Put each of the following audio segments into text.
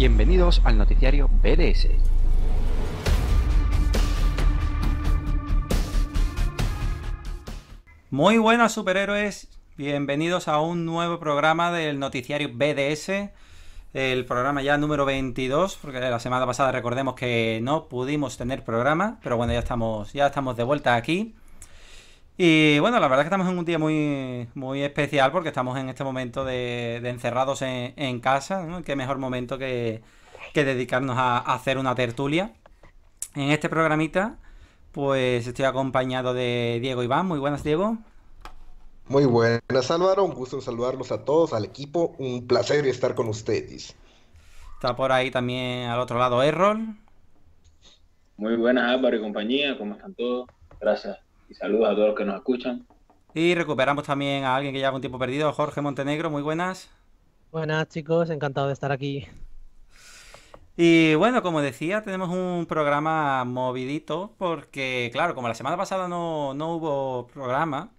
Bienvenidos al noticiario BDS. Muy buenas superhéroes, bienvenidos a un nuevo programa del noticiario BDS, el programa ya número 22, porque la semana pasada recordemos que no pudimos tener programa, pero bueno, ya estamos ya estamos de vuelta aquí. Y bueno, la verdad que estamos en un día muy, muy especial porque estamos en este momento de, encerrados en, casa. ¿no? Qué mejor momento que, dedicarnos a, hacer una tertulia. En este programita, pues estoy acompañado de Diego Iván. Muy buenas, Diego. Muy buenas, Álvaro. Un gusto saludarlos a todos, al equipo. Un placer estar con ustedes. Está por ahí también al otro lado Errol. Muy buenas, Álvaro y compañía. ¿Cómo están todos? Gracias y saludos a todos los que nos escuchan. Y recuperamos también a alguien que lleva un tiempo perdido, Jorge Montenegro, muy buenas. Buenas chicos, encantado de estar aquí. Y bueno, como decía, tenemos un programa movidito porque, claro, como la semana pasada no, no hubo programa,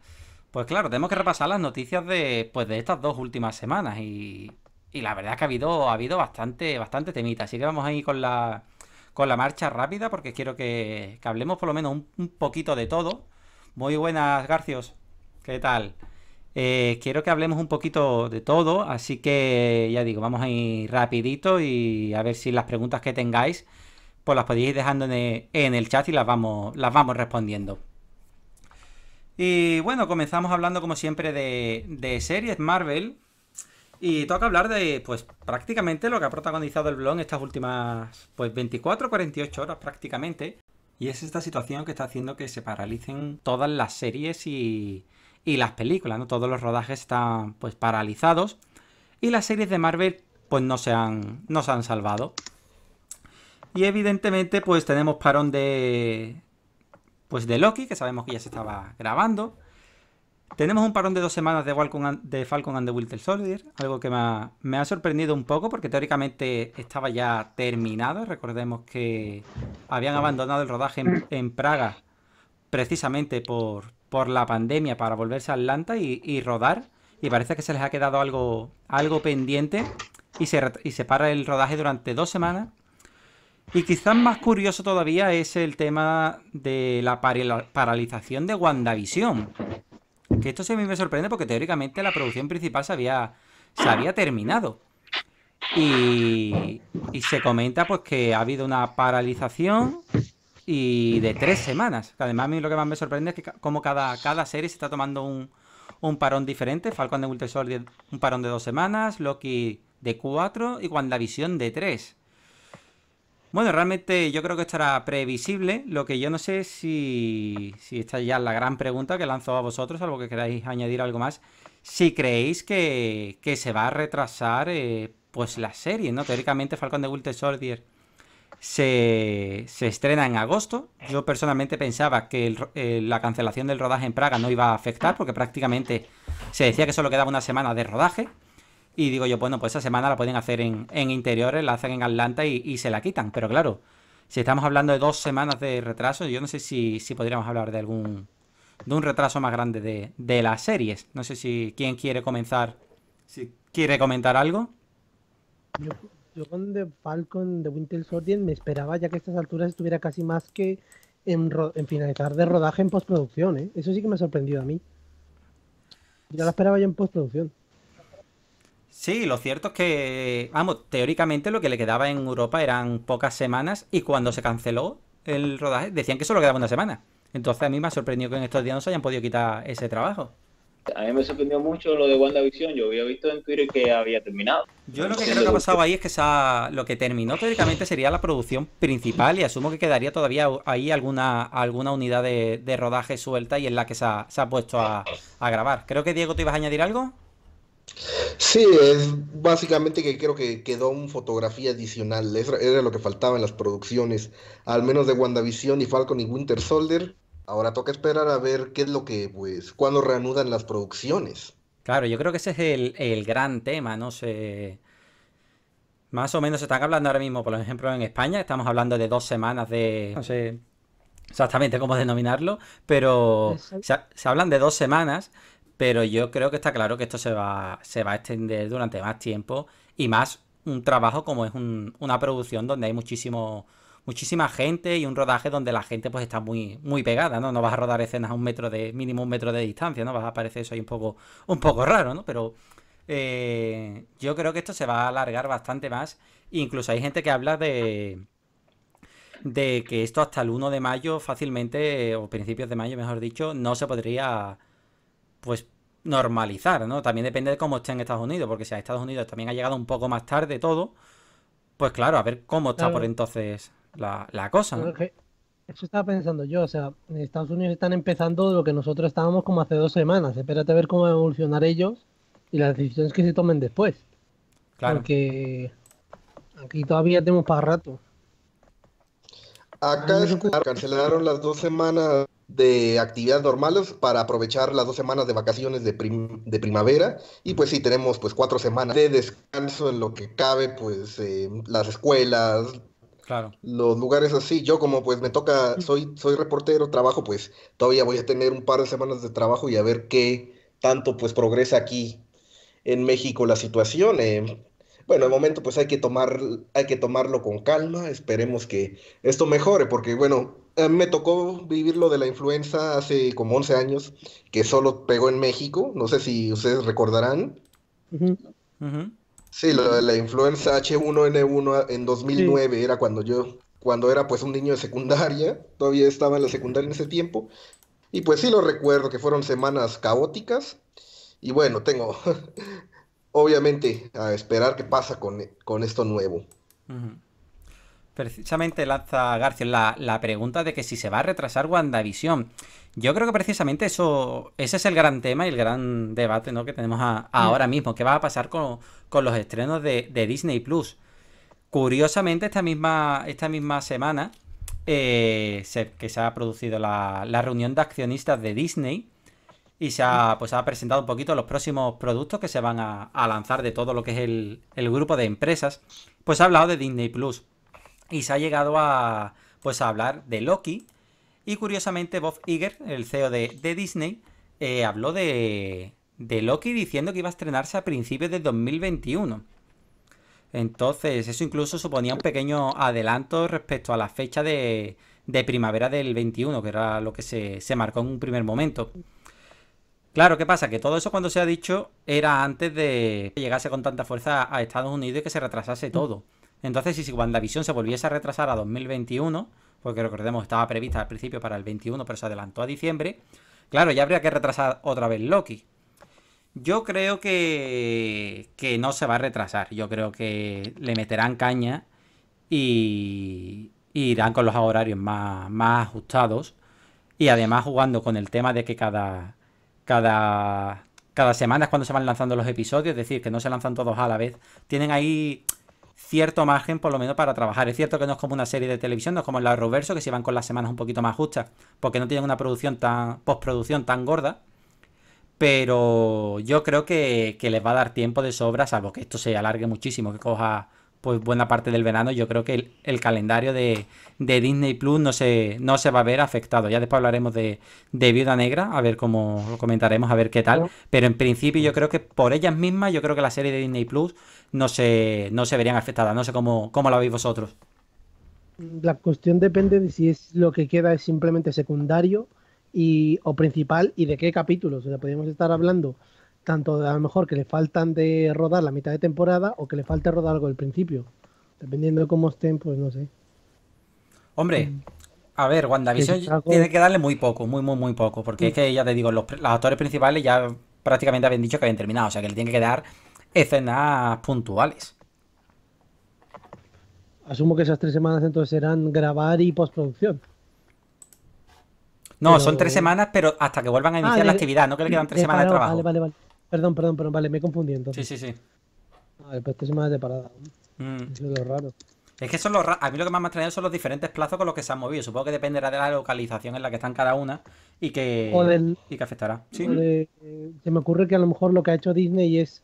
pues claro, tenemos que repasar las noticias de, pues de estas dos últimas semanas y, y la verdad que ha habido, ha habido bastante, bastante temita, así que vamos a ir con la, con la marcha rápida porque quiero que, hablemos por lo menos un poquito de todo. Muy buenas, Garcios. ¿Qué tal? Eh, quiero que hablemos un poquito de todo, así que ya digo, vamos a ir rapidito y a ver si las preguntas que tengáis, pues las podéis ir dejando en el chat y las vamos, las vamos respondiendo. Y bueno, comenzamos hablando como siempre de, series Marvel. Y toca hablar de, pues, prácticamente lo que ha protagonizado el blog estas últimas, pues, 24, 48 horas prácticamente. Y es esta situación que está haciendo que se paralicen todas las series y, las películas, ¿no? Todos los rodajes están pues paralizados y las series de Marvel pues no se han, no se han salvado. Y evidentemente pues tenemos parón de pues de Loki, que sabemos que ya se estaba grabando. Tenemos un parón de dos semanas de, Falcon and the Winter Soldier, algo que me ha, sorprendido un poco porque teóricamente estaba ya terminado. Recordemos que habían abandonado el rodaje en, Praga precisamente por, la pandemia para volverse a Atlanta y, rodar. Y parece que se les ha quedado algo, pendiente y se, y se para el rodaje durante dos semanas. Y quizás más curioso todavía es el tema de la paralización de WandaVision que esto sí a mí me sorprende porque teóricamente la producción principal se había, terminado. Y, y, se comenta pues que ha habido una paralización y de tres semanas. además a mí lo que más me sorprende es que como cada, cada serie se está tomando un, parón diferente. Falcon de Winter Soldier un parón de dos semanas, Loki de cuatro y WandaVision de tres. Bueno, realmente yo creo que estará previsible. Lo que yo no sé si, si esta ya la gran pregunta que lanzo a vosotros, algo que queráis añadir algo más. Si creéis que, que se va a retrasar eh, pues la serie, ¿no? Teóricamente Falcon de Winter Soldier se, se, estrena en agosto. Yo personalmente pensaba que eh, la cancelación del rodaje en Praga no iba a afectar porque prácticamente se decía que solo quedaba una semana de rodaje. Y digo yo, bueno, pues esa semana la pueden hacer en, interiores, la hacen en Atlanta y, se la quitan. Pero claro, si estamos hablando de dos semanas de retraso, yo no sé si, si podríamos hablar de algún. de un retraso más grande de, las series. No sé si quién quiere comenzar. Si quiere comentar algo. Yo, con The Falcon de Winter Soldier me esperaba ya que a estas alturas estuviera casi más que en, finalizar de rodaje en postproducción, ¿eh? Eso sí que me ha sorprendido a mí. Yo la esperaba ya en postproducción. Sí, lo cierto es que, vamos, teóricamente lo que le quedaba en Europa eran pocas semanas y cuando se canceló el rodaje decían que solo quedaba una semana. Entonces a mí me ha sorprendido que en estos días no se hayan podido quitar ese trabajo. A mí me sorprendió mucho lo de WandaVision. Yo había visto en Twitter que había terminado. Yo lo que creo que ha pasado ahí es que lo que terminó teóricamente sería la producción principal y asumo que quedaría todavía ahí alguna, alguna unidad de, rodaje suelta y en la que se ha, puesto a, a grabar. Creo que Diego, ¿te ibas a añadir algo? Sí, es básicamente que creo que quedó una fotografía adicional. Era lo que faltaba en las producciones, al menos de WandaVision y Falcon y Winter Soldier. Ahora toca esperar a ver qué es lo que, pues, cuando reanudan las producciones. Claro, yo creo que ese es el, gran tema, no sé. Más o menos se están hablando ahora mismo, por ejemplo, en España, estamos hablando de dos semanas de. No ah, sé exactamente cómo denominarlo, pero se hablan de dos semanas pero yo creo que está claro que esto se va, se va a extender durante más tiempo y más un trabajo como es una producción donde hay muchísimo, muchísima gente y un rodaje donde la gente pues está muy, muy pegada, ¿no? No vas a rodar escenas a un metro de, mínimo un metro de distancia, ¿no? Vas a parecer eso ahí un poco, un poco raro, ¿no? Pero eh, yo creo que esto se va a alargar bastante más. Incluso hay gente que habla de de que esto hasta el 1 de mayo fácilmente, o principios de mayo mejor dicho, no se podría pues normalizar, ¿no? También depende de cómo esté en Estados Unidos, porque si a Estados Unidos también ha llegado un poco más tarde todo, pues claro, a ver cómo está por entonces la, cosa, ¿no? Eso estaba pensando yo, o sea, en Estados Unidos están empezando lo que nosotros estábamos como hace dos semanas. Espérate a ver cómo evolucionar ellos y las decisiones que se tomen después. Claro. Porque aquí todavía tenemos para rato. Acá cancelaron las dos semanas de actividades normales para aprovechar las dos semanas de vacaciones de, de, primavera y pues sí tenemos pues cuatro semanas de descanso en lo que cabe pues eh, las escuelas los lugares así yo como pues me toca soy soy reportero trabajo pues todavía voy a tener un par de semanas de trabajo y a ver qué tanto pues progresa aquí en México la situación eh, bueno, de momento pues hay que tomar, hay que tomarlo con calma, esperemos que esto mejore, porque bueno, eh, me tocó vivir lo de la influenza hace como 11 años, que solo pegó en México, no sé si ustedes recordarán. Sí, lo de la influenza H1N1 en 2009 era cuando yo, cuando era pues un niño de secundaria, todavía estaba en la secundaria en ese tiempo, y pues sí lo recuerdo, que fueron semanas caóticas. Y bueno, tengo obviamente a esperar qué pasa con, con esto nuevo. Precisamente lanza García la, pregunta de que si se va a retrasar WandaVision. Yo creo que precisamente eso, ese es el gran tema y el gran debate que tenemos mm. ahora mismo. ¿Qué va a pasar con, los estrenos de, Disney Plus? Curiosamente, esta misma, esta misma semana eh, que se ha producido la, reunión de accionistas de Disney y se ha, mm. pues, ha presentado un poquito los próximos productos que se van a, lanzar de todo lo que es el, el grupo de empresas. Pues ha hablado de Disney Plus. Y se ha llegado a, pues, a hablar de Loki. Y curiosamente Bob Iger, el CEO de, Disney, eh, habló de, de Loki diciendo que iba a estrenarse a principios de 2021. Entonces, eso incluso suponía un pequeño adelanto respecto a la fecha de, de primavera del 21, que era lo que se, se, marcó en un primer momento. Claro, ¿qué pasa? Que todo eso cuando se ha dicho era antes de que llegase con tanta fuerza a Estados Unidos y que se retrasase todo. Entonces, si WandaVision se volviese a retrasar a 2021, porque recordemos, estaba prevista al principio para el 21, pero se adelantó a diciembre, claro, ya habría que retrasar otra vez Loki. Yo creo que, que no se va a retrasar. Yo creo que le meterán caña y, irán con los horarios más, más ajustados. Y además jugando con el tema de que cada, cada, cada semana es cuando se van lanzando los episodios, es decir, que no se lanzan todos a la vez. Tienen ahí cierto margen por lo menos para trabajar. Es cierto que no es como una serie de televisión, no es como la Roverso, que se van con las semanas un poquito más justas, porque no tienen una producción tan, postproducción tan gorda. Pero yo creo que, que les va a dar tiempo de sobra, salvo que esto se alargue muchísimo, que coja pues buena parte del verano, yo creo que el, calendario de, Disney Plus no se, no se va a ver afectado. Ya después hablaremos de, Viuda Negra, a ver cómo lo comentaremos, a ver qué tal. Pero en principio yo creo que por ellas mismas, yo creo que la serie de Disney Plus no se, no se verían afectadas. No sé cómo, cómo la veis vosotros. La cuestión depende de si es lo que queda es simplemente secundario y, o principal y de qué capítulos. O podríamos estar hablando tanto a lo mejor que le faltan de rodar la mitad de temporada o que le falte rodar algo al principio. Dependiendo de cómo estén, pues no sé. Hombre, a ver, WandaVision tiene que darle muy poco, muy, muy, muy poco. Porque es mm. que ya te digo, los, actores principales ya prácticamente habían dicho que habían terminado. O sea que le tienen que dar escenas puntuales. Asumo que esas tres semanas entonces serán grabar y postproducción. No, son tres semanas, pero hasta que vuelvan a iniciar ah, la actividad, no que le quedan tres semanas de trabajo. Vale, vale, vale. Perdón, perdón, perdón, vale, me he confundido entonces. Sí, sí, sí. Vale, pues te este es más de parada. Mm. Es lo raro. Es que son los a mí lo que más me ha extrañado son los diferentes plazos con los que se han movido. Supongo que dependerá de la localización en la que están cada una y que, y afectará. se me ocurre que a lo mejor lo que ha hecho Disney es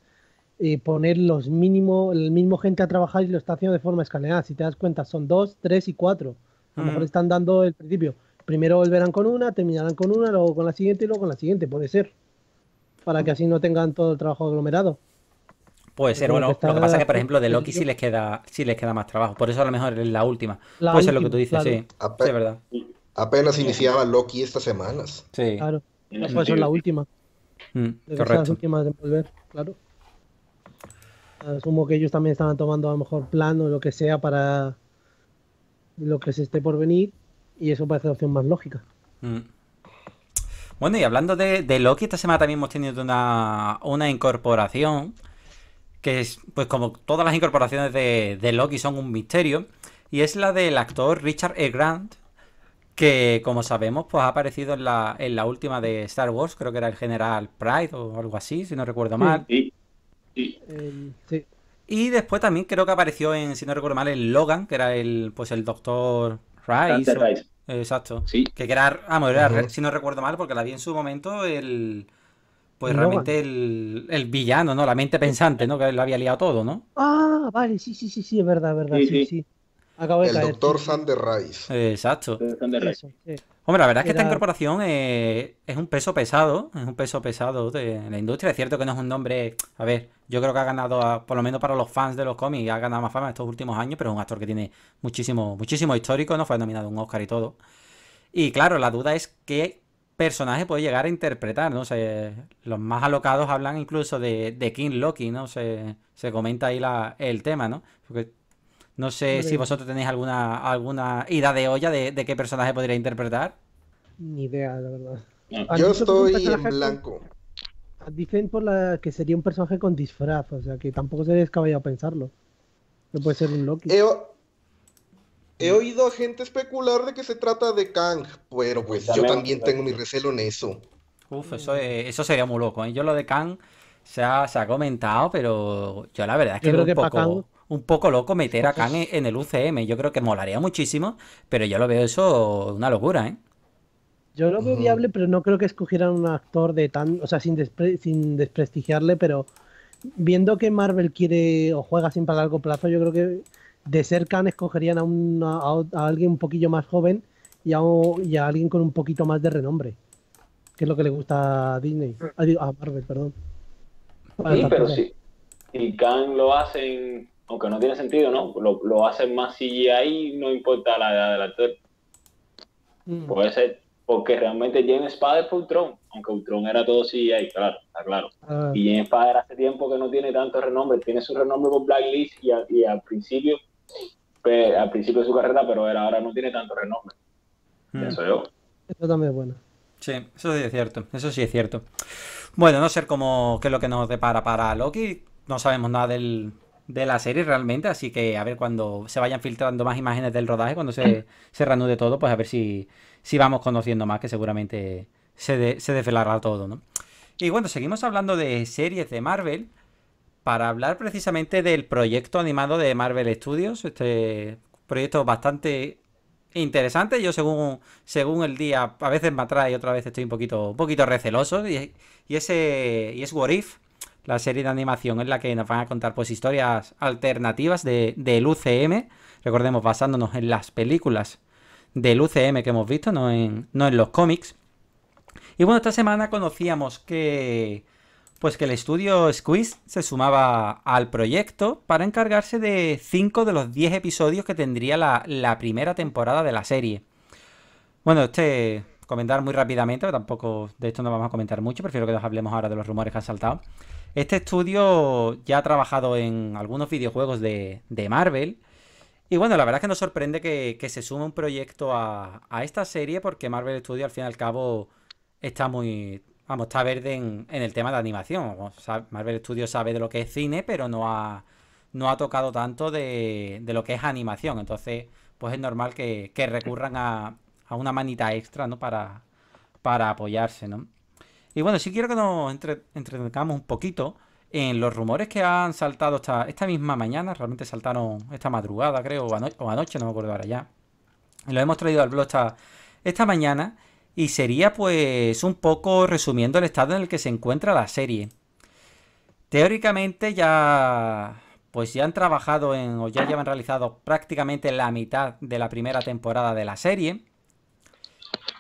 eh, poner los mínimos, el mismo gente a trabajar y lo está haciendo de forma escaneada, Si te das cuenta, son dos, tres y cuatro. A lo mejor mm. están dando el principio. Primero volverán con una, terminarán con una, luego con la siguiente y luego con la siguiente. Puede ser para que así no tengan todo el trabajo aglomerado. Puede ser, bueno, lo que pasa es que, por ejemplo, de Loki sí les queda, sí les queda más trabajo. Por eso a lo mejor es la última. La Puede lo que tú dices, sí. verdad. Apenas iniciaba Loki estas semanas. Sí. Claro. Puede ser la última. Mm, correcto. Las últimas de volver, claro. Asumo que ellos también estaban tomando a lo mejor plan o lo que sea para lo que se esté por venir. Y eso parece la opción más lógica. Mm. Bueno, y hablando de, Loki, esta semana también hemos tenido una, incorporación. Que es, pues como todas las incorporaciones de, Loki son un misterio. Y es la del actor Richard E. Grant. Que como sabemos, pues ha aparecido en la, en la última de Star Wars. Creo que era el General Pride o algo así, si no recuerdo mal. Sí. Y después también creo que apareció en, si no recuerdo mal, en Logan, que era el pues el Doctor Rice. Rice. Exacto. Sí. Que era, vamos, era si no recuerdo mal, porque la vi en su momento, el. Pues realmente el, el, villano, ¿no? La mente pensante, ¿no? Que lo había liado todo, ¿no? Ah, vale, sí, sí, sí, sí, es verdad, es verdad, sí, sí. Acabo de el doctor Sander Rice. Exacto. Hombre, la verdad es que esta incorporación eh, es un peso pesado, es un peso pesado de la industria. Es cierto que no es un nombre, a ver, yo creo que ha ganado, por lo menos para los fans de los cómics, ha ganado más fama estos últimos años, pero es un actor que tiene muchísimo, muchísimo histórico, no fue nominado un Oscar y todo. Y claro, la duda es qué personaje puede llegar a interpretar, ¿no? los más alocados hablan incluso de, King Loki, ¿no? Se, se comenta ahí el tema, ¿no? No sé si vosotros tenéis alguna, alguna idea de olla de, qué personaje podría interpretar. Ni idea, la verdad. Yo estoy en blanco. Dicen por la que sería un personaje con disfraz, o sea que tampoco se a pensarlo. No puede ser un Loki. He, oído a gente especular de que se trata de Kang, pero pues yo también tengo mi recelo en eso. Uf, eso, sería muy loco. ¿eh? Yo lo de Kang se ha, se ha, comentado, pero yo la verdad es que, un poco un poco loco meter a Khan en, el UCM. Yo creo que molaría muchísimo, pero yo lo veo eso una locura, ¿eh? Yo lo veo mm. viable, pero no creo que escogieran un actor de tan. O sea, sin, desprestigiarle, pero viendo que Marvel quiere o juega sin para largo plazo, yo creo que de ser Khan escogerían a, alguien un poquillo más joven y a, alguien con un poquito más de renombre, que es lo que le gusta a Disney, a, Marvel, perdón. Sí, pero sí. y Khan lo hacen aunque no tiene sentido, ¿no? Lo, hacen más CGI, no importa la edad del actor. Mm. Puede ser, porque realmente James Paddock fue Ultron, aunque Ultron era todo CGI, claro, está claro. Ah. Y James Paddock hace tiempo que no tiene tanto renombre, tiene su renombre por Blacklist y, y al principio al principio de su carrera, pero él ahora no tiene tanto renombre. Mm. Eso yo. Eso también es bueno. Sí, eso sí es cierto, eso sí es cierto. Bueno, no ser como qué es lo que nos depara para Loki, no sabemos nada del, de la serie realmente, así que a ver cuando se vayan filtrando más imágenes del rodaje, cuando se, mm. se reanude todo, pues a ver si, si vamos conociendo más, que seguramente se, desvelará todo, ¿no? Y bueno, seguimos hablando de series de Marvel para hablar precisamente del proyecto animado de Marvel Studios, este proyecto bastante interesante. Yo según, según el día a veces me atrae y otra vez estoy un poquito, un poquito receloso y, ese y es What If la serie de animación en la que nos van a contar pues historias alternativas de, del UCM, recordemos basándonos en las películas del UCM que hemos visto, no en, los cómics. Y bueno, esta semana conocíamos que pues que el estudio Squeeze se sumaba al proyecto para encargarse de 5 de los 10 episodios que tendría la, la, primera temporada de la serie. Bueno, este comentar muy rápidamente, tampoco de esto no vamos a comentar mucho, prefiero que nos hablemos ahora de los rumores que han saltado. Este estudio ya ha trabajado en algunos videojuegos de, Marvel. Y bueno, la verdad es que nos sorprende que, se sume un proyecto a, esta serie porque Marvel Studio al fin y al cabo está muy... Vamos, está verde en, el tema de animación. Marvel Studio sabe de lo que es cine, pero no ha, no ha tocado tanto de, lo que es animación. Entonces, pues es normal que, recurran a, una manita extra, ¿no? Para, para apoyarse, ¿no? Y bueno, sí quiero que nos entretengamos un poquito en los rumores que han saltado esta, misma mañana, realmente saltaron esta madrugada, creo, o, anoche, no me acuerdo ahora ya. lo hemos traído al blog esta, mañana y sería pues un poco resumiendo el estado en el que se encuentra la serie. Teóricamente ya pues ya han trabajado en o ya han realizado prácticamente la mitad de la primera temporada de la serie.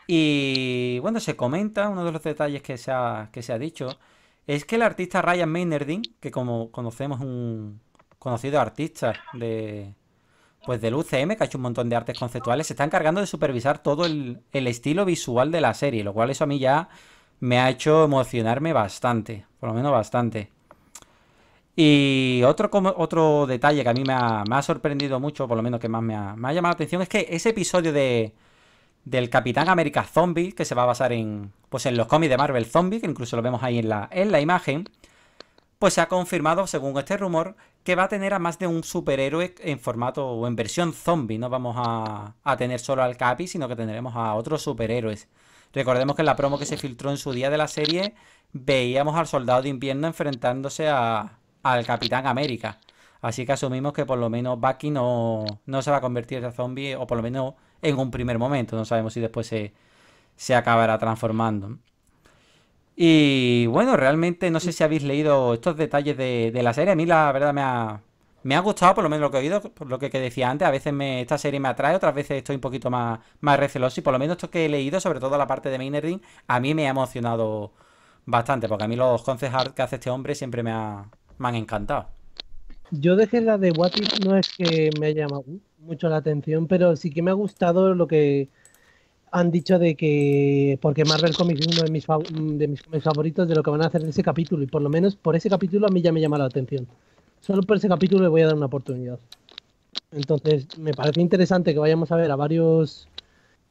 Y bueno, se comenta, uno de los detalles que se ha, que se ha dicho, es que el artista Ryan Maynardin, que como conocemos un conocido artista de pues del UCM, que ha hecho un montón de artes conceptuales, se está encargando de supervisar todo el, estilo visual de la serie, lo cual eso a mí ya me ha hecho emocionarme bastante, por lo menos bastante. Y otro, otro detalle que a mí me ha, me ha sorprendido mucho, por lo menos que más me ha, me ha llamado la atención, es que ese episodio de, del Capitán América Zombie, que se va a basar en, pues en los cómics de Marvel Zombie, que incluso lo vemos ahí en la, en la imagen, pues se ha confirmado, según este rumor, que va a tener a más de un superhéroe en formato o en versión zombie. No vamos a, a tener solo al Capi, sino que tendremos a otros superhéroes. Recordemos que en la promo que se filtró en su día de la serie, veíamos al soldado de invierno enfrentándose a, al Capitán América. Así que asumimos que por lo menos Bucky no, no se va a convertir en zombie, o por lo menos en un primer momento. No sabemos si después se, acabará transformando. Y bueno, realmente no sé si habéis leído estos detalles de, la serie. A mí la verdad me ha, me ha gustado, por lo menos lo que he oído, por lo que, decía antes. A veces esta serie me atrae, otras veces estoy un poquito más, más receloso. Y por lo menos esto que he leído, sobre todo la parte de Mainering, a mí me ha emocionado bastante. Porque a mí los concepts que hace este hombre siempre me, ha, me han encantado. Yo dejé la de What no es que me haya llamado mucho la atención, pero sí que me ha gustado lo que han dicho de que, porque Marvel Comics es uno de mis, de mis favoritos, de lo que van a hacer en ese capítulo, y por lo menos por ese capítulo a mí ya me llama la atención. Solo por ese capítulo le voy a dar una oportunidad. Entonces, me parece interesante que vayamos a ver a varios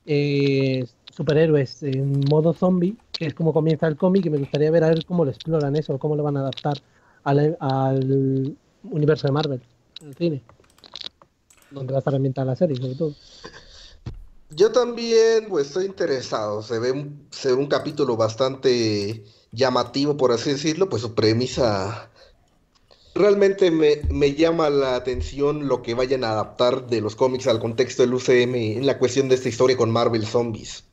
eh, superhéroes en modo zombie, que es como comienza el cómic, y me gustaría ver a ver cómo lo exploran eso, cómo lo van a adaptar al, universo de Marvel, en el cine. Donde va a estar ambientada la serie, sobre todo. Yo también pues, estoy interesado. Se ve, un, un capítulo bastante llamativo, por así decirlo, pues su premisa. Realmente me, me, llama la atención lo que vayan a adaptar de los cómics al contexto del UCM en la cuestión de esta historia con Marvel Zombies.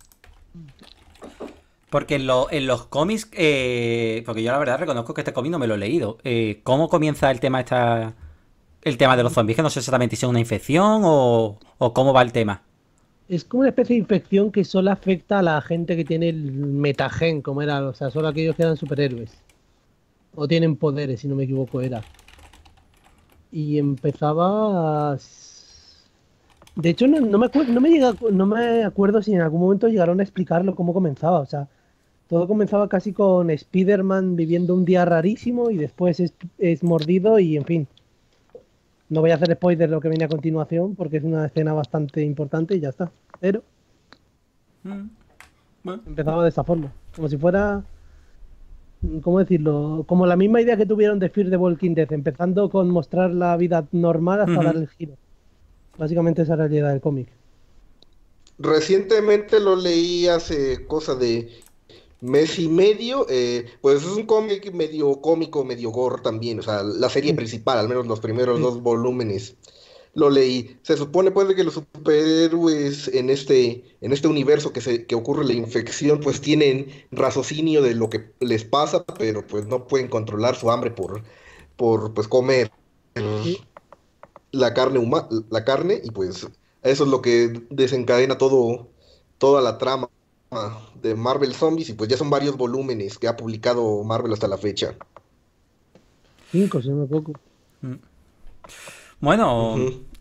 Porque en, los cómics, eh, porque yo la verdad reconozco que este cómic no me lo he leído. Eh, ¿Cómo comienza el tema esta, el tema de los zombies? Que no sé exactamente si es una infección o, cómo va el tema. Es como una especie de infección que solo afecta a la gente que tiene el metagen, como era, o sea, solo aquellos que eran superhéroes. O tienen poderes, si no me equivoco, era. Y empezaba De hecho, no, me me llega, no me acuerdo si en algún momento llegaron a explicarlo cómo comenzaba. O sea, todo comenzaba casi con Spider-Man viviendo un día rarísimo y después es, mordido y en fin. No voy a hacer spoiler lo que viene a continuación porque es una escena bastante importante y ya está. Pero... Mm. Empezaba de esa forma. Como si fuera... ¿Cómo decirlo? Como la misma idea que tuvieron de Fear the Walking Dead, empezando con mostrar la vida normal hasta dar el giro. Básicamente esa la idea del cómic. Recientemente lo leí hace cosa de mes y medio, eh, pues es un cómic medio cómico, medio gore también, o sea, la serie mm. principal, al menos los primeros mm. dos volúmenes. Lo leí. Se supone pues que los superhéroes en este, en este universo que, se, que ocurre la infección, pues tienen raciocinio de lo que les pasa, pero pues no pueden controlar su hambre por, por pues comer la carne humana la carne, y pues eso es lo que desencadena todo, toda la trama de Marvel Zombies y pues ya son varios volúmenes que ha publicado Marvel hasta la fecha. Cinco, si no poco. Mm. Bueno,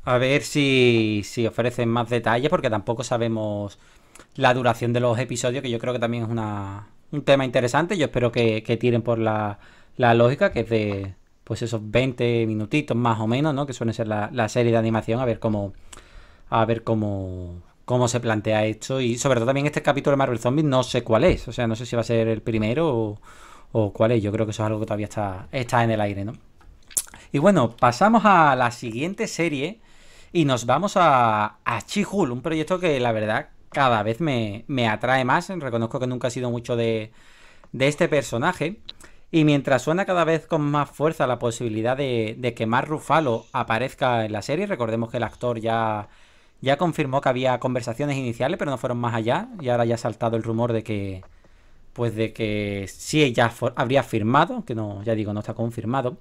a ver si, ofrecen más detalles porque tampoco sabemos la duración de los episodios, que yo creo que también es una, un tema interesante. Yo espero que, tiren por la, lógica, que es de pues esos 20 minutitos más o menos, ¿no? Que suele ser la, la serie de animación, a ver cómo a ver cómo, cómo se plantea esto. Y sobre todo también este capítulo de Marvel Zombies, no sé cuál es. O sea, no sé si va a ser el primero o, cuál es. Yo creo que eso es algo que todavía está, está en el aire, ¿no? Y bueno, pasamos a la siguiente serie y nos vamos a, a Chihul, un proyecto que la verdad cada vez me, atrae más. Reconozco que nunca he sido mucho de, este personaje. Y mientras suena cada vez con más fuerza la posibilidad de, de que Mark Ruffalo aparezca en la serie, recordemos que el actor ya ya confirmó que había conversaciones iniciales, pero no fueron más allá. Y ahora ya ha saltado el rumor de que. Pues de que sí ella habría firmado, que no, ya digo, no está confirmado.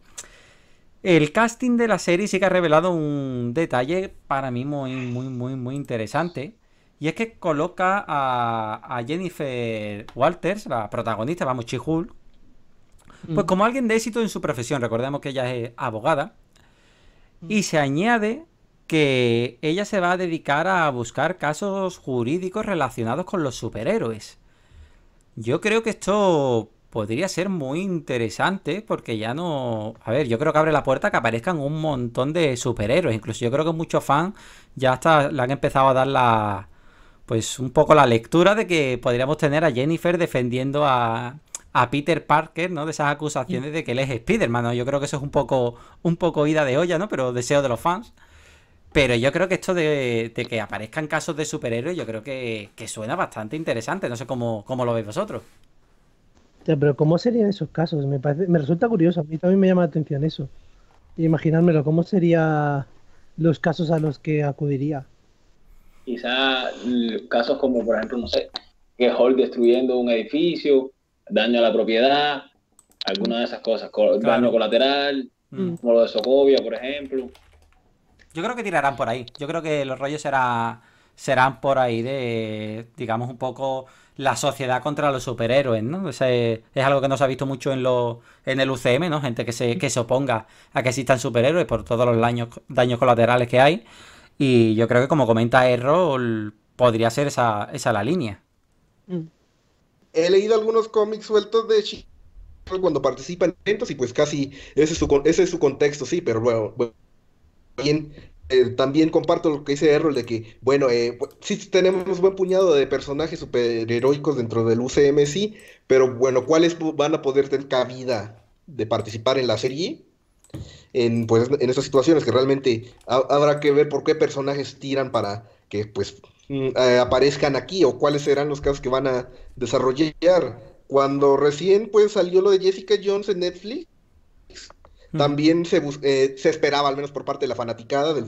El casting de la serie sí que ha revelado un detalle para mí muy, muy, muy, muy interesante. Y es que coloca a, a Jennifer Walters, la protagonista, vamos, Chihul, pues mm. como alguien de éxito en su profesión. Recordemos que ella es abogada. Mm. Y se añade que ella se va a dedicar a buscar casos jurídicos relacionados con los superhéroes. Yo creo que esto podría ser muy interesante porque ya no... A ver, yo creo que abre la puerta que aparezcan un montón de superhéroes. Incluso yo creo que muchos fans ya hasta le han empezado a dar la... Pues un poco la lectura de que podríamos tener a Jennifer defendiendo a, a Peter Parker, ¿no? De esas acusaciones de que él es Spider-Man, Yo creo que eso es un poco, un poco ida de olla, ¿no? Pero deseo de los fans. Pero yo creo que esto de, que aparezcan casos de superhéroes, yo creo que, suena bastante interesante. No sé cómo, cómo lo veis vosotros. pero ¿cómo serían esos casos? Me, resulta curioso, a mí también me llama la atención eso. Imaginármelo, ¿cómo serían los casos a los que acudiría? Quizá mm, casos como, por ejemplo, no sé, que Hulk destruyendo un edificio, daño a la propiedad, alguna de esas cosas, daño colateral, mm. como lo de Sokovia, por ejemplo. Yo creo que tirarán por ahí. Yo creo que los rollos será, serán por ahí de, digamos, un poco la sociedad contra los superhéroes, ¿no? es algo que no se ha visto mucho en, los en el UCM, ¿no? Gente que se, que se oponga a que existan superhéroes por todos los daños, daños colaterales que hay. Y yo creo que, como comenta Errol, podría ser esa, esa la línea. He leído algunos cómics sueltos de Chi cuando participa en eventos y pues casi ese es su, ese es su contexto, sí, pero bueno también, eh, también comparto lo que dice Errol de que, bueno, eh, sí tenemos buen puñado de personajes superheroicos dentro del UCM, sí, pero bueno, ¿cuáles van a poder tener cabida de participar en la serie? En, pues, en esas situaciones que realmente habrá que ver por qué personajes tiran para que pues mm, eh, aparezcan aquí o cuáles serán los casos que van a desarrollar. Cuando recién pues salió lo de Jessica Jones en Netflix, también se, eh, se esperaba, al menos por parte de la fanaticada del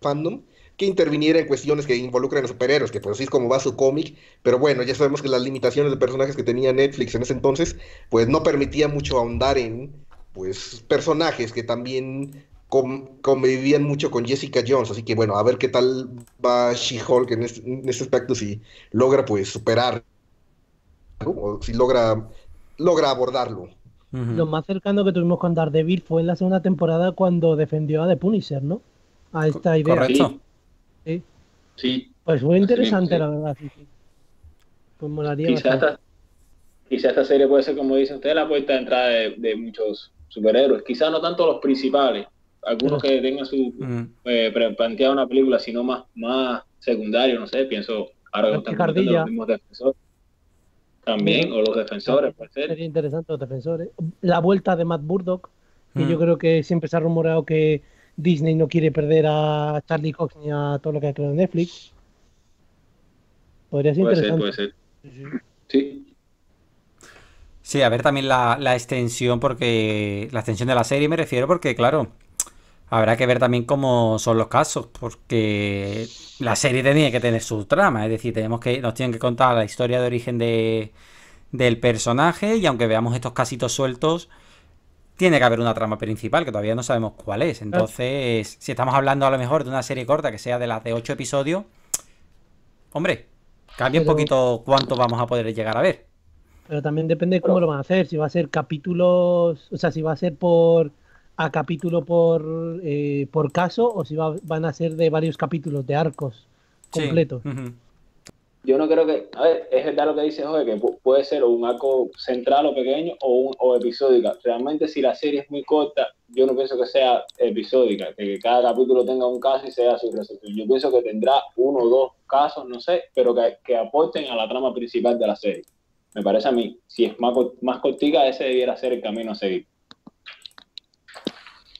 fandom, que interviniera en cuestiones que involucran a superhéroes, que pues así es como va su cómic, pero bueno, ya sabemos que las limitaciones de personajes que tenía Netflix en ese entonces, pues no permitía mucho ahondar en, pues, personajes que también convivían mucho con Jessica Jones, así que bueno, a ver qué tal va She-Hulk en, este, aspecto, si logra pues superar, o si logra, logra abordarlo. Lo más cercano que tuvimos con Daredevil fue en la segunda temporada cuando defendió a The Punisher, ¿no? A esta idea. Correcto. Sí. sí. Pues fue interesante, la verdad. pues molaría. Quizá esta, serie puede ser, como dice usted, la puerta de entrada de, muchos superhéroes. Quizá no tanto los principales, algunos que tengan su eh, planteada una película, sino más, más secundario, no sé, pienso ahora que los mismos defensores. También, o los defensores, puede ser. Sería interesante los defensores. La vuelta de Matt Burdock, que mm. yo creo que siempre se ha rumorado que Disney no quiere perder a Charlie Cox ni a todo lo que ha creado en Netflix. Podría ser interesante. Ser, puede ser. Sí. Sí, a ver también la extensión, porque la extensión de la serie me refiero, porque claro, Habrá que ver también cómo son los casos, porque la serie tenía que tener su trama, es decir, tenemos que nos tienen que contar la historia de origen de, del personaje y aunque veamos estos casitos sueltos, tiene que haber una trama principal que todavía no sabemos cuál es. Entonces, si estamos hablando a lo mejor de una serie corta que sea de las de ocho episodios, hombre, cambia un poquito cuánto vamos a poder llegar a ver. Pero también depende de cómo lo van a hacer, si va a ser capítulos, o sea, si va a ser por a capítulo por, eh, por caso o si van a ser de varios capítulos, de arcos completos. Yo no creo que, a ver, es verdad lo que dice Jorge, que puede ser un arco central o pequeño o, un, episódica. Realmente si la serie es muy corta, yo no pienso que sea episódica, que cada capítulo tenga un caso y sea su resolución. Yo pienso que tendrá uno o dos casos, no sé, pero que, que aporten a la trama principal de la serie. Me parece a mí, si es más, más cortica, ese debiera ser el camino a seguir.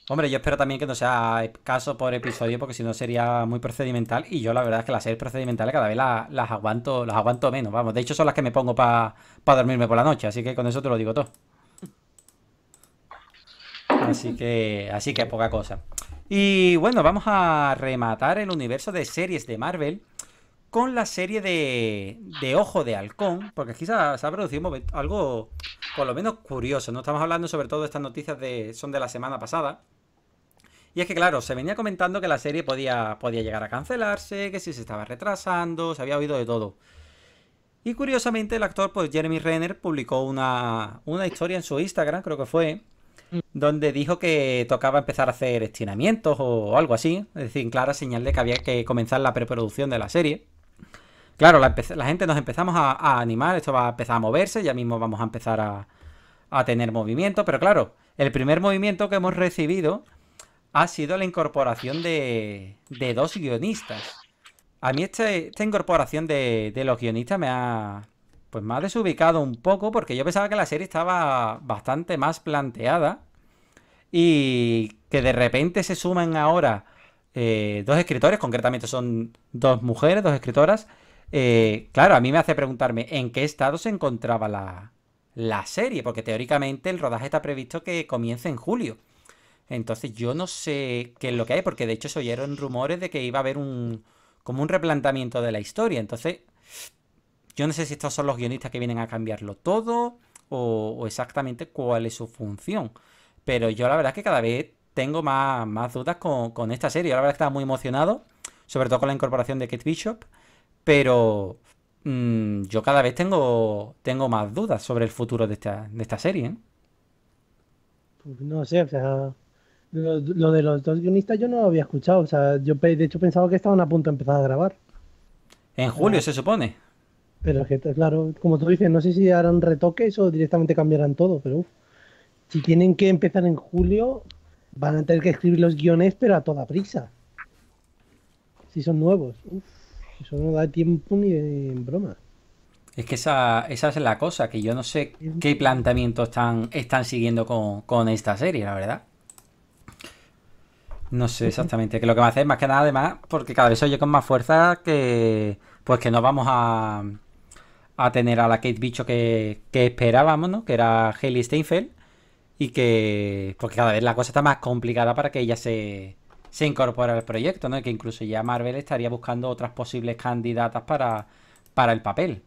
Hombre, yo espero también que no sea caso por episodio, porque si no sería muy procedimental. Y yo la verdad es que las series procedimentales cada vez las, aguanto, las aguanto menos. Vamos, de hecho son las que me pongo para dormirme por la noche, así que con eso te lo digo todo. Así que, así que poca cosa. Y bueno, vamos a rematar el universo de series de Marvel con la serie de, de Ojo de Halcón, porque aquí se ha, producido algo por lo menos curioso. No estamos hablando sobre todo de estas noticias de son de la semana pasada. Y es que, claro, se venía comentando que la serie podía, podía llegar a cancelarse, que si se estaba retrasando, se había oído de todo. Y curiosamente el actor pues, Jeremy Renner publicó una, historia en su Instagram, creo que fue, mm. donde dijo que tocaba empezar a hacer estiramientos o algo así. Es decir, clara señal de que había que comenzar la preproducción de la serie. Claro, la, gente nos empezamos a, a, animar, esto va a empezar a moverse, ya mismo vamos a empezar a, a tener movimiento, pero claro, el primer movimiento que hemos recibido ha sido la incorporación de, de dos guionistas. A mí este, esta incorporación de, los guionistas me ha, pues me desubicado un poco porque yo pensaba que la serie estaba bastante más planteada y que de repente se suman ahora eh, dos escritores, concretamente son dos mujeres, dos escritoras. Eh, claro, a mí me hace preguntarme en qué estado se encontraba la serie, porque teóricamente el rodaje está previsto que comience en julio. Entonces yo no sé qué es lo que hay, porque de hecho se oyeron rumores de que iba a haber un como un replanteamiento de la historia. Entonces, yo no sé si estos son los guionistas que vienen a cambiarlo todo o, exactamente cuál es su función. Pero yo la verdad es que cada vez tengo más, dudas con, esta serie. Yo la verdad estaba muy emocionado, sobre todo con la incorporación de Kate Bishop, pero mm, yo cada vez tengo, tengo más dudas sobre el futuro de esta, de esta serie. ¿eh? Pues no sé, o sea, lo, de los dos guionistas yo no lo había escuchado. O sea, yo de hecho pensaba que estaban a punto de empezar a grabar. En julio, se supone. Pero es que, claro, como tú dices, no sé si harán retoques o directamente cambiarán todo, pero si tienen que empezar en julio, van a tener que escribir los guiones, pero a toda prisa. Si son nuevos, eso no da tiempo ni en broma. Es que esa, esa es la cosa, que yo no sé qué planteamiento están, están siguiendo con esta serie, la verdad. No sé exactamente, que lo que me hace es más que nada además, porque cada vez se oye con más fuerza que pues que no vamos a, a tener a la Kate Bicho que, que esperábamos, ¿no? Que era Haley Steinfeld y que porque pues cada vez la cosa está más complicada para que ella se, incorpore al proyecto, ¿no? que incluso ya Marvel estaría buscando otras posibles candidatas para, para el papel.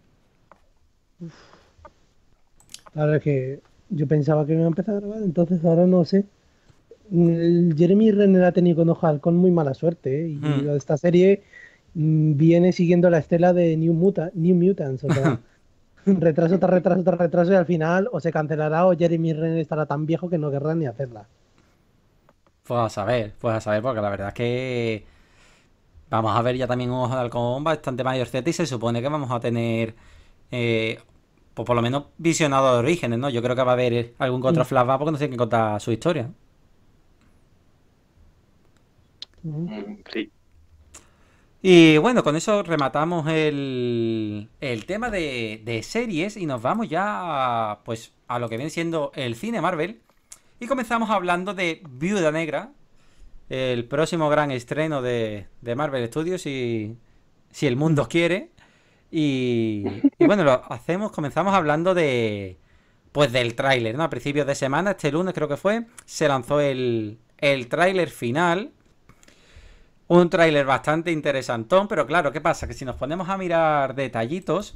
es que yo pensaba que iba a empezar a grabar, entonces ahora no sé. Jeremy Renner ha tenido con Ojal con muy mala suerte ¿eh? y mm. esta serie mm, viene siguiendo la estela de New, New Mutants. O sea, retraso tras retraso tras retraso y al final o se cancelará o Jeremy Renner estará tan viejo que no querrá ni hacerla. Pues a saber, pues a saber, porque la verdad es que vamos a ver ya también un ojo de halcón bastante mayor Z y se supone que vamos a tener, eh, pues por lo menos visionado de orígenes, ¿no? Yo creo que va a haber algún otro mm. flashback porque no sé qué contar su historia. Y bueno, con eso rematamos el, tema de, series y nos vamos ya pues, a lo que viene siendo el cine Marvel. Y comenzamos hablando de Viuda Negra, el próximo gran estreno de, Marvel Studios, si, si el mundo quiere. Y, y, bueno, lo hacemos, comenzamos hablando de pues del tráiler, ¿no? A principios de semana, este lunes creo que fue, se lanzó el, el tráiler final un tráiler bastante interesantón, pero claro, ¿qué pasa? Que si nos ponemos a mirar detallitos,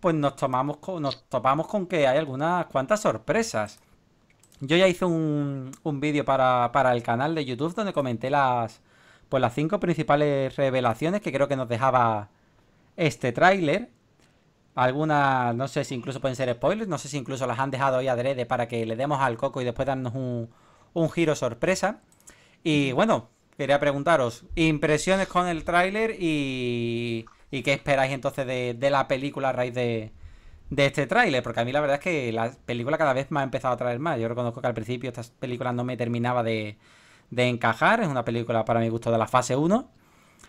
pues nos, tomamos nos topamos con que hay algunas cuantas sorpresas. Yo ya hice un, vídeo para, el canal de YouTube donde comenté las, pues las cinco principales revelaciones que creo que nos dejaba este tráiler. Algunas, no sé si incluso pueden ser spoilers, no sé si incluso las han dejado hoy adrede para que le demos al coco y después darnos un, un giro sorpresa. Y bueno, quería preguntaros, impresiones con el tráiler y, qué esperáis entonces de, la película a raíz de, este tráiler, porque a mí la verdad es que la película cada vez me ha empezado a traer más. Yo reconozco que al principio esta película no me terminaba de, encajar, es una película para mi gusto de la fase 1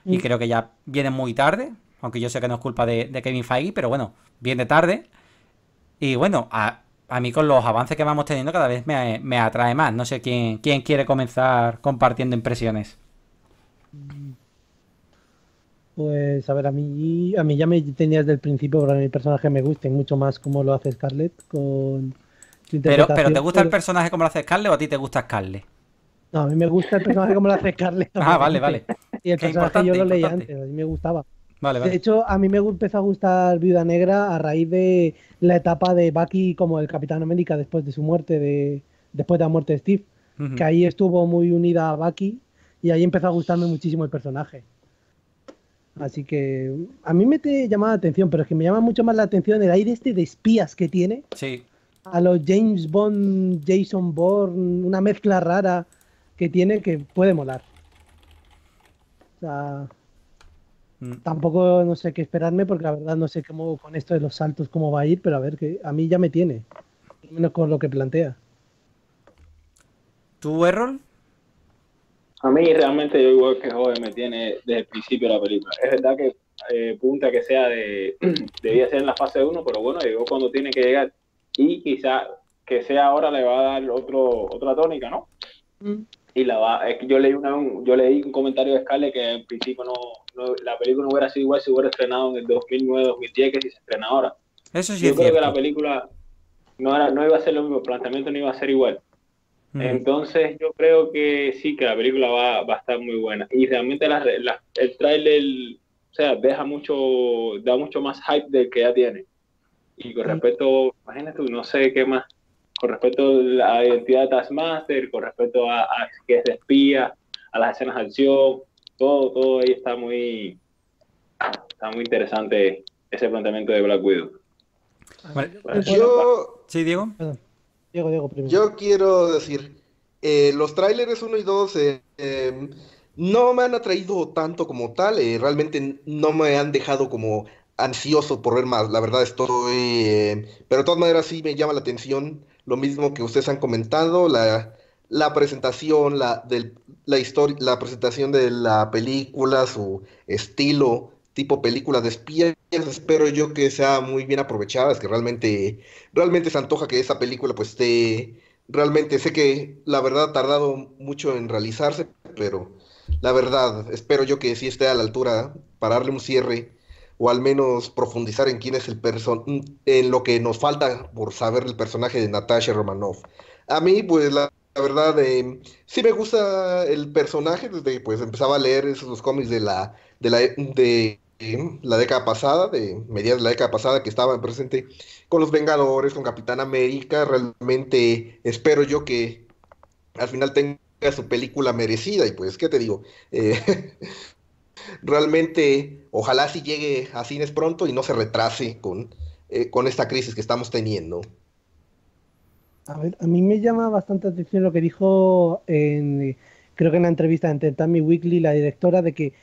y mm. creo que ya viene muy tarde, aunque yo sé que no es culpa de, de Kevin Feige, pero bueno, viene tarde. Y bueno, a, a mí con los avances que vamos teniendo cada vez me, atrae más. No sé quién, quién quiere comenzar compartiendo impresiones. Pues a ver, a mí, a mí ya me tenía desde el principio para que mi personaje me gusta mucho más como lo hace Scarlett con... Pero, ¿te gusta el personaje como lo hace Scarlett o a ti te gusta Scarlett? No, a mí me gusta el personaje como lo hace Scarlett. Ah, vale, vale. Y el Qué personaje yo lo leí antes, a mí me gustaba. De hecho, a mí me empezó a gustar Viuda Negra a raíz de la etapa de Bucky como el Capitán América después de su muerte, de, después de la muerte de Steve, que ahí estuvo muy unida a Bucky y ahí empezó a gustarme muchísimo el personaje. Así que a mí me te llama la atención, pero es que me llama mucho más la atención el aire este de espías que tiene. Sí. A los James Bond, Jason Bourne, una mezcla rara que tiene que puede molar. O sea, Mm. Tampoco no sé qué esperarme porque la verdad no sé cómo con esto de los saltos cómo va a ir, pero a ver, que a mí ya me tiene, menos con lo que plantea. tu error A mí realmente yo igual que Joven me tiene desde el principio de la película. Es verdad que eh, punta que sea de, debía ser en la fase 1, pero bueno, llegó cuando tiene que llegar y quizá que sea ahora le va a dar otro, otra tónica, ¿no? Mm y la yo leí una, yo leí un comentario de Scarlett que en principio no, la película no hubiera sido igual si hubiera estrenado en el 2009-2010 que si se estrena ahora. Eso sí yo creo que la película no, no iba a ser lo mismo, el planteamiento no iba a ser igual. Entonces yo creo que sí, que la película va, va a estar muy buena. Y realmente la, el tráiler, o sea, deja mucho, da mucho más hype del que ya tiene. Y con respecto, imagínate tú, no sé qué más con respecto a la identidad de Taskmaster, con respecto a, que es de espía, a las escenas de acción, todo, todo ahí está muy, está muy interesante ese planteamiento de Black Widow. yo, sí, Diego. Diego, Diego Yo quiero decir, eh, los trailers 1 y 2 eh, eh, no me han atraído tanto como tal, realmente no me han dejado como ansioso por ver más, la verdad estoy... pero de todas maneras sí me llama la atención lo mismo que ustedes han comentado, la, la presentación, la, del, la, historia, la presentación de la película, su estilo, tipo película de espías, espero yo que sea muy bien aprovechada, es que realmente, realmente se antoja que esa película pues esté, realmente sé que la verdad ha tardado mucho en realizarse, pero la verdad espero yo que sí esté a la altura para darle un cierre o al menos profundizar en quién es el en lo que nos falta por saber el personaje de Natasha Romanoff. A mí, pues la, verdad, eh, sí me gusta el personaje desde que pues, empezaba a leer esos cómics de la, de la, eh, la década pasada, de mediados de la década pasada, que estaba presente con los Vengadores, con Capitán América. Realmente espero yo que al final tenga su película merecida y pues, ¿qué te digo? Eh, Realmente, ojalá si llegue a cines pronto y no se retrase con, eh, con esta crisis que estamos teniendo. A mí me llama bastante atención lo que dijo en, eh, creo que en la entrevista entre tammy Weekly, la directora, de que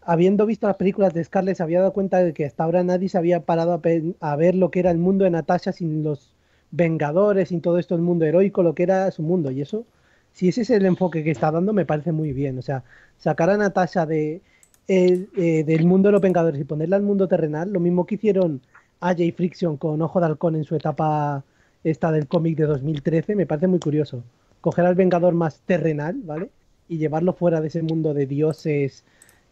habiendo visto las películas de Scarlett se había dado cuenta de que hasta ahora nadie se había parado a, a ver lo que era el mundo de Natasha sin los Vengadores, sin todo esto, el mundo heroico, lo que era su mundo. Y eso, si ese es el enfoque que está dando, me parece muy bien. O sea, sacar a Natasha de, eh, del mundo de los Vengadores y ponerla al mundo terrenal, lo mismo que hicieron AJ Friction con Ojo de Halcón en su etapa esta del cómic de 2013, me parece muy curioso. Coger al Vengador más terrenal, ¿vale? Y llevarlo fuera de ese mundo de dioses,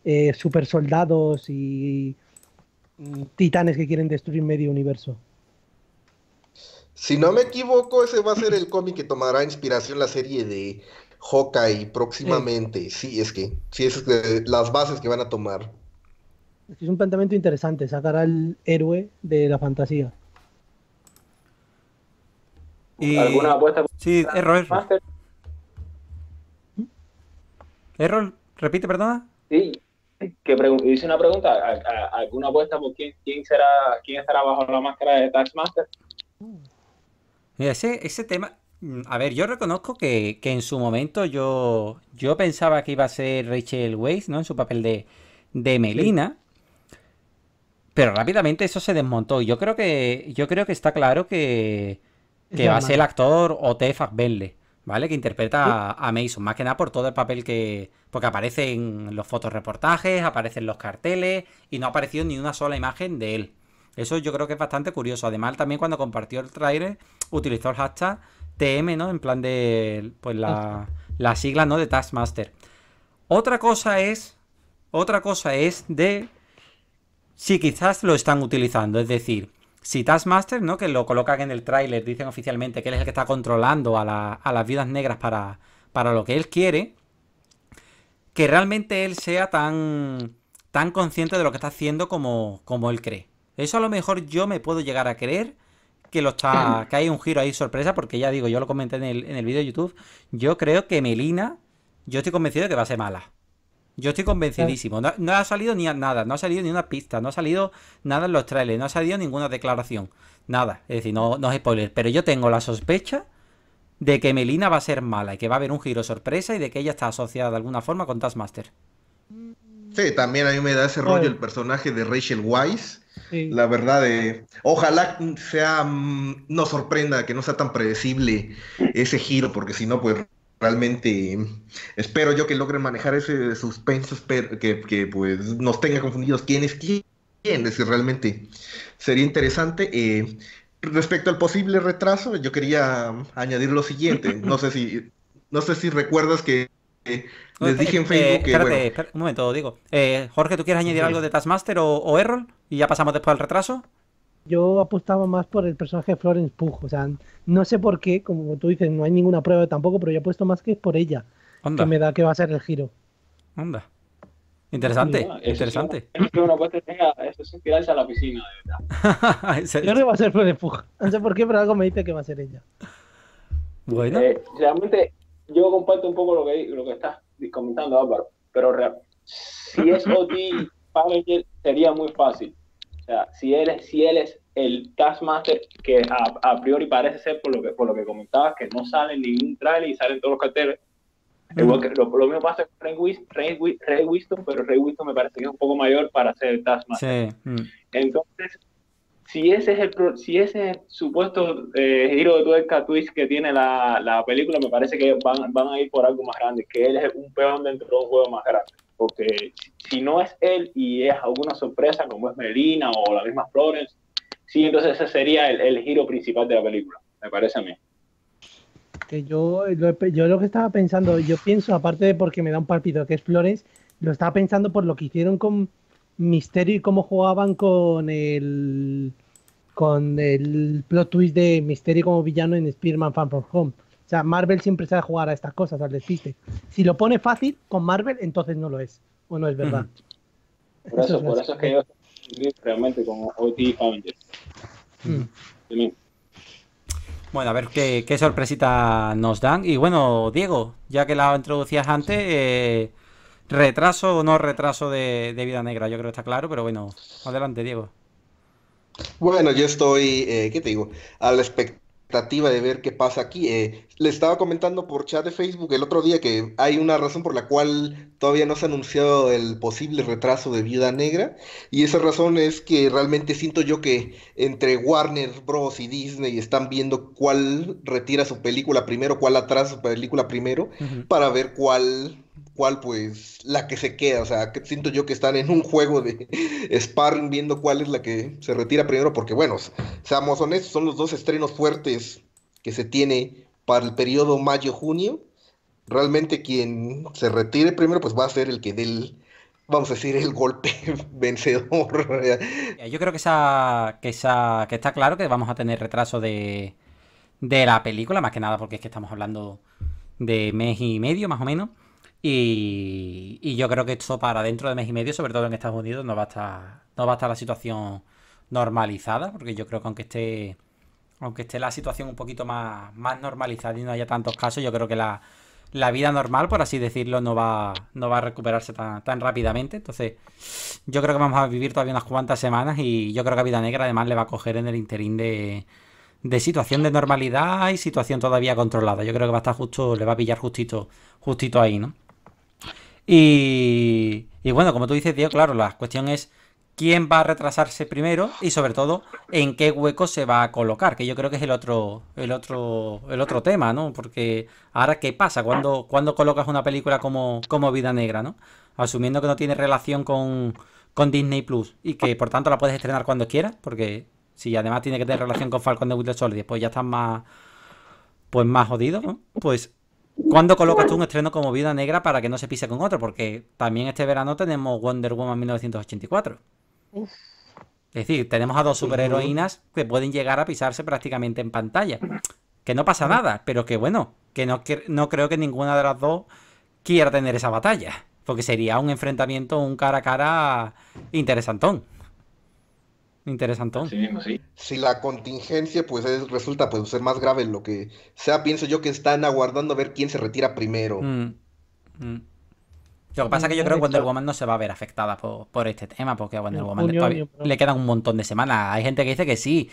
eh, super soldados y mm, titanes que quieren destruir medio universo. Si no me equivoco, ese va a ser el cómic que tomará inspiración la serie de Hawkeye próximamente. Sí, es que sí es que eh, las bases que van a tomar. Es un planteamiento interesante, sacar al héroe de la fantasía. Y... ¿Alguna apuesta? Sí, eh, error. Master? Error, eh, repite, perdona. Sí, que hice una pregunta. ¿A, alguna apuesta por quién, quién, será, quién estará bajo la máscara de Taxmaster? Mira, ese, ese tema, Mm, a ver, yo reconozco que, en su momento yo, yo pensaba que iba a ser Rachel Weisz, ¿no? En su papel de, Melina. Pero rápidamente eso se desmontó. Yo creo que, yo creo que está claro que, que va a ser el actor Otefa Fassbender, ¿vale? Que interpreta a, Mason, más que nada por todo el papel que... Porque aparece en los fotoreportajes, aparecen los carteles y no ha aparecido ni una sola imagen de él. Eso yo creo que es bastante curioso. Además, también cuando compartió el trailer, utilizó el hashtag TM, ¿no? En plan de, pues la, la sigla, ¿no? De Taskmaster. Otra cosa es, otra cosa es de si quizás lo están utilizando, es decir, si Taskmaster, ¿no? Que lo colocan en el tráiler, dicen oficialmente que él es el que está controlando a, las viudas negras para, para, lo que él quiere. Que realmente él sea tan, tan consciente de lo que está haciendo como, como él cree. Eso a lo mejor yo me puedo llegar a creer que lo está. que hay un giro ahí sorpresa, porque ya digo, yo lo comenté en el, vídeo de YouTube. Yo creo que Melina, yo estoy convencido de que va a ser mala. Yo estoy convencidísimo. No, ha salido ni nada, no ha salido ni una pista, no ha salido nada en los trailers, no ha salido ninguna declaración. Nada. Es decir, no, no es spoiler. Pero yo tengo la sospecha de que Melina va a ser mala y que va a haber un giro sorpresa y de que ella está asociada de alguna forma con Taskmaster. Sí, también a mí me da ese rollo el personaje de Rachel Wise la verdad, eh, ojalá sea, mm, nos sorprenda, que no sea tan predecible ese giro, porque si no, pues realmente mm, espero yo que logre manejar ese suspenso, que, que pues nos tenga confundidos quién es quién, es decir, realmente sería interesante. Eh, respecto al posible retraso, yo quería mm, añadir lo siguiente, no sé si, no sé si recuerdas que les dije en eh, Facebook Espérate, un momento, digo. Eh, Jorge, ¿tú quieres añadir algo de Taskmaster o, Errol? Y ya pasamos después al retraso. Yo apostaba más por el personaje Florence Pugh. O sea, no sé por qué, como tú dices, no hay ninguna prueba tampoco, pero yo apuesto más que es por ella. Que me da que va a ser el giro. Onda. Interesante, interesante. Es que una tenga, eso es a la piscina, de verdad. yo creo que va a ser Florence Pugh. No sé por qué, pero algo me dice que va a ser ella. Bueno. Eh, realmente yo comparto un poco lo que, lo que estás comentando, Álvaro, pero si es OT sería muy fácil. O sea, si él es, si él es el Taskmaster que a, priori parece ser por lo que por lo que comentabas que no sale ningún trailer y salen todos los carteles. que lo, mismo pasa con Ray, pero Ray me parece que es un poco mayor para ser el Taskmaster. Mm. Entonces, si ese es el, si ese supuesto eh, giro de tuerca twist que tiene la, película, me parece que van, van, a ir por algo más grande, que él es un peón dentro de un juego más grande. Porque si no es él y es alguna sorpresa como es Melina o la misma flores, sí, entonces ese sería el, el giro principal de la película, me parece a mí. Que yo, lo, yo lo que estaba pensando, yo pienso, aparte de porque me da un palpito que es Flores, lo estaba pensando por lo que hicieron con, misterio y cómo jugaban con el con el plot twist de misterio como villano en Spider-Man Fan From Home. O sea, Marvel siempre sabe jugar a estas cosas, al despiste. Si lo pone fácil con Marvel, entonces no lo es, o no es verdad. Por, eso, que realmente OT mm. Bueno, a ver qué, sorpresita nos dan. Y bueno, Diego, ya que la introducías antes, eh, retraso o no retraso de, Vida Negra, yo creo que está claro, pero bueno, adelante, Diego. Bueno, yo estoy, eh, ¿qué te digo? A la expectativa de ver qué pasa aquí. Eh, le estaba comentando por chat de Facebook el otro día que hay una razón por la cual todavía no se ha anunciado el posible retraso de Vida Negra, y esa razón es que realmente siento yo que entre Warner Bros. y Disney están viendo cuál retira su película primero, cuál atrasa su película primero, para ver cuál cuál pues la que se queda, o sea, que siento yo que están en un juego de sparring viendo cuál es la que se retira primero, porque bueno, seamos honestos, son los dos estrenos fuertes que se tiene para el periodo mayo-junio, realmente quien se retire primero pues va a ser el que dé vamos a decir, el golpe vencedor. Yo creo que, esa, que, esa, que está claro que vamos a tener retraso de, de la película, más que nada porque es que estamos hablando de mes y medio más o menos. Y, yo creo que esto para dentro de mes y medio, sobre todo en Estados Unidos, no va a estar, no va a estar la situación normalizada, porque yo creo que aunque esté, aunque esté la situación un poquito más, más normalizada y no haya tantos casos, yo creo que la, vida normal, por así decirlo, no va, no va a recuperarse tan, tan, rápidamente. Entonces, yo creo que vamos a vivir todavía unas cuantas semanas y yo creo que a Vida Negra además le va a coger en el interín de, de situación de normalidad y situación todavía controlada. Yo creo que va a estar justo, le va a pillar justito, justito ahí, ¿no? Y, bueno, como tú dices, Diego, claro, la cuestión es quién va a retrasarse primero y sobre todo en qué hueco se va a colocar, que yo creo que es el otro, el otro, el otro tema, ¿no? Porque ahora qué pasa cuando, cuando colocas una película como, como Vida Negra, ¿no? Asumiendo que no tiene relación con, con Disney Plus y que por tanto la puedes estrenar cuando quieras, porque si además tiene que tener relación con Falcon de Winter Soldier, pues ya estás más pues más jodido, ¿no? Pues ¿Cuándo colocas tú un estreno como Vida Negra para que no se pise con otro? Porque también este verano tenemos Wonder Woman 1984. Es decir, tenemos a dos superheroínas que pueden llegar a pisarse prácticamente en pantalla. Que no pasa nada, pero que bueno, que no, que no creo que ninguna de las dos quiera tener esa batalla. Porque sería un enfrentamiento, un cara a cara interesantón interesante Si la contingencia pues resulta pues ser más grave en lo que sea, pienso yo que están aguardando a ver quién se retira primero. Mm, mm. Lo que pasa es que yo mm, creo que Wonder Woman no se va a ver afectada por, este tema, porque a Wonder Woman le quedan un montón de semanas. Hay gente que dice que sí.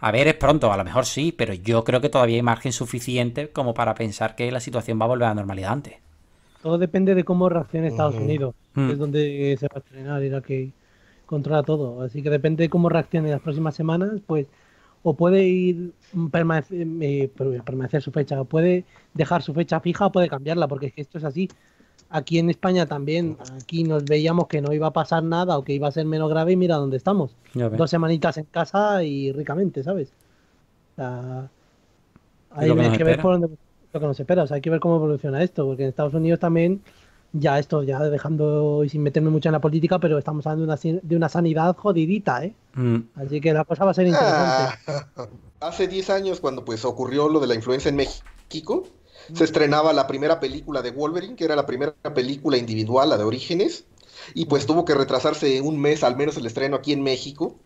A ver, es pronto, a lo mejor sí, pero yo creo que todavía hay margen suficiente como para pensar que la situación va a volver a la normalidad antes. Todo depende de cómo reaccione Estados Unidos, es donde se va a estrenar y la que controla todo. Así que depende de cómo reaccione las próximas semanas, pues o puede ir eh, permanecer, su fecha, o puede dejar su fecha fija o puede cambiarla, porque es que esto es así. Aquí en España también, aquí nos veíamos que no iba a pasar nada o que iba a ser menos grave y mira dónde estamos. Dos semanitas en casa y ricamente, ¿sabes? hay que, ver lo que nos espera, o sea, hay que ver cómo evoluciona esto, porque en Estados Unidos también ya esto, ya dejando y sin meterme mucho en la política, pero estamos hablando de una, de una sanidad jodidita, ¿eh? Mm. Así que la cosa va a ser interesante. Ah. hace 10 años, cuando pues ocurrió lo de la influencia en México, mm. se estrenaba la primera película de Wolverine, que era la primera película individual, la de Orígenes, y pues tuvo que retrasarse un mes al menos el estreno aquí en México,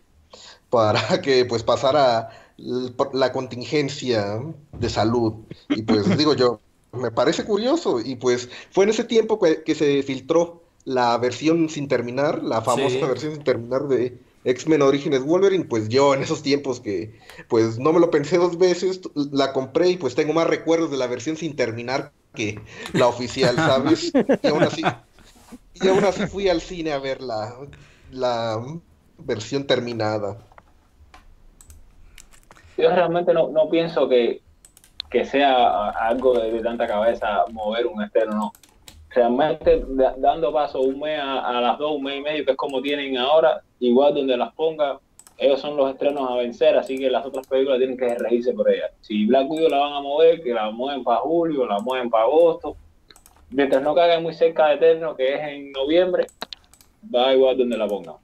para que pues pasara la contingencia de salud. Y pues digo yo, me parece curioso y pues fue en ese tiempo que, se filtró la versión sin terminar, la famosa versión sin terminar de X-Men Orígenes Wolverine, pues yo en esos tiempos que pues no me lo pensé dos veces, la compré y pues tengo más recuerdos de la versión sin terminar que la oficial, ¿sabes? y aún así, y aún así fui al cine a ver la, versión terminada. Yo realmente no pienso que, que sea algo de, tanta cabeza mover un estreno, no. Realmente dando paso un mes a, las dos, un mes y medio, que es como tienen ahora, igual donde las ponga, ellos son los estrenos a vencer, así que las otras películas tienen que regirse por ellas. Si Black Widow la van a mover, que la mueven para julio, la mueven para agosto, mientras no caiga muy cerca de Eterno, que es en noviembre, va igual donde la pongan.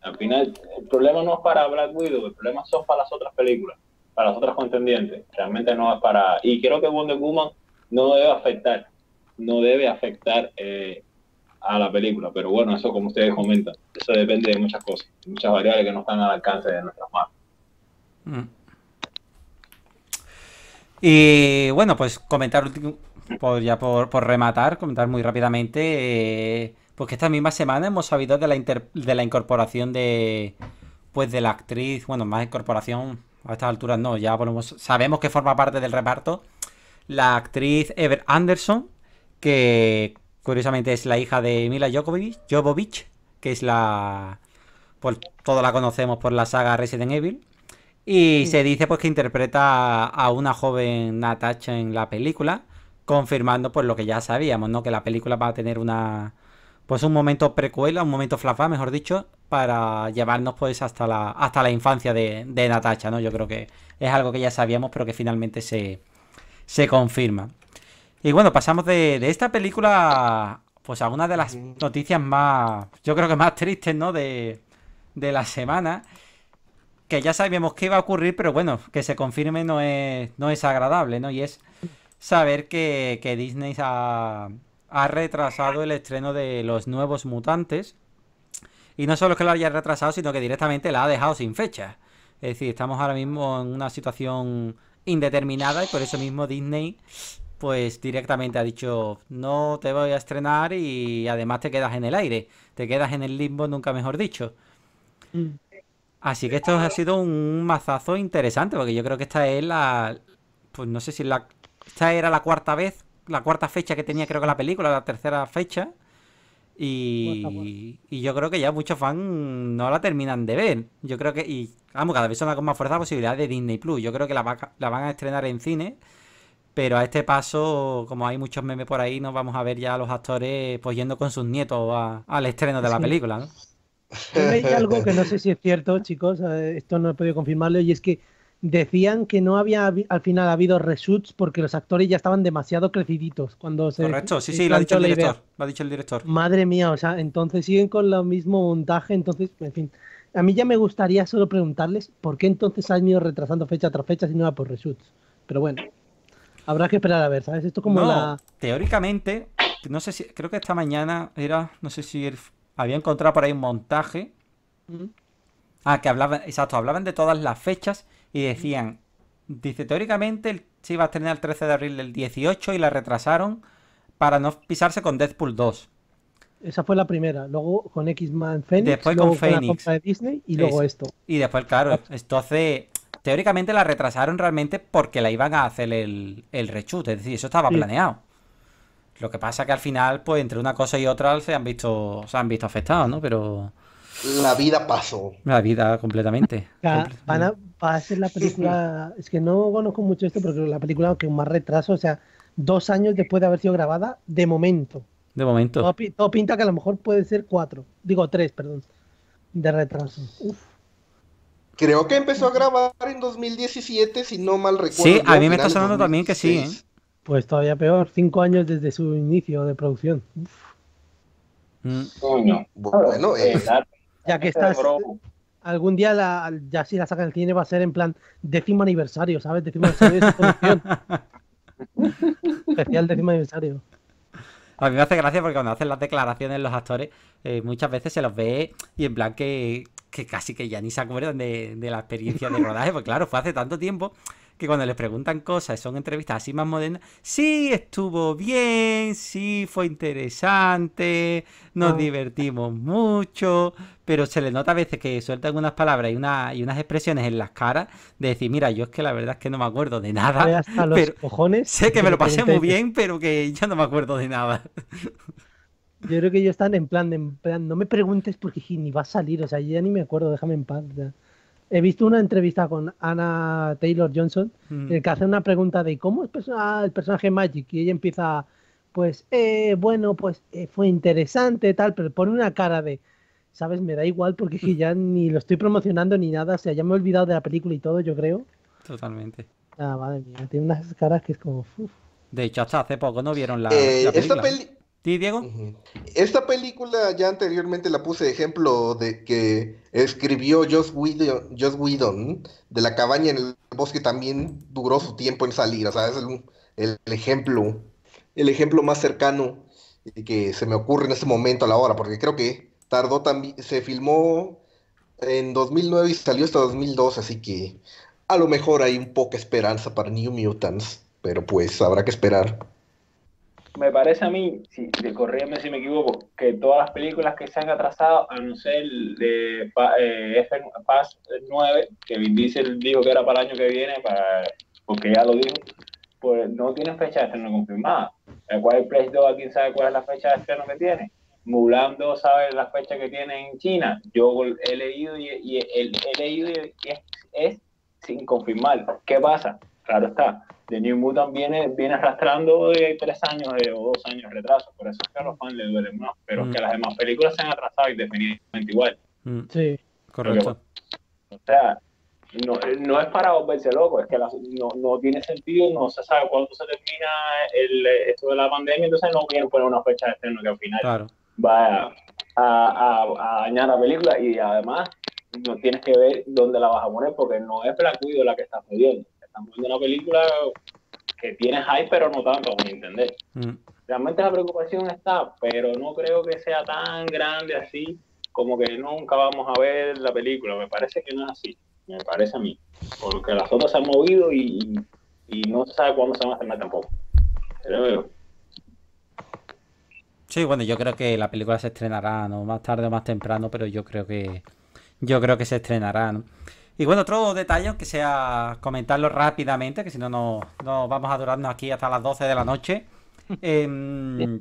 Al final, el problema no es para Black Widow, el problema son para las otras películas para las otras contendientes, realmente no es para... Y creo que Wonder Woman no debe afectar, no debe afectar eh, a la película, pero bueno, eso como ustedes comentan, eso depende de muchas cosas, muchas variables que no están al alcance de nuestras manos. Mm. Y bueno, pues comentar por, ya por, rematar, comentar muy rápidamente, eh, porque pues esta misma semana hemos sabido de la, de la incorporación de pues de la actriz, bueno, más incorporación, a estas alturas no, ya sabemos que forma parte del reparto la actriz Ever Anderson, que curiosamente es la hija de Mila Jovovich, que es la... Pues todos la conocemos por la saga Resident Evil. Y se dice pues que interpreta a una joven Natasha en la película, confirmando pues lo que ya sabíamos, ¿no? Que la película va a tener una, pues un momento precuela, un momento flashback, mejor dicho, para llevarnos pues hasta la, hasta la infancia de, Natacha, ¿no? Yo creo que es algo que ya sabíamos, pero que finalmente se, confirma. Y bueno, pasamos de, esta película pues a una de las noticias más, yo creo que más tristes, ¿no? De, de la semana, que ya sabíamos que iba a ocurrir, pero bueno, que se confirme no es, no es agradable, ¿no? Y es saber que, que Disney ha ha retrasado el estreno de Los Nuevos Mutantes. Y no solo es que lo haya retrasado, sino que directamente la ha dejado sin fecha. Es decir, estamos ahora mismo en una situación indeterminada y por eso mismo Disney pues directamente ha dicho no te voy a estrenar y además te quedas en el aire, te quedas en el limbo, nunca mejor dicho. Mm. Así que esto ha sido un mazazo interesante porque yo creo que esta es la pues no sé si la esta era la cuarta vez la cuarta fecha que tenía creo que la película, la tercera fecha. Y, y, yo creo que ya muchos fans no la terminan de ver. Yo creo que, y vamos, cada vez son con más fuerza las posibilidades de Disney Plus. Yo creo que la, van a estrenar en cine, pero a este paso, como hay muchos memes por ahí, nos vamos a ver ya a los actores pues yendo con sus nietos al estreno de la película. ¿no? algo que no sé si es cierto, chicos, eh, esto no he podido confirmarlo, y es que decían que no había al final habido reshoots porque los actores ya estaban demasiado creciditos cuando se correcto sí sí lo ha dicho el director madre mía o sea entonces siguen con lo mismo montaje entonces en fin a mí ya me gustaría solo preguntarles por qué entonces han ido retrasando fecha tras fecha si no era por reshoots pero bueno habrá que esperar a ver sabes esto como la teóricamente no sé si creo que esta mañana era no sé si había encontrado por ahí un montaje ah que hablaban exacto hablaban de todas las fechas y decían, dice, teóricamente se iba a estrenar el 13 de abril del 18 y la retrasaron para no pisarse con Deadpool 2. Esa fue la primera, luego con X-Man Phoenix, después luego con, Phoenix. Disney y luego esto. Y después, claro, entonces teóricamente la retrasaron realmente porque la iban a hacer el, el es decir, eso estaba planeado. Lo que pasa que al final, pues entre una cosa y otra se han visto, se han visto afectados, ¿no? Pero la vida pasó. La vida completamente. van a, ser la película, es que no conozco mucho esto, pero la película que más retraso, o sea, dos años después de haber sido grabada, de momento. De momento. Todo, pinta que a lo mejor puede ser cuatro, digo tres, perdón, de retraso. Uf. Creo que empezó a grabar en 2017, si no mal recuerdo. Sí, a mí me está sonando también que sí. ¿eh? Pues todavía peor, cinco años desde su inicio de producción. Mm. Bueno, bueno eh, eh. Ya que este, estás. Algún día, la, ya si la sacan el cine, va a ser en plan décimo aniversario, ¿sabes? Décimo aniversario de Especial décimo aniversario. A mí me hace gracia porque cuando hacen las declaraciones los actores, eh, muchas veces se los ve y en plan que, casi que ya ni se acuerdan de, de, la experiencia de rodaje, pues claro, fue hace tanto tiempo que cuando les preguntan cosas, son entrevistas así más modernas, sí estuvo bien, sí fue interesante, nos mm. divertimos mucho, pero se le nota a veces que sueltan unas palabras y, unas expresiones en las caras de decir, mira, yo es que la verdad es que no me acuerdo de nada. Hasta los sé que me lo pasé muy bien, pero que ya no me acuerdo de nada. Yo creo que ellos están en plan, no me preguntes porque ni va a salir, o sea, ya ni me acuerdo, déjame en paz he visto una entrevista con Anna Taylor Johnson, mm. en el que hace una pregunta de cómo es ah, el personaje Magic y ella empieza, pues, eh, bueno, pues eh, fue interesante, tal, pero pone una cara de, ¿sabes? Me da igual porque ya ni lo estoy promocionando ni nada, o sea, ya me he olvidado de la película y todo, yo creo. Totalmente. Ah, madre mía, tiene unas caras que es como... De hecho, hasta hace poco no vieron la... Eh, ¿Sí, Diego? Esta película ya anteriormente la puse ejemplo de que escribió Joss Whedon, de la cabaña en el bosque también duró su tiempo en salir, o sea, es el, ejemplo, el ejemplo más cercano que se me ocurre en este momento a la hora, porque creo que tardó también, se filmó en 2009 y salió hasta 2012 así que a lo mejor hay un poca esperanza para New Mutants, pero pues habrá que esperar me parece a mí, si, corrígeme si me equivoco, que todas las películas que se han atrasado, a no ser de eh, f 9, que Vin Diesel dijo que era para el año que viene, para, porque ya lo dijo, pues no tienen fecha de estreno confirmada. El ¿quién sabe cuál es la fecha de estreno que tiene? Mulan 2 sabe la fecha que tiene en China. Yo he leído y, he leído y es sin confirmar. ¿Qué pasa? claro está. The New Mutant viene, viene arrastrando hay tres años o dos años de retraso, por eso es que a los fans le duele más, pero es mm. que las demás películas se han atrasado indefinidamente definitivamente igual. Mm. Sí, correcto. o sea, no, eh, no, es para volverse loco, es que no, tiene sentido, no se sabe cuándo se termina el, esto de la pandemia, entonces no quieren poner una fecha de estreno que al final va a, a, dañar la película y además no tienes que ver dónde la vas a poner porque no es Black Widow la que estás pidiendo estamos viendo una película que tiene hype, pero no tanto, a entender. Mm. Realmente la preocupación está, pero no creo que sea tan grande así como que nunca vamos a ver la película. Me parece que no es así, me parece a mí. Porque las otras se han movido y, no se sabe cuándo se van a estrenar tampoco. Sí, bueno, yo creo que la película se estrenará, ¿no? Más tarde o más temprano, pero yo creo que yo creo que se estrenará, ¿no? Y bueno, otro detalle, aunque sea comentarlo rápidamente, que si no, no, vamos a durarnos aquí hasta las 12 de la noche. Em,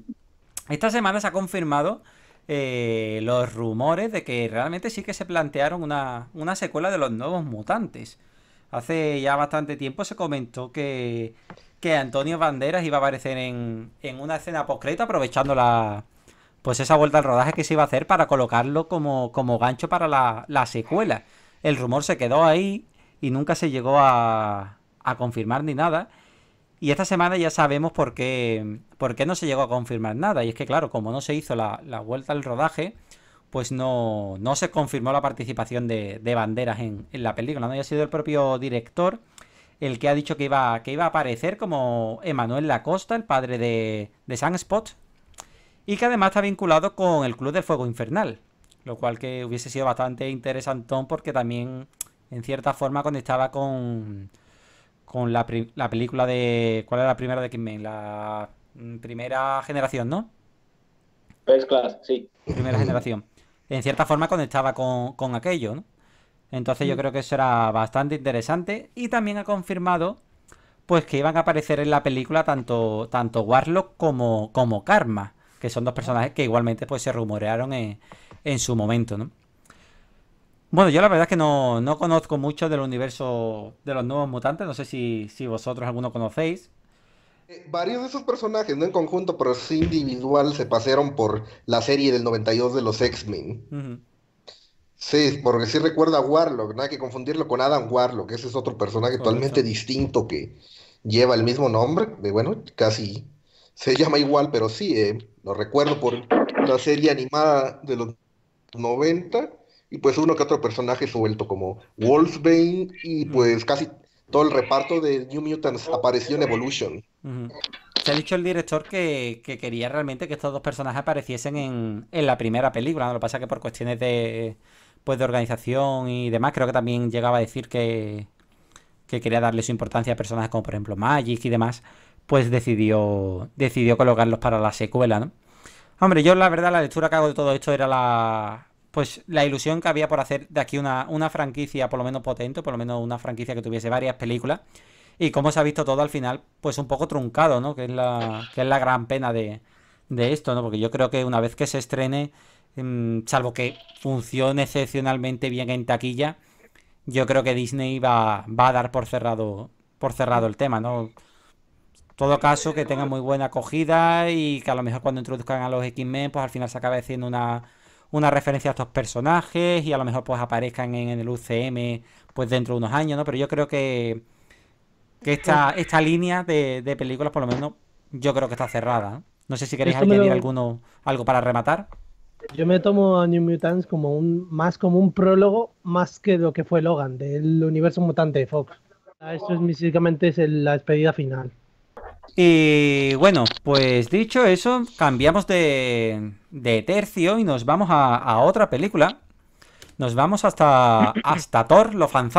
esta semana se ha confirmado eh, los rumores de que realmente sí que se plantearon una, secuela de los nuevos mutantes. Hace ya bastante tiempo se comentó que, que Antonio Banderas iba a aparecer en, una escena postcreta, aprovechando la, pues esa vuelta al rodaje que se iba a hacer para colocarlo como, como gancho para la, la secuela el rumor se quedó ahí y nunca se llegó a, confirmar ni nada. Y esta semana ya sabemos por qué, por qué no se llegó a confirmar nada. Y es que, claro, como no se hizo la, vuelta al rodaje, pues no, no, se confirmó la participación de, Banderas en, la película. No ha sido el propio director el que ha dicho que iba, que iba a aparecer como Emanuel Lacosta, el padre de, de Sunspot, y que además está vinculado con el Club del Fuego Infernal. Lo cual que hubiese sido bastante interesantón porque también en cierta forma conectaba con, con la, película de... ¿Cuál era la primera de Kingman? La mm, primera generación, ¿no? First Class, sí. Primera generación. En cierta forma conectaba con, aquello, ¿no? Entonces yo creo que eso era bastante interesante. Y también ha confirmado pues que iban a aparecer en la película tanto, tanto Warlock como, como Karma, que son dos personajes que igualmente pues se rumorearon en, en su momento, ¿no? Bueno, yo la verdad es que no, conozco mucho del universo de los nuevos mutantes, no sé si, vosotros alguno conocéis. Eh, varios de esos personajes, no en conjunto, pero sí individual, se pasaron por la serie del 92 de los X-Men. Sí, porque sí recuerda a Warlock, Nada que confundirlo con Adam Warlock, ese es otro personaje totalmente distinto que lleva el mismo nombre, bueno, casi se llama igual, pero sí, eh, lo recuerdo por la serie animada de los 90, y pues uno que otro personaje suelto como Wolfsbane y pues casi todo el reparto de New Mutants apareció en Evolution. Se ha dicho el director que, quería realmente que estos dos personajes apareciesen en, en la primera película, ¿no? lo que pasa es que por cuestiones de pues de organización y demás, creo que también llegaba a decir que, que quería darle su importancia a personajes como por ejemplo Magic y demás, pues decidió, decidió colocarlos para la secuela, ¿no? Hombre, yo la verdad la lectura que hago de todo esto era la... Pues la ilusión que había por hacer de aquí una, una franquicia por lo menos potente, por lo menos una franquicia que tuviese varias películas. Y como se ha visto todo al final, pues un poco truncado, ¿no? Que es la, que es la gran pena de, esto, ¿no? Porque yo creo que una vez que se estrene, mm, salvo que funcione excepcionalmente bien en taquilla, yo creo que Disney va, va a dar por cerrado, por cerrado el tema, ¿no? todo caso, que tenga muy buena acogida y que a lo mejor cuando introduzcan a los X-Men, pues al final se acabe haciendo una, referencia a estos personajes y a lo mejor pues aparezcan en, el UCM pues dentro de unos años, ¿no? Pero yo creo que, que esta, línea de, películas, por lo menos, yo creo que está cerrada. No, sé si queréis añadir alguno, algo para rematar. Yo me tomo a New Mutants como un, más como un prólogo más que lo que fue Logan, del universo mutante de Fox. Esto es básicamente es la despedida final. Y bueno, pues dicho eso, cambiamos de, tercio y nos vamos a, otra película. Nos vamos hasta, hasta Thor, los Fan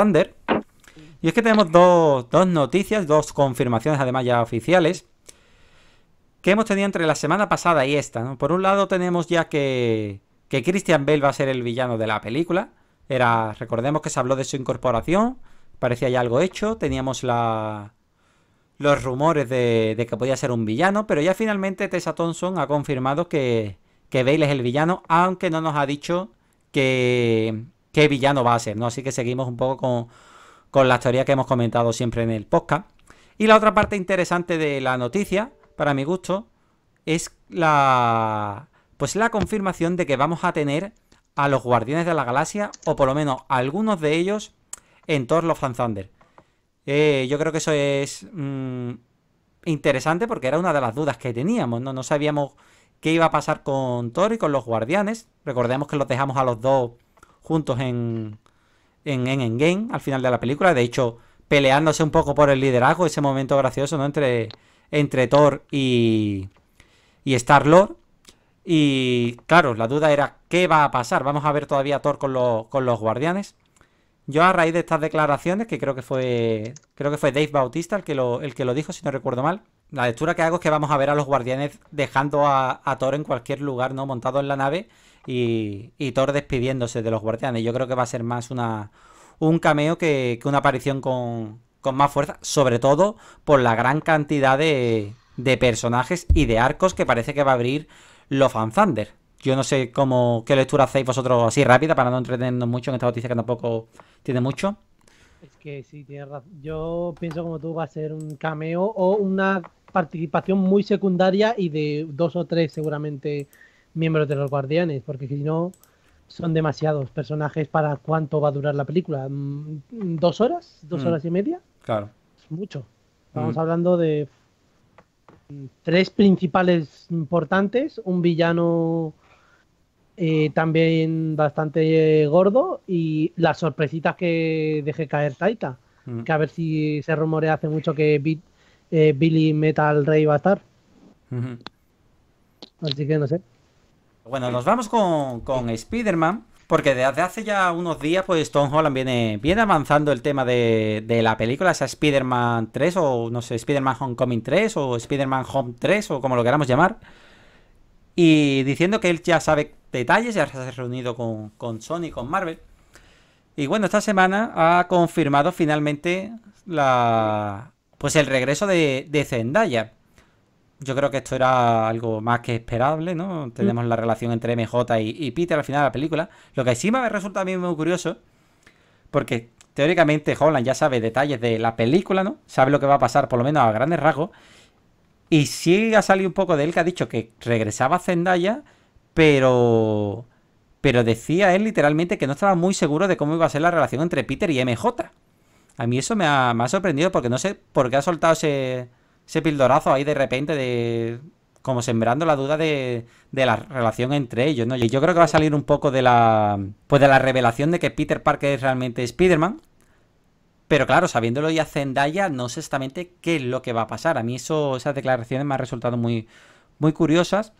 Y es que tenemos dos, noticias, dos confirmaciones además ya oficiales que hemos tenido entre la semana pasada y esta. Por un lado tenemos ya que, que Christian Bale va a ser el villano de la película. Era, recordemos que se habló de su incorporación, parecía ya algo hecho. Teníamos la, los rumores de, que podía ser un villano, pero ya finalmente Tessa Thompson ha confirmado que, que Bale es el villano, aunque no nos ha dicho que, qué villano va a ser, ¿no? Así que seguimos un poco con, con la que hemos comentado siempre en el podcast. Y la otra parte interesante de la noticia, para mi gusto, es la. Pues la confirmación de que vamos a tener a los Guardianes de la Galaxia, o por lo menos a algunos de ellos, en todos los and Thunder. Eh, yo creo que eso es mm, interesante porque era una de las dudas que teníamos, ¿no? No sabíamos qué iba a pasar con Thor y con los guardianes. Recordemos que los dejamos a los dos juntos en, en, en Endgame, al final de la película. De hecho, peleándose un poco por el liderazgo, ese momento gracioso, ¿no? Entre, entre Thor y, y Star-Lord. Y claro, la duda era qué va a pasar. Vamos a ver todavía a Thor con, con los guardianes. Yo a raíz de estas declaraciones, que creo que fue. Creo que fue Dave Bautista el que lo, el que lo dijo, si no recuerdo mal. La lectura que hago es que vamos a ver a los guardianes dejando a, Thor en cualquier lugar, ¿no? Montado en la nave. Y, y Thor despidiéndose de los guardianes. Yo creo que va a ser más una. un cameo que, una aparición con, con más fuerza. Sobre todo por la gran cantidad de, de personajes y de arcos que parece que va a abrir los Fan yo no sé cómo qué lectura hacéis vosotros así rápida para no entretenernos mucho en esta noticia que tampoco tiene mucho. Es que sí, tienes razón. Yo pienso como tú va a ser un cameo o una participación muy secundaria y de dos o tres seguramente miembros de los guardianes, porque si no son demasiados personajes para cuánto va a durar la película. Mm, ¿Dos horas? ¿Dos mm. horas y media? Claro. Es mucho. Mm. Estamos hablando de tres principales importantes, un villano eh, también bastante gordo y las sorpresitas que deje caer Taita, mm. que a ver si se rumorea hace mucho que eh, Billy Metal Rey va a estar. Así que no sé. Bueno, nos vamos con, con Spider-Man. Porque desde hace ya unos días, pues Tom Holland viene, viene avanzando el tema de, de la película, esa Spider-Man 3, o no sé, Spider-Man Homecoming 3, o Spider-Man Home 3, o como lo queramos llamar. Y diciendo que él ya sabe detalles, ya se ha reunido con, Sony, con Marvel. Y bueno, esta semana ha confirmado finalmente la pues el regreso de, de Zendaya. Yo creo que esto era algo más que esperable, ¿no? Mm. Tenemos la relación entre MJ y, y, Peter al final de la película. Lo que sí me resulta a mí muy curioso, porque teóricamente Holland ya sabe detalles de la película, ¿no? Sabe lo que va a pasar, por lo menos a grandes rasgos. Y sí ha salido un poco de él que ha dicho que regresaba a Zendaya pero pero decía él literalmente que no estaba muy seguro de cómo iba a ser la relación entre Peter y MJ. A mí eso me ha, más sorprendido porque no sé por qué ha soltado ese, ese pildorazo ahí de repente de como sembrando la duda de, de, la relación entre ellos, ¿no? Y yo creo que va a salir un poco de la pues de la revelación de que Peter Parker es realmente Spider-Man. Pero claro, sabiéndolo ya Zendaya, no sé exactamente qué es lo que va a pasar. A mí eso, esas declaraciones me han resultado muy, muy curiosas.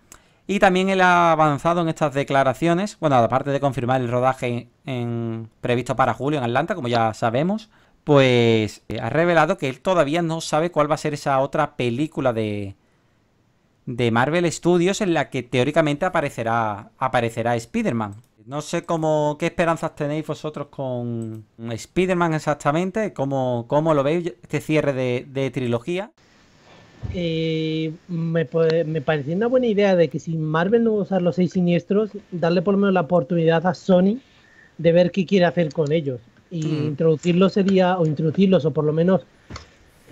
Y también él ha avanzado en estas declaraciones, bueno, aparte de confirmar el rodaje en, previsto para julio en Atlanta, como ya sabemos, pues eh, ha revelado que él todavía no sabe cuál va a ser esa otra película de, de Marvel Studios en la que teóricamente aparecerá, aparecerá Spider-Man. No sé cómo, qué esperanzas tenéis vosotros con Spider-Man exactamente, cómo, cómo lo veis este cierre de, de trilogía. Eh, me, me una buena idea de que si Marvel no a usar los seis siniestros, darle por lo menos la oportunidad a Sony de ver qué quiere hacer con ellos. Y mm. introducirlos sería, o introducirlos, o por lo menos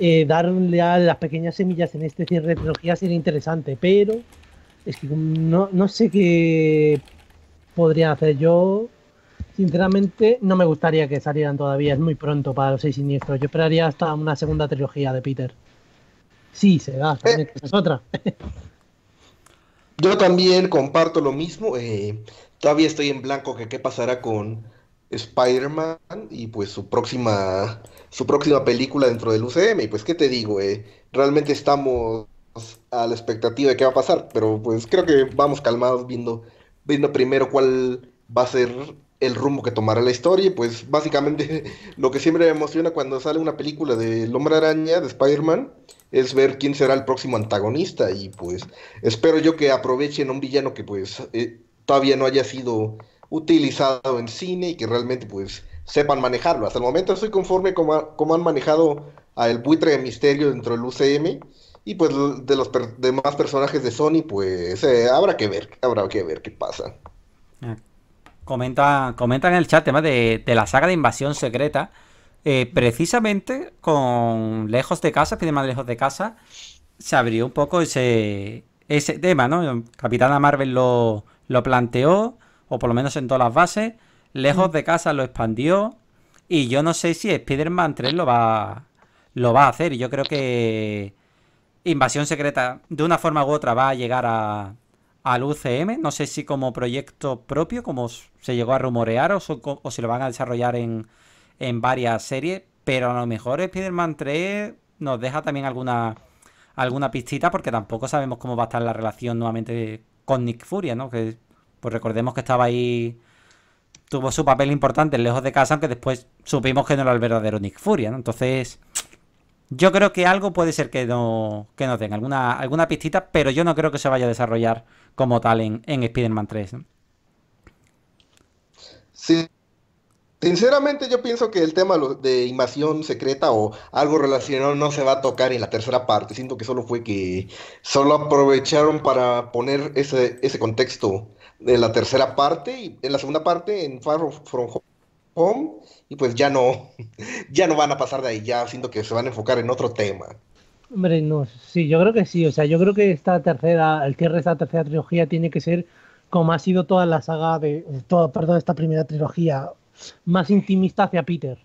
eh, darle a las pequeñas semillas en este cierre de trilogía sería interesante, pero es que no, no sé qué podría hacer yo. Sinceramente, no me gustaría que salieran todavía, es muy pronto para los seis siniestros. Yo esperaría hasta una segunda trilogía de Peter. Sí, se da, eh. es otra. Yo también comparto lo mismo. Eh, todavía estoy en blanco que qué pasará con Spider-Man y pues su próxima, su próxima película dentro del UCM. Y pues, ¿qué te digo? Eh? Realmente estamos a la expectativa de qué va a pasar, pero pues creo que vamos calmados viendo, viendo primero cuál va a ser el rumbo que tomará la historia y pues básicamente lo que siempre me emociona cuando sale una película de Hombre Araña, de Spider-Man, es ver quién será el próximo antagonista y pues espero yo que aprovechen un villano que pues eh, todavía no haya sido utilizado en cine y que realmente pues sepan manejarlo. Hasta el momento estoy conforme como, han manejado a el buitre de misterio dentro del UCM y pues de los demás personajes de Sony pues eh, habrá que ver, habrá que ver qué pasa. Comenta, en el chat tema de, la saga de Invasión Secreta. Eh, precisamente con Lejos de Casa, Spiderman Lejos de Casa, se abrió un poco ese, ese tema, ¿no? Capitana Marvel lo, planteó, o por lo menos en todas las bases. Lejos mm. de Casa lo expandió. Y yo no sé si Spider-Man 3 lo va, lo va a hacer. Yo creo que Invasión Secreta, de una forma u otra, va a llegar a, al UCM. No sé si como proyecto propio, como se llegó a rumorear, o, si lo van a desarrollar en, varias series. Pero a lo mejor Spider-Man 3 nos deja también alguna, alguna pistita, porque tampoco sabemos cómo va a estar la relación nuevamente con Nick Furia, ¿no? Que pues recordemos que estaba ahí. Tuvo su papel importante lejos de casa, aunque después supimos que no era el verdadero Nick Furia, ¿no? Entonces, yo creo que algo puede ser que, no, que no alguna, alguna pistita, pero yo no creo que se vaya a desarrollar como tal en, en Spider-Man 3. Sí, Sinceramente yo pienso que el tema de invasión secreta o algo relacionado no se va a tocar en la tercera parte. Siento que solo fue que solo aprovecharon para poner ese, ese contexto de la tercera parte y en la segunda parte en Far From y pues ya no, ya no van a pasar de ahí, ya siento que se van a enfocar en otro tema. Hombre, no, sí, yo creo que sí, o sea, yo creo que esta tercera, el cierre de esta tercera trilogía tiene que ser como ha sido toda la saga de, toda, perdón, esta primera trilogía, más intimista hacia Peter.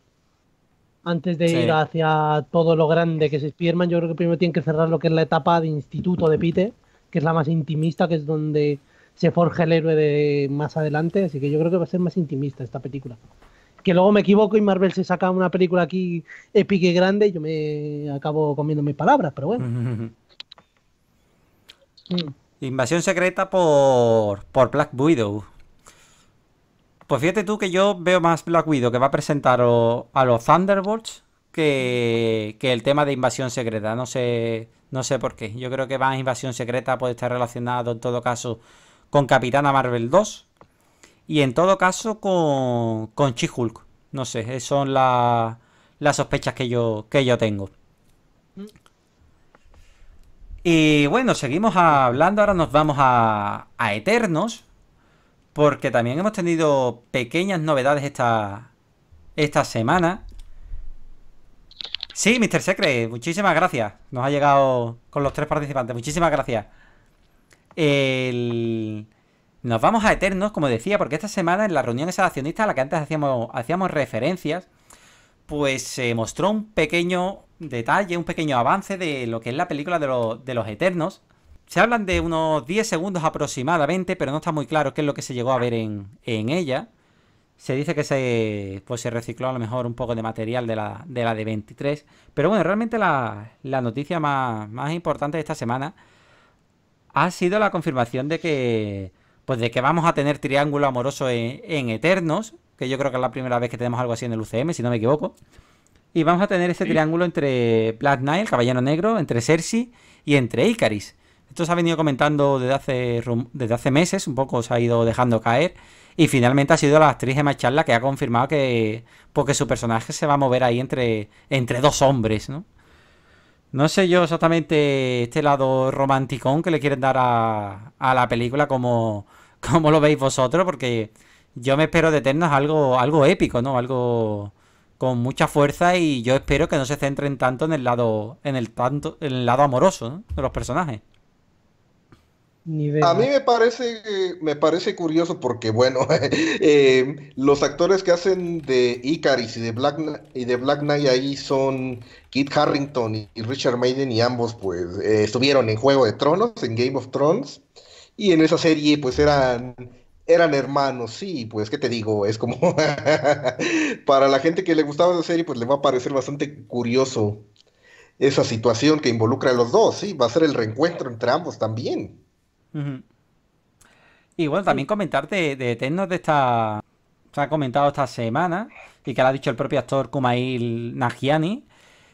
Antes de ir hacia todo lo grande que es spider yo creo que primero tienen que cerrar lo que es la etapa de instituto de Peter, que es la más intimista, que es donde se forja el héroe de más adelante, así que yo creo que va a ser más intimista esta película que luego me equivoco y Marvel se saca una película aquí épica y grande y yo me acabo comiendo mis palabras, pero bueno. Invasión secreta por, por Black Widow. Pues fíjate tú que yo veo más Black Widow que va a presentar a los Thunderbolts que, el tema de invasión secreta. No sé, no sé por qué. Yo creo que más invasión secreta, puede estar relacionado en todo caso con Capitana Marvel 2 y en todo caso con, con Chihulk. No sé, eh, son las sospechas que yo, que yo tengo. Y bueno, seguimos hablando, ahora nos vamos a, a Eternos, porque también hemos tenido pequeñas novedades esta, esta semana. Sí, Mr. Secret, muchísimas gracias. Nos ha llegado con los tres participantes, muchísimas gracias. El... Nos vamos a Eternos, como decía, porque esta semana en la reunión esa accionista a la que antes hacíamos, hacíamos referencias, pues se mostró un pequeño detalle, un pequeño avance de lo que es la película de, los Eternos. Se hablan de unos 10 segundos aproximadamente, pero no está muy claro qué es lo que se llegó a ver en, ella. Se dice que se, pues se recicló a lo mejor un poco de material de la de, 23. Pero bueno, realmente la, noticia más importante de esta semana ha sido la confirmación de que pues de que vamos a tener triángulo amoroso en, Eternos, que yo creo que es la primera vez que tenemos algo así en el UCM, si no me equivoco. Y vamos a tener ese triángulo entre Black Knight, el Caballero Negro, entre Cersei y entre Icaris. Esto se ha venido comentando desde hace, desde hace meses, un poco se ha ido dejando caer. Y finalmente ha sido la actriz Emma Charla que ha confirmado que porque su personaje se va a mover ahí entre, entre dos hombres, ¿no? No sé yo exactamente este lado romanticón que le quieren dar a, la película como, como lo veis vosotros, porque yo me espero de tener algo, algo épico, ¿no? Algo con mucha fuerza y yo espero que no se centren tanto en el lado, en el tanto, en el lado amoroso de los personajes. A mí me parece, me parece curioso porque, bueno, eh, los actores que hacen de Icaris y de Black, y de Black Knight ahí son Kit Harrington y Richard Maiden y ambos pues eh, estuvieron en Juego de Tronos, en Game of Thrones, y en esa serie pues eran, eran hermanos, sí, pues qué te digo, es como para la gente que le gustaba esa serie pues le va a parecer bastante curioso esa situación que involucra a los dos, sí, va a ser el reencuentro entre ambos también. Y bueno, también comentarte de Eternos de esta. Se ha comentado esta semana y que lo ha dicho el propio actor Kumail Nagiani.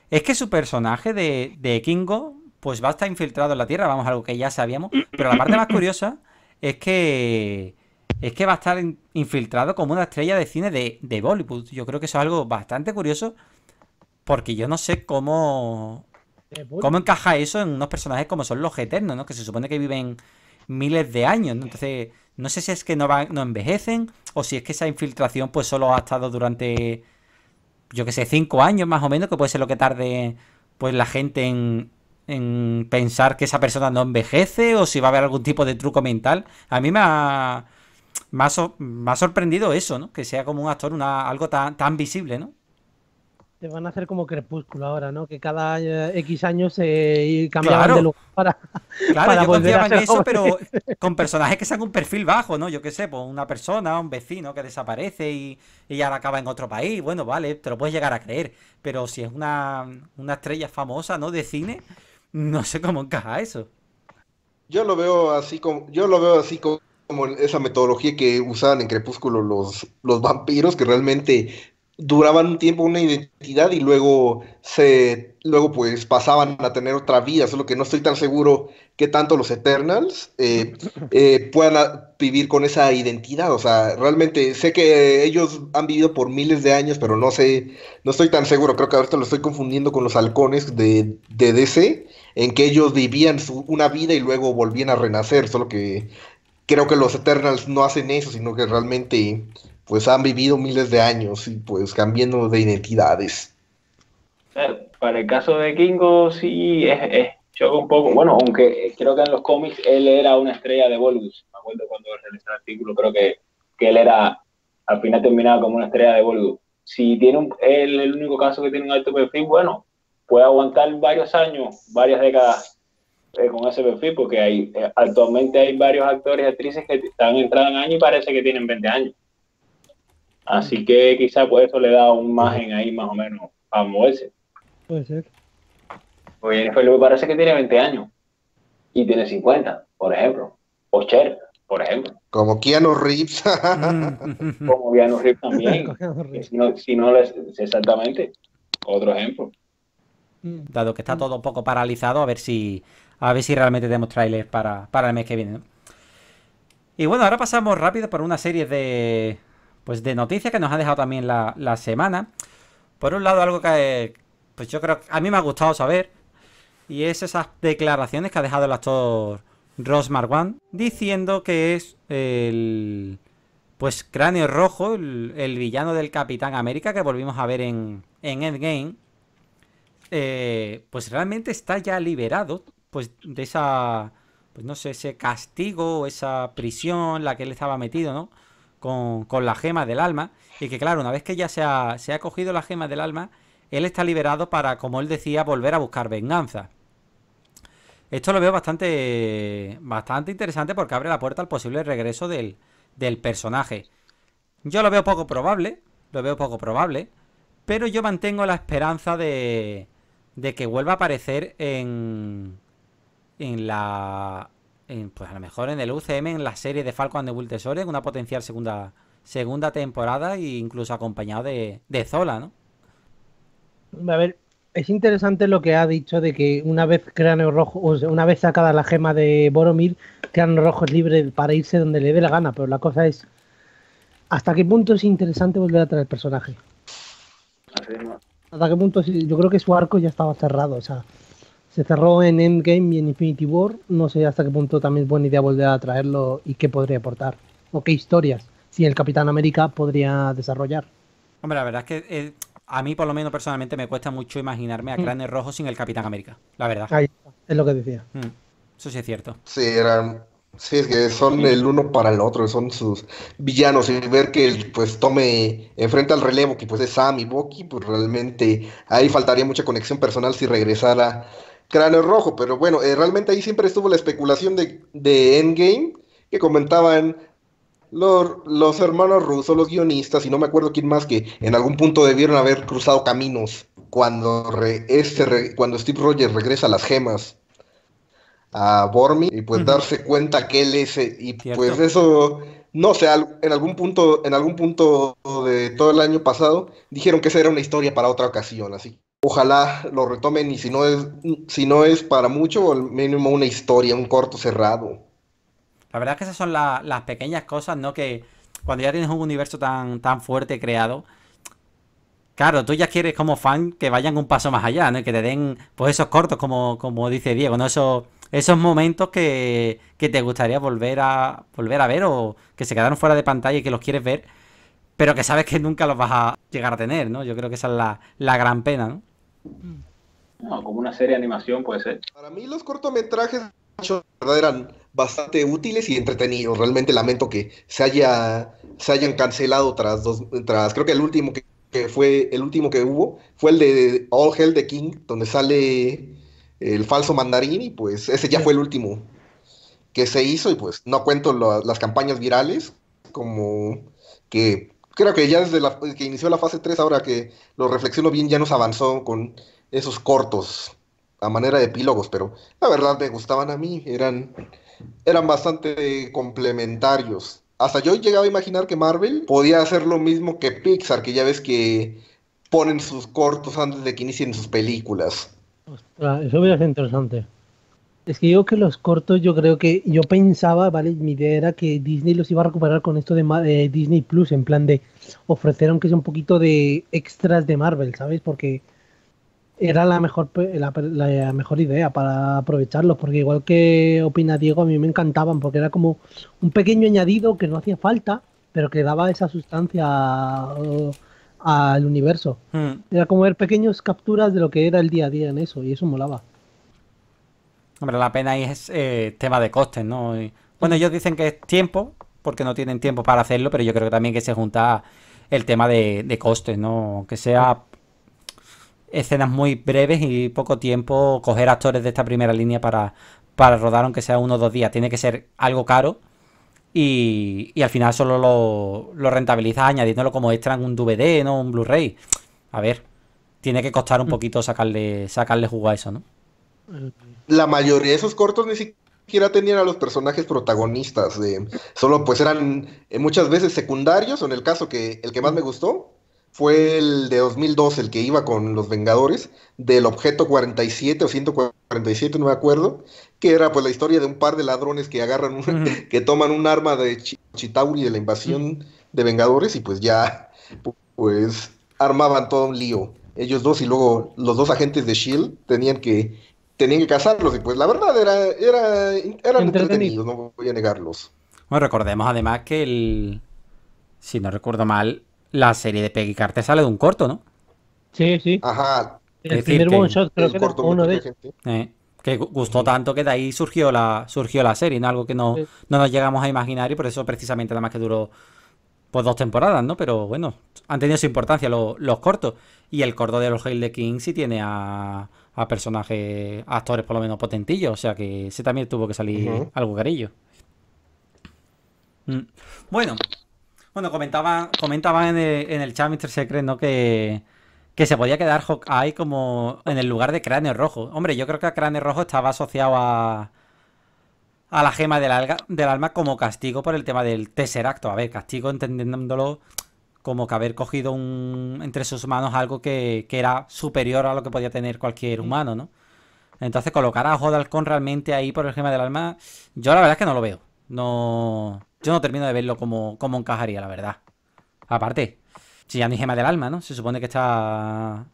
Es que su personaje de, Kingo, pues va a estar infiltrado en la Tierra, vamos, algo que ya sabíamos. Pero la parte más curiosa es que es que va a estar infiltrado como una estrella de cine de, de, Bollywood. Yo creo que eso es algo bastante curioso porque yo no sé cómo cómo encaja eso en unos personajes como son los Eternos, ¿no? Que se supone que viven miles de años, ¿no? Entonces, no sé si es que no, van, no envejecen o si es que esa infiltración pues solo ha estado durante, yo que sé, cinco años más o menos, que puede ser lo que tarde pues la gente en, pensar que esa persona no envejece o si va a haber algún tipo de truco mental. A mí me ha, sorprendido eso, ¿no? Que sea como un actor una, algo tan, tan visible, ¿no? Te van a hacer como crepúsculo ahora, ¿no? Que cada eh, X años se eh, cambiaban de lugar para. Claro, yo volver a en eso, pero con personajes que sean un perfil bajo, ¿no? Yo qué sé, pues una persona, un vecino que desaparece y, ya la acaba en otro país. Bueno, vale, te lo puedes llegar a creer. Pero si es una, estrella famosa, ¿no? De cine, no sé cómo encaja eso. Yo lo veo así como. Yo lo veo así como esa metodología que usaban en Crepúsculo los, los vampiros, que realmente duraban un tiempo una identidad y luego se luego pues pasaban a tener otra vida solo que no estoy tan seguro que tanto los Eternals eh, eh, puedan vivir con esa identidad o sea realmente sé que ellos han vivido por miles de años pero no sé no estoy tan seguro creo que ahorita lo estoy confundiendo con los halcones de, de DC en que ellos vivían una vida y luego volvían a renacer solo que creo que los Eternals no hacen eso sino que realmente pues han vivido miles de años y pues cambiando de identidades. Para el caso de Kingo sí es, un poco, bueno, aunque eh, creo que en los cómics él era una estrella de Volgus. me acuerdo cuando realizé el artículo, creo que, que él era, al final terminaba como una estrella de Volgus. Si tiene un, el único caso que tiene un alto perfil, bueno, puede aguantar varios años, varias décadas eh, con ese perfil, porque hay, eh, actualmente hay varios actores y actrices que están entrando en año y parece que tienen 20 años. Así que quizá por eso le da un margen ahí más o menos a moverse. Puede ser. Pues Jennifer parece que tiene 20 años y tiene 50, por ejemplo. O Cher, por ejemplo. Como Keanu Reeves. Mm. Como Keanu Reeves también. si no, si no exactamente. Otro ejemplo. Mm. Dado que está todo un poco paralizado, a ver si a ver si realmente tenemos trailers para, el mes que viene. Y bueno, ahora pasamos rápido por una serie de, pues de noticias que nos ha dejado también la, semana. Por un lado, algo que pues yo creo a mí me ha gustado saber, y es esas declaraciones que ha dejado el actor Ross Marwan, diciendo que es el pues cráneo rojo, el, villano del Capitán América que volvimos a ver en, en Endgame, eh, pues realmente está ya liberado pues de esa, pues no sé, ese castigo, esa prisión en la que él estaba metido, ¿no? con, la gema del alma. Y que claro, una vez que ya se ha, se ha cogido la gema del alma, él está liberado para, como él decía, volver a buscar venganza. Esto lo veo bastante, bastante interesante porque abre la puerta al posible regreso del, del personaje. Yo lo veo poco probable, lo veo poco probable, pero yo mantengo la esperanza de, de que vuelva a aparecer en, en la pues a lo mejor en el UCM, en la serie de Falcon de tesores una potencial segunda, segunda temporada e incluso acompañado de, Zola, ¿no? A ver, es interesante lo que ha dicho de que una vez Cráneo Rojo, una vez sacada la gema de Boromir, Cráneo Rojo es libre para irse donde le dé la gana, pero la cosa es hasta qué punto es interesante volver a traer el personaje. hasta qué punto yo creo que su arco ya estaba cerrado, o sea, se cerró en Endgame y en Infinity War. No sé hasta qué punto también es buena idea volver a traerlo y qué podría aportar. O qué historias, si el Capitán América podría desarrollar. Hombre, la verdad es que eh, a mí, por lo menos personalmente, me cuesta mucho imaginarme a Crane mm. Rojo sin el Capitán América. La verdad. Es lo que decía. Mm, eso sí es cierto. Sí, eran Sí, es que son el uno para el otro, son sus villanos. Y ver que pues tome, Enfrente al relevo, que pues es Sam y Bucky, pues realmente ahí faltaría mucha conexión personal si regresara Cráneo Rojo, pero bueno, eh, realmente ahí siempre estuvo la especulación de, Endgame, que comentaban los, los, hermanos rusos, los guionistas, y no me acuerdo quién más, que en algún punto debieron haber cruzado caminos cuando, este, cuando Steve Rogers regresa a las gemas a Bormi y pues darse cuenta que él es eh, y pues eso no sé en algún punto en algún punto de todo el año pasado dijeron que esa era una historia para otra ocasión así ojalá lo retomen y si no es, si no es para mucho, al mínimo una historia, un corto cerrado. La verdad es que esas son las pequeñas cosas, ¿no? Que cuando ya tienes un universo tan, tan fuerte creado, claro, tú ya quieres como fan que vayan un paso más allá, ¿no? que te den pues esos cortos, como, como dice Diego, ¿no? Esos, esos momentos que, te gustaría volver a, volver a ver o que se quedaron fuera de pantalla y que los quieres ver, pero que sabes que nunca los vas a llegar a tener, ¿no? Yo creo que esa es la gran pena, ¿no? No, como una serie de animación puede ser. Para mí los cortometrajes eran bastante útiles y entretenidos. Realmente lamento que se haya se hayan cancelado tras dos tras creo que el último que, fue el último que hubo fue el de All Hell the King donde sale el falso mandarín y pues ese ya fue el último que se hizo y pues no cuento las campañas virales como que creo que ya desde la, que inició la fase 3, ahora que lo reflexiono bien, ya nos avanzó con esos cortos a manera de epílogos, pero la verdad me gustaban a mí, eran, eran bastante complementarios. Hasta yo llegaba a imaginar que Marvel podía hacer lo mismo que Pixar, que ya ves que ponen sus cortos antes de que inicien sus películas. eso hubiera sido interesante. Es que digo que los cortos, yo creo que yo pensaba, ¿vale? Mi idea era que Disney los iba a recuperar con esto de eh, Disney Plus, en plan de ofrecer, aunque sea un poquito de extras de Marvel, ¿sabes? Porque era la mejor, la, mejor idea para aprovecharlos, porque igual que opina Diego, a mí me encantaban, porque era como un pequeño añadido que no hacía falta, pero que daba esa sustancia al universo. Hmm. Era como ver pequeñas capturas de lo que era el día a día en eso, y eso molaba. Hombre, la pena ahí es eh, tema de costes, ¿no? bueno, ellos dicen que es tiempo, porque no tienen tiempo para hacerlo, pero yo creo que también que se junta el tema de, costes, ¿no? Que sea escenas muy breves y poco tiempo coger actores de esta primera línea para, para rodar, aunque sea uno o dos días. Tiene que ser algo caro y, al final solo lo, lo rentabilizas añadiéndolo como extra en un DVD, ¿no? Un Blu-ray. A ver, tiene que costar un mm. poquito sacarle, sacarle jugo a eso, ¿no? la mayoría de esos cortos ni siquiera tenían a los personajes protagonistas, solo pues eran eh, muchas veces secundarios, o en el caso que el que más me gustó fue el de 2002, el que iba con los Vengadores, del objeto 47 o 147, no me acuerdo, que era pues la historia de un par de ladrones que agarran, que toman un arma de Chitauri de la invasión de Vengadores y pues ya, pues armaban todo un lío ellos dos y luego los dos agentes de Shield tenían que tenían que casarlos y pues la verdad era, era, eran entretenidos, no voy a negarlos. recordemos además que el, si no recuerdo mal, la serie de Peggy Carter sale de un corto, ¿no? Sí, sí. Ajá. El primer one shot creo que uno de eh, que gustó tanto que de ahí surgió la, surgió la serie, ¿no? Algo que no, no nos llegamos a imaginar y por eso precisamente nada más que duró pues dos temporadas, ¿no? Pero bueno, han tenido su importancia los, cortos. Y el corto de los Hail the King sí tiene a, a personajes, actores por lo menos potentillos. O sea que se también tuvo que salir algo carillo. Mm. Bueno, bueno, comentaban comentaba en, el, en chat Mr. Secret, ¿no? Que, que se podía quedar Hawkeye como en el lugar de Cráneo Rojo. Hombre, yo creo que Cráneo Rojo estaba asociado a, a la gema del, del alma como castigo por el tema del Tesseracto. A ver, castigo entendiéndolo como que haber cogido un, entre sus manos algo que, era superior a lo que podía tener cualquier humano, ¿no? Entonces colocar a Jodalcon realmente ahí por el gema del alma, yo la verdad es que no lo veo. No, yo no termino de verlo como, encajaría, la verdad. Aparte, si ya no hay gema del alma, ¿no? Se supone que está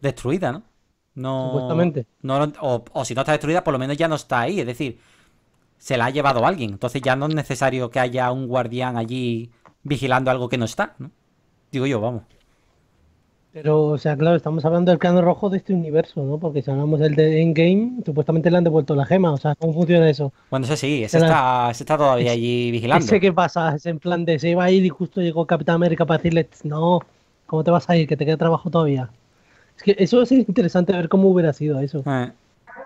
destruida, ¿no? No, Supuestamente. o si no está destruida, por lo menos ya no está ahí. Es decir, se la ha llevado alguien. Entonces ya no es necesario que haya un guardián allí vigilando algo que no está, ¿no? Digo yo, vamos. Pero, o sea, claro, estamos hablando del plano rojo de este universo, ¿no? Porque si hablamos del de Endgame, supuestamente le han devuelto la gema. O sea, ¿cómo funciona eso? Bueno, eso sí, ese, está, está todavía allí vigilando. Ese qué pasa, es en plan de se iba a ir y justo llegó Capitán América para decirle, no, ¿cómo te vas a ir? Que te queda trabajo todavía. Es que eso es interesante ver cómo hubiera sido eso. Eh.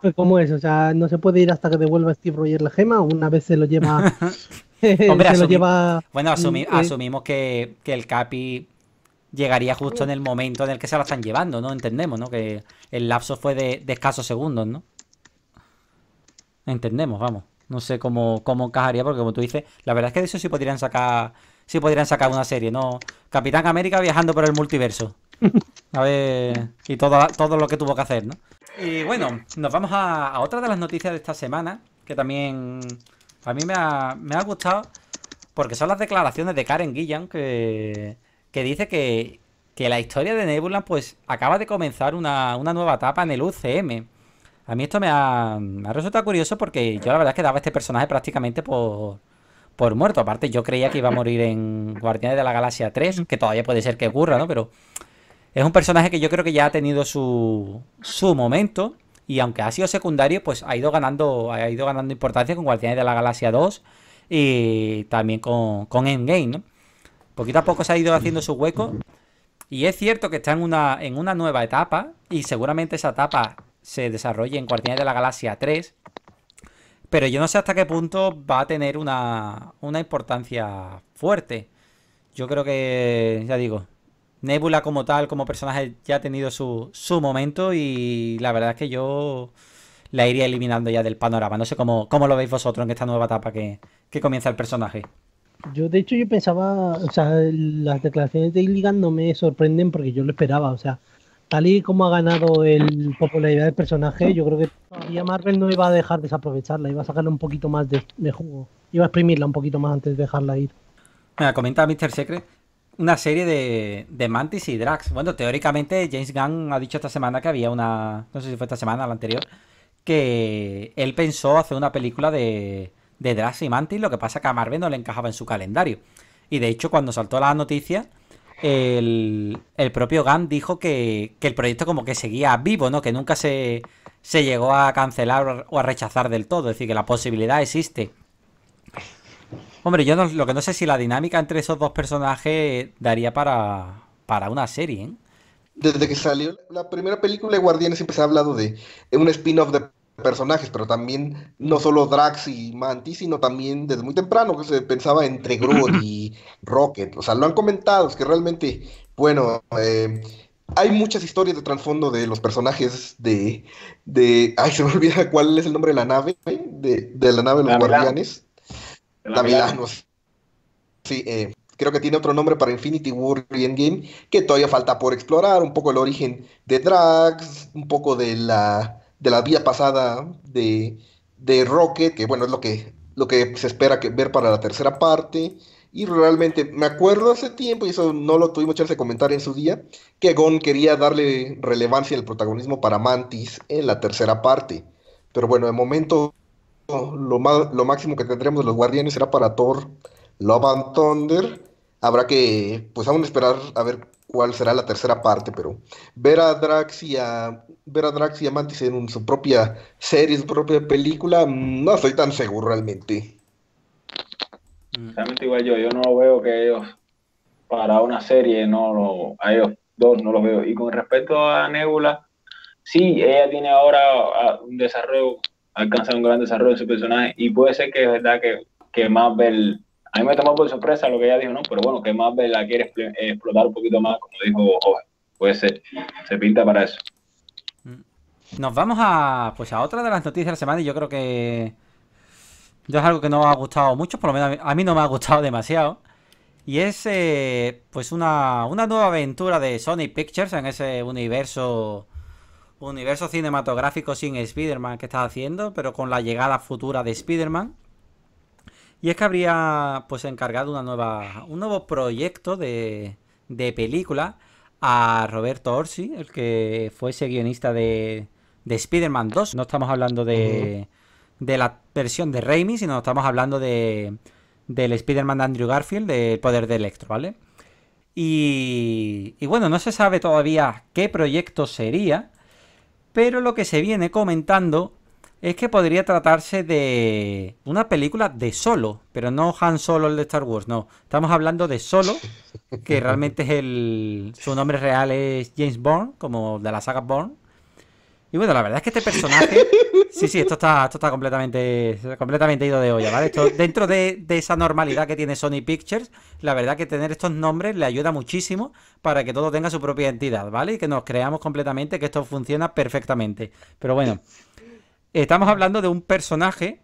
Pues, ¿Cómo es? O sea, no se puede ir hasta que devuelva Steve Rogers la gema. Una vez se lo lleva. Hombre, lo lleva bueno, eh? asumimos que, que el Capi llegaría justo en el momento en el que se la están llevando, ¿no? Entendemos, ¿no? Que el lapso fue de, escasos segundos, ¿no? Entendemos, vamos. No sé cómo, cómo encajaría, porque como tú dices, la verdad es que de eso sí podrían sacar. Sí podrían sacar una serie, ¿no? Capitán América viajando por el multiverso. A ver. Y todo, todo lo que tuvo que hacer, ¿no? Y bueno, nos vamos a, otra de las noticias de esta semana. Que también. A mí me ha, me ha gustado. Porque son las declaraciones de Karen Guillan, que que dice que, que la historia de Nebula pues acaba de comenzar una, nueva etapa en el UCM. A mí esto me ha, resultado curioso porque yo la verdad es que daba este personaje prácticamente por, por muerto. Aparte yo creía que iba a morir en Guardianes de la Galaxia 3, que todavía puede ser que ocurra, ¿no? Pero es un personaje que yo creo que ya ha tenido su, momento y aunque ha sido secundario, pues ha ido ganando, ha ido ganando importancia con Guardianes de la Galaxia 2 y también con, con Endgame, ¿no? Poquito a poco se ha ido haciendo su hueco. Y es cierto que está en una, en una nueva etapa. Y seguramente esa etapa se desarrolle en Guardianes de la Galaxia 3. Pero yo no sé hasta qué punto va a tener una, importancia fuerte. Yo creo que, ya digo, Nebula como tal, como personaje, ya ha tenido su, su momento y la verdad es que yo la iría eliminando ya del panorama. No sé cómo, lo veis vosotros en esta nueva etapa que, que comienza el personaje. Yo, de hecho, yo pensaba, o sea, las declaraciones de Illigan no me sorprenden porque yo lo esperaba, o sea, tal y como ha ganado el popularidad del personaje, yo creo que todavía Marvel no iba a dejar desaprovecharla, iba a sacarle un poquito más de, de jugo, iba a exprimirla un poquito más antes de dejarla ir. Me Mira, comenta Mr. Secret una serie de, de, Mantis y Drax. Bueno, teóricamente James Gunn ha dicho esta semana que había una, no sé si fue esta semana o la anterior, que él pensó hacer una película de, de Drax y Mantis, lo que pasa es que a Marvel no le encajaba en su calendario. Y de hecho, cuando saltó la noticia, el, propio Gunn dijo que, el proyecto como que seguía vivo, ¿no? Que nunca se, llegó a cancelar o a rechazar del todo. Es decir, que la posibilidad existe. Hombre, yo no, lo que no sé si la dinámica entre esos dos personajes daría para, una serie, ¿eh? Desde que salió la primera película de Guardianes siempre se ha hablado de un spin-off de personajes, pero también no solo Drax y Mantis, sino también desde muy temprano que se pensaba entre Groot y Rocket. O sea, lo han comentado, es que realmente, bueno, eh, hay muchas historias de trasfondo de los personajes de, de... Ay, se me olvida cuál es el nombre de la nave, de, de la nave de los guardianes. La Sí, eh, creo que tiene otro nombre para Infinity War y Endgame, que todavía falta por explorar, un poco el origen de Drax, un poco de la de la vía pasada de, Rocket, que bueno, es lo que, lo que se espera que, ver para la tercera parte. Y realmente me acuerdo hace tiempo, y eso no lo tuvimos chance de comentar en su día, que Gon quería darle relevancia al protagonismo para Mantis en la tercera parte. Pero bueno, de momento lo, lo máximo que tendremos de los Guardianes será para Thor Love and Thunder habrá que, pues aún esperar a ver cuál será la tercera parte, pero ver a Drax y a, ver a, Drax y a Mantis en su propia serie, su propia película, no estoy tan seguro realmente. Mm. Realmente igual yo, yo no veo que ellos, para una serie, no a ellos dos no los veo. Y con respecto a Nebula, sí, ella tiene ahora un desarrollo, alcanza un gran desarrollo en su personaje y puede ser que es verdad que, que Marvel a mí me tomó por sorpresa lo que ella dijo, ¿no? Pero bueno, que más la quiere eh, explotar un poquito más, como dijo Jorge. Puede ser, se pinta para eso. Mm. Nos vamos a pues a otra de las noticias de la semana y yo creo que yo es algo que no ha gustado mucho, por lo menos a mí, no me ha gustado demasiado. Y es eh, pues una, nueva aventura de Sony Pictures en ese universo universo cinematográfico sin Spider-Man que está haciendo, pero con la llegada futura de Spider-Man. Y es que habría pues encargado una nueva, un nuevo proyecto de, película a Roberto Orsi, el que fue ese guionista de, de Spider-Man 2. No estamos hablando de, de la versión de Raimi, sino estamos hablando de, del Spider-Man de Andrew Garfield, del poder de Electro, ¿vale? Y, y bueno, no se sabe todavía qué proyecto sería, pero lo que se viene comentando es que podría tratarse de una película de solo, pero no Han Solo el de Star Wars, no. Estamos hablando de Solo, que realmente es el. Su nombre real es James Bond como de la saga Bond Y bueno, la verdad es que este personaje. Sí, sí, esto está, esto está completamente, completamente ido de olla, ¿vale? Esto, dentro de, esa normalidad que tiene Sony Pictures, la verdad que tener estos nombres le ayuda muchísimo para que todo tenga su propia entidad, ¿vale? Y que nos creamos completamente que esto funciona perfectamente. Pero bueno, Estamos hablando de un personaje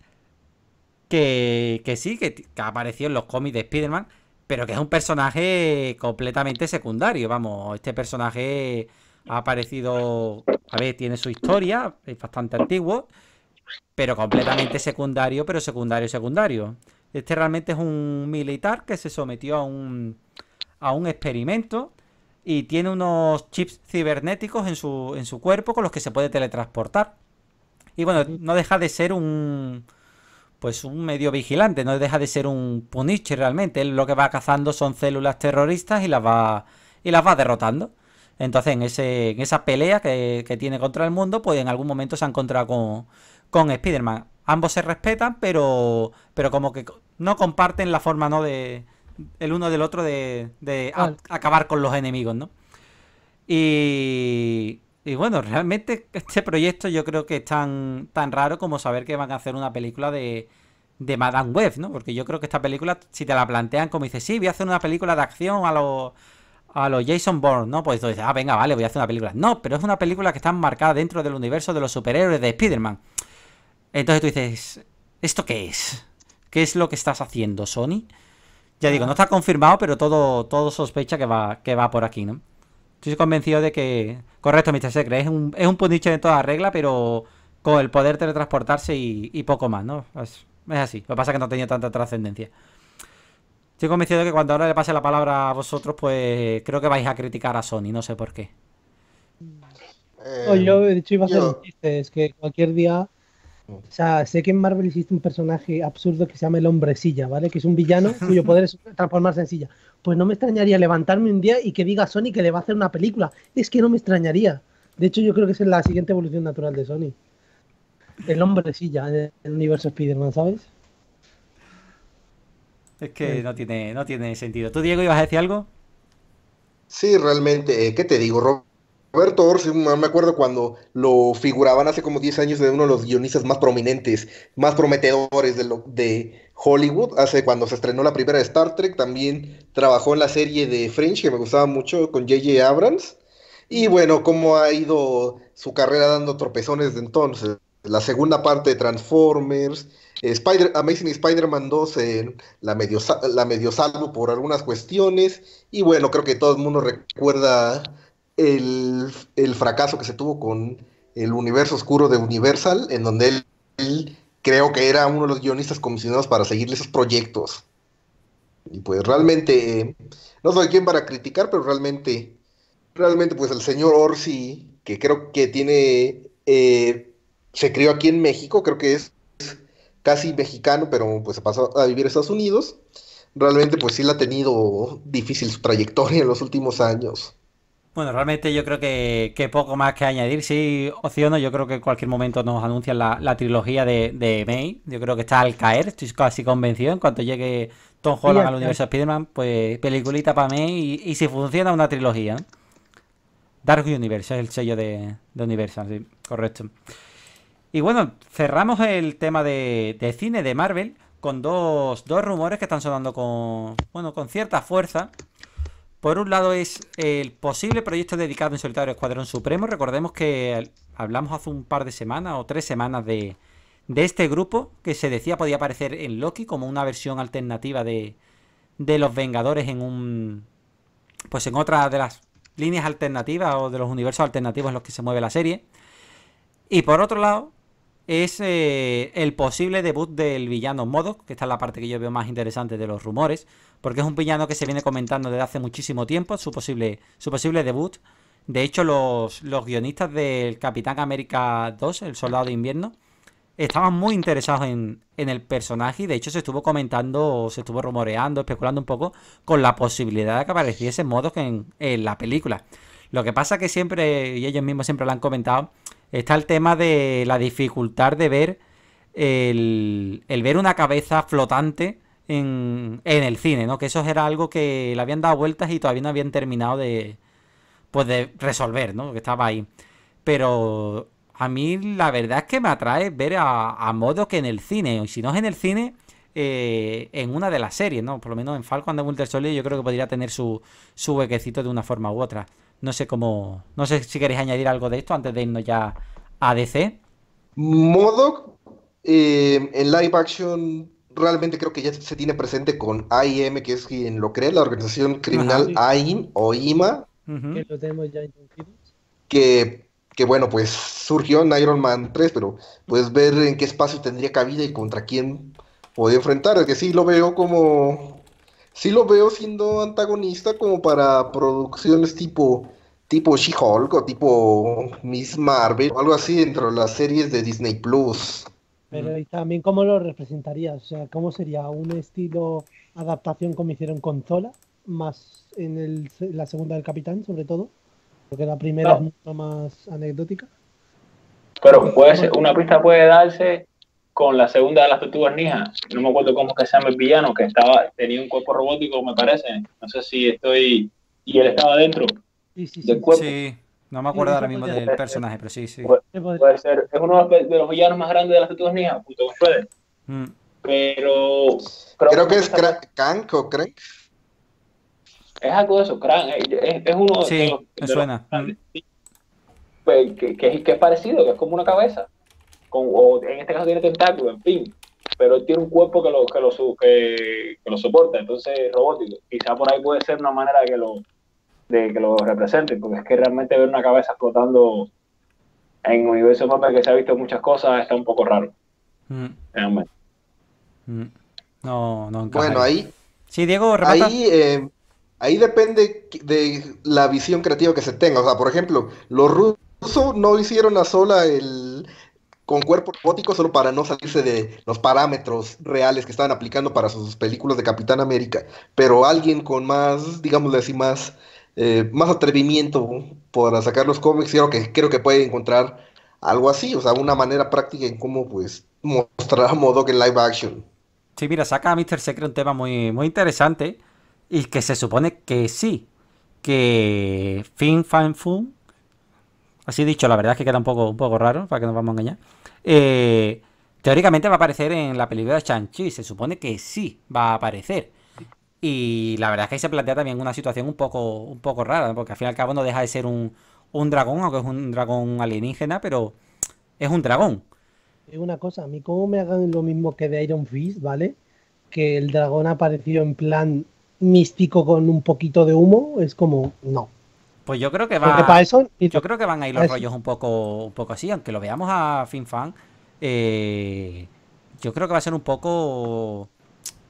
que, sí, que, ha aparecido en los cómics de Spider-Man, pero que es un personaje completamente secundario. Vamos, este personaje ha aparecido, a ver, tiene su historia, es bastante antiguo, pero completamente secundario, pero secundario, secundario. Este realmente es un militar que se sometió a un, a un experimento y tiene unos chips cibernéticos en su, en su cuerpo con los que se puede teletransportar. Y bueno, no deja de ser un pues un medio vigilante, no deja de ser un Punichi realmente. Él lo que va cazando son células terroristas y las va y las va derrotando. Entonces, en, ese, en esa pelea que, tiene contra el mundo, pues en algún momento se ha encontrado con, con Spider-Man. Ambos se respetan, pero, pero como que no comparten la forma ¿no? de el uno del otro de, de acabar con los enemigos, ¿no? Y, y bueno, realmente este proyecto yo creo que es tan, tan raro como saber que van a hacer una película de, de Madame Web, ¿no? Porque yo creo que esta película, si te la plantean como dices, sí, voy a hacer una película de acción a los a Jason Bourne, ¿no? Pues dices, ah, venga, vale, voy a hacer una película. No, pero es una película que está enmarcada dentro del universo de los superhéroes de Spider-Man. Entonces tú dices, ¿esto qué es? ¿Qué es lo que estás haciendo, Sony? Ya digo, no está confirmado, pero todo, todo sospecha que va, que va por aquí, ¿no? estoy convencido de que. Correcto, Mr. Secret. Es un, es un de toda regla, pero con el poder teletransportarse y, poco más, ¿no? Es, así. Lo que pasa es que no tenía tanta trascendencia. Estoy convencido de que cuando ahora le pase la palabra a vosotros, pues creo que vais a criticar a Sony, no sé por qué. Eh, pues yo de hecho iba a ser un chiste, es que cualquier día. Mm. O sea, sé que en Marvel existe un personaje absurdo que se llama el Hombre Silla, ¿vale? Que es un villano cuyo poder es transformarse en silla pues no me extrañaría levantarme un día y que diga Sony que le va a hacer una película. Es que no me extrañaría. De hecho, yo creo que es la siguiente evolución natural de Sony. El hombre de silla, en el universo Spider-Man, ¿sabes? Es que no tiene, no tiene sentido. ¿Tú, Diego, ibas a decir algo? Sí, realmente, eh, ¿qué te digo, Roberto Orsi, me acuerdo cuando lo figuraban hace como 10 años de uno de los guionistas más prominentes, más prometedores de, lo, de, Hollywood, hace cuando se estrenó la primera de Star Trek, también trabajó en la serie de Fringe, que me gustaba mucho, con J.J. Abrams. Y bueno, cómo ha ido su carrera dando tropezones de entonces. La segunda parte de Transformers, Spider Amazing Spider-Man 2 eh, la, medio la medio salvo por algunas cuestiones. Y bueno, creo que todo el mundo recuerda el, fracaso que se tuvo con el universo oscuro de Universal, en donde él creo que era uno de los guionistas comisionados para seguirle esos proyectos. Y pues realmente, no soy quien para criticar, pero realmente, realmente pues el señor Orsi, que creo que tiene, eh, se crió aquí en México, creo que es casi mexicano, pero pues se pasó a vivir a Estados Unidos, realmente pues sí le ha tenido difícil su trayectoria en los últimos años. Bueno, realmente yo creo que, poco más que añadir. Sí, no, yo creo que en cualquier momento nos anuncian la, trilogía de, May. Yo creo que está al caer, estoy casi convencido. En cuanto llegue Tom Holland al universo de Spider-Man, pues peliculita para May. Y, si funciona, una trilogía. ¿eh? Dark Universe es el sello de, de Universal, sí, correcto. Y bueno, cerramos el tema de, cine de Marvel con dos, dos rumores que están sonando con, bueno, con cierta fuerza por un lado es el posible proyecto dedicado en solitario Escuadrón Supremo. Recordemos que hablamos hace un par de semanas o tres semanas de, este grupo que se decía podía aparecer en Loki como una versión alternativa de, de los Vengadores en un... Pues en otra de las líneas alternativas o de los universos alternativos en los que se mueve la serie. Y por otro lado, es eh, el posible debut del villano Modoc, que esta es la parte que yo veo más interesante de los rumores, porque es un villano que se viene comentando desde hace muchísimo tiempo, su posible, su posible debut. De hecho, los, los guionistas del Capitán América 2, El Soldado de Invierno, estaban muy interesados en, en, el personaje y de hecho se estuvo comentando, se estuvo rumoreando, especulando un poco con la posibilidad de que apareciese Modoc en, en la película. Lo que pasa que siempre, y ellos mismos siempre lo han comentado, está el tema de la dificultad de ver el, el ver una cabeza flotante en, en, el cine, ¿no? Que eso era algo que le habían dado vueltas y todavía no habían terminado de, pues de resolver, ¿no? Que estaba ahí. Pero a mí la verdad es que me atrae ver a, a modo que en el cine, o si no es en el cine, eh, en una de las series, ¿no? Por lo menos en Falcon de Winter Soldier yo creo que podría tener su, su huequecito de una forma u otra. No sé cómo. No sé si queréis añadir algo de esto antes de irnos ya a DC. Modoc eh, en live action realmente creo que ya se tiene presente con AIM, que es quien lo cree la organización criminal AIM o IMA. Que que, bueno, pues surgió en Iron Man 3, pero pues ver en qué espacio tendría cabida y contra quién podía enfrentar. Es que sí lo veo como sí lo veo siendo antagonista como para producciones tipo tipo She-Hulk o tipo Miss Marvel o algo así dentro de las series de Disney Plus. Pero y también cómo lo representarías, o sea, cómo sería un estilo adaptación como hicieron con Zola, más en el, la segunda del Capitán, sobre todo, porque la primera es mucho más anecdótica. Claro, puede una pista puede darse con la segunda de las tortugas ninjas, no me acuerdo cómo que se llama el villano, que estaba, tenía un cuerpo robótico, me parece, no sé si estoy, y él estaba dentro sí, sí, del cuerpo. Sí, no me acuerdo ahora mismo del personaje, pero sí, sí. Puede, ser, es uno de los villanos más grandes de las tortugas ninjas, junto con mm. Pero... Creo, que, es Crank o Krank, Es algo de eso, Crank, es, uno sí, de los... me suena. Mm. Pues, que, que es parecido, que es como una cabeza o en este caso tiene tentáculo, en fin, pero tiene un cuerpo que lo, que lo, que lo soporta, entonces es robótico. Quizá por ahí puede ser una manera que lo, de que lo represente porque es que realmente ver una cabeza flotando en un universo mapa que se ha visto muchas cosas está un poco raro. Mm. Mm. No, Bueno, ahí. Sí, Diego, Ahí, eh, ahí depende de la visión creativa que se tenga. O sea, por ejemplo, los rusos no hicieron a sola el, con cuerpo robótico solo para no salirse de los parámetros reales que estaban aplicando para sus películas de Capitán América, pero alguien con más, digamos así, más, eh, más atrevimiento para sacar los cómics, creo que, creo que puede encontrar algo así, o sea, una manera práctica en cómo pues mostrar a que en live action. Sí, mira, saca a Mr. Secret un tema muy, muy interesante y que se supone que sí, que Fin Fan Fun, así dicho, la verdad es que queda un poco, un poco raro, para que nos vamos a engañar eh, teóricamente va a aparecer en la película de Shang-Chi. Se supone que sí va a aparecer. Y la verdad es que ahí se plantea también una situación un poco, un poco rara, porque al fin y al cabo no deja de ser un, un dragón, aunque es un dragón alienígena, pero es un dragón. Es una cosa, a mí como me hagan lo mismo que de Iron Fist, ¿vale? Que el dragón ha aparecido en plan místico con un poquito de humo, es como, no. Pues yo creo que va. yo creo que van a ir los rollos un poco, un poco así, aunque lo veamos a FinFan. Eh, yo creo que va a ser un poco.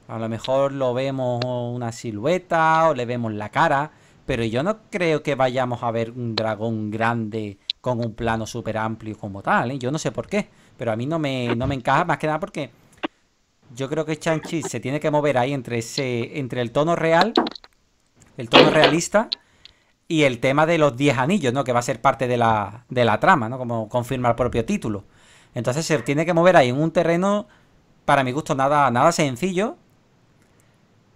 A lo mejor lo vemos una silueta o le vemos la cara, pero yo no creo que vayamos a ver un dragón grande con un plano súper amplio como tal. ¿eh? Yo no sé por qué, pero a mí no me, no me encaja más que nada porque yo creo que Chanchi se tiene que mover ahí entre ese entre el tono real, el tono realista y el tema de los 10 anillos, ¿no? Que va a ser parte de la, de la trama, ¿no? Como confirma el propio título. Entonces se tiene que mover ahí en un terreno, para mi gusto, nada, nada sencillo.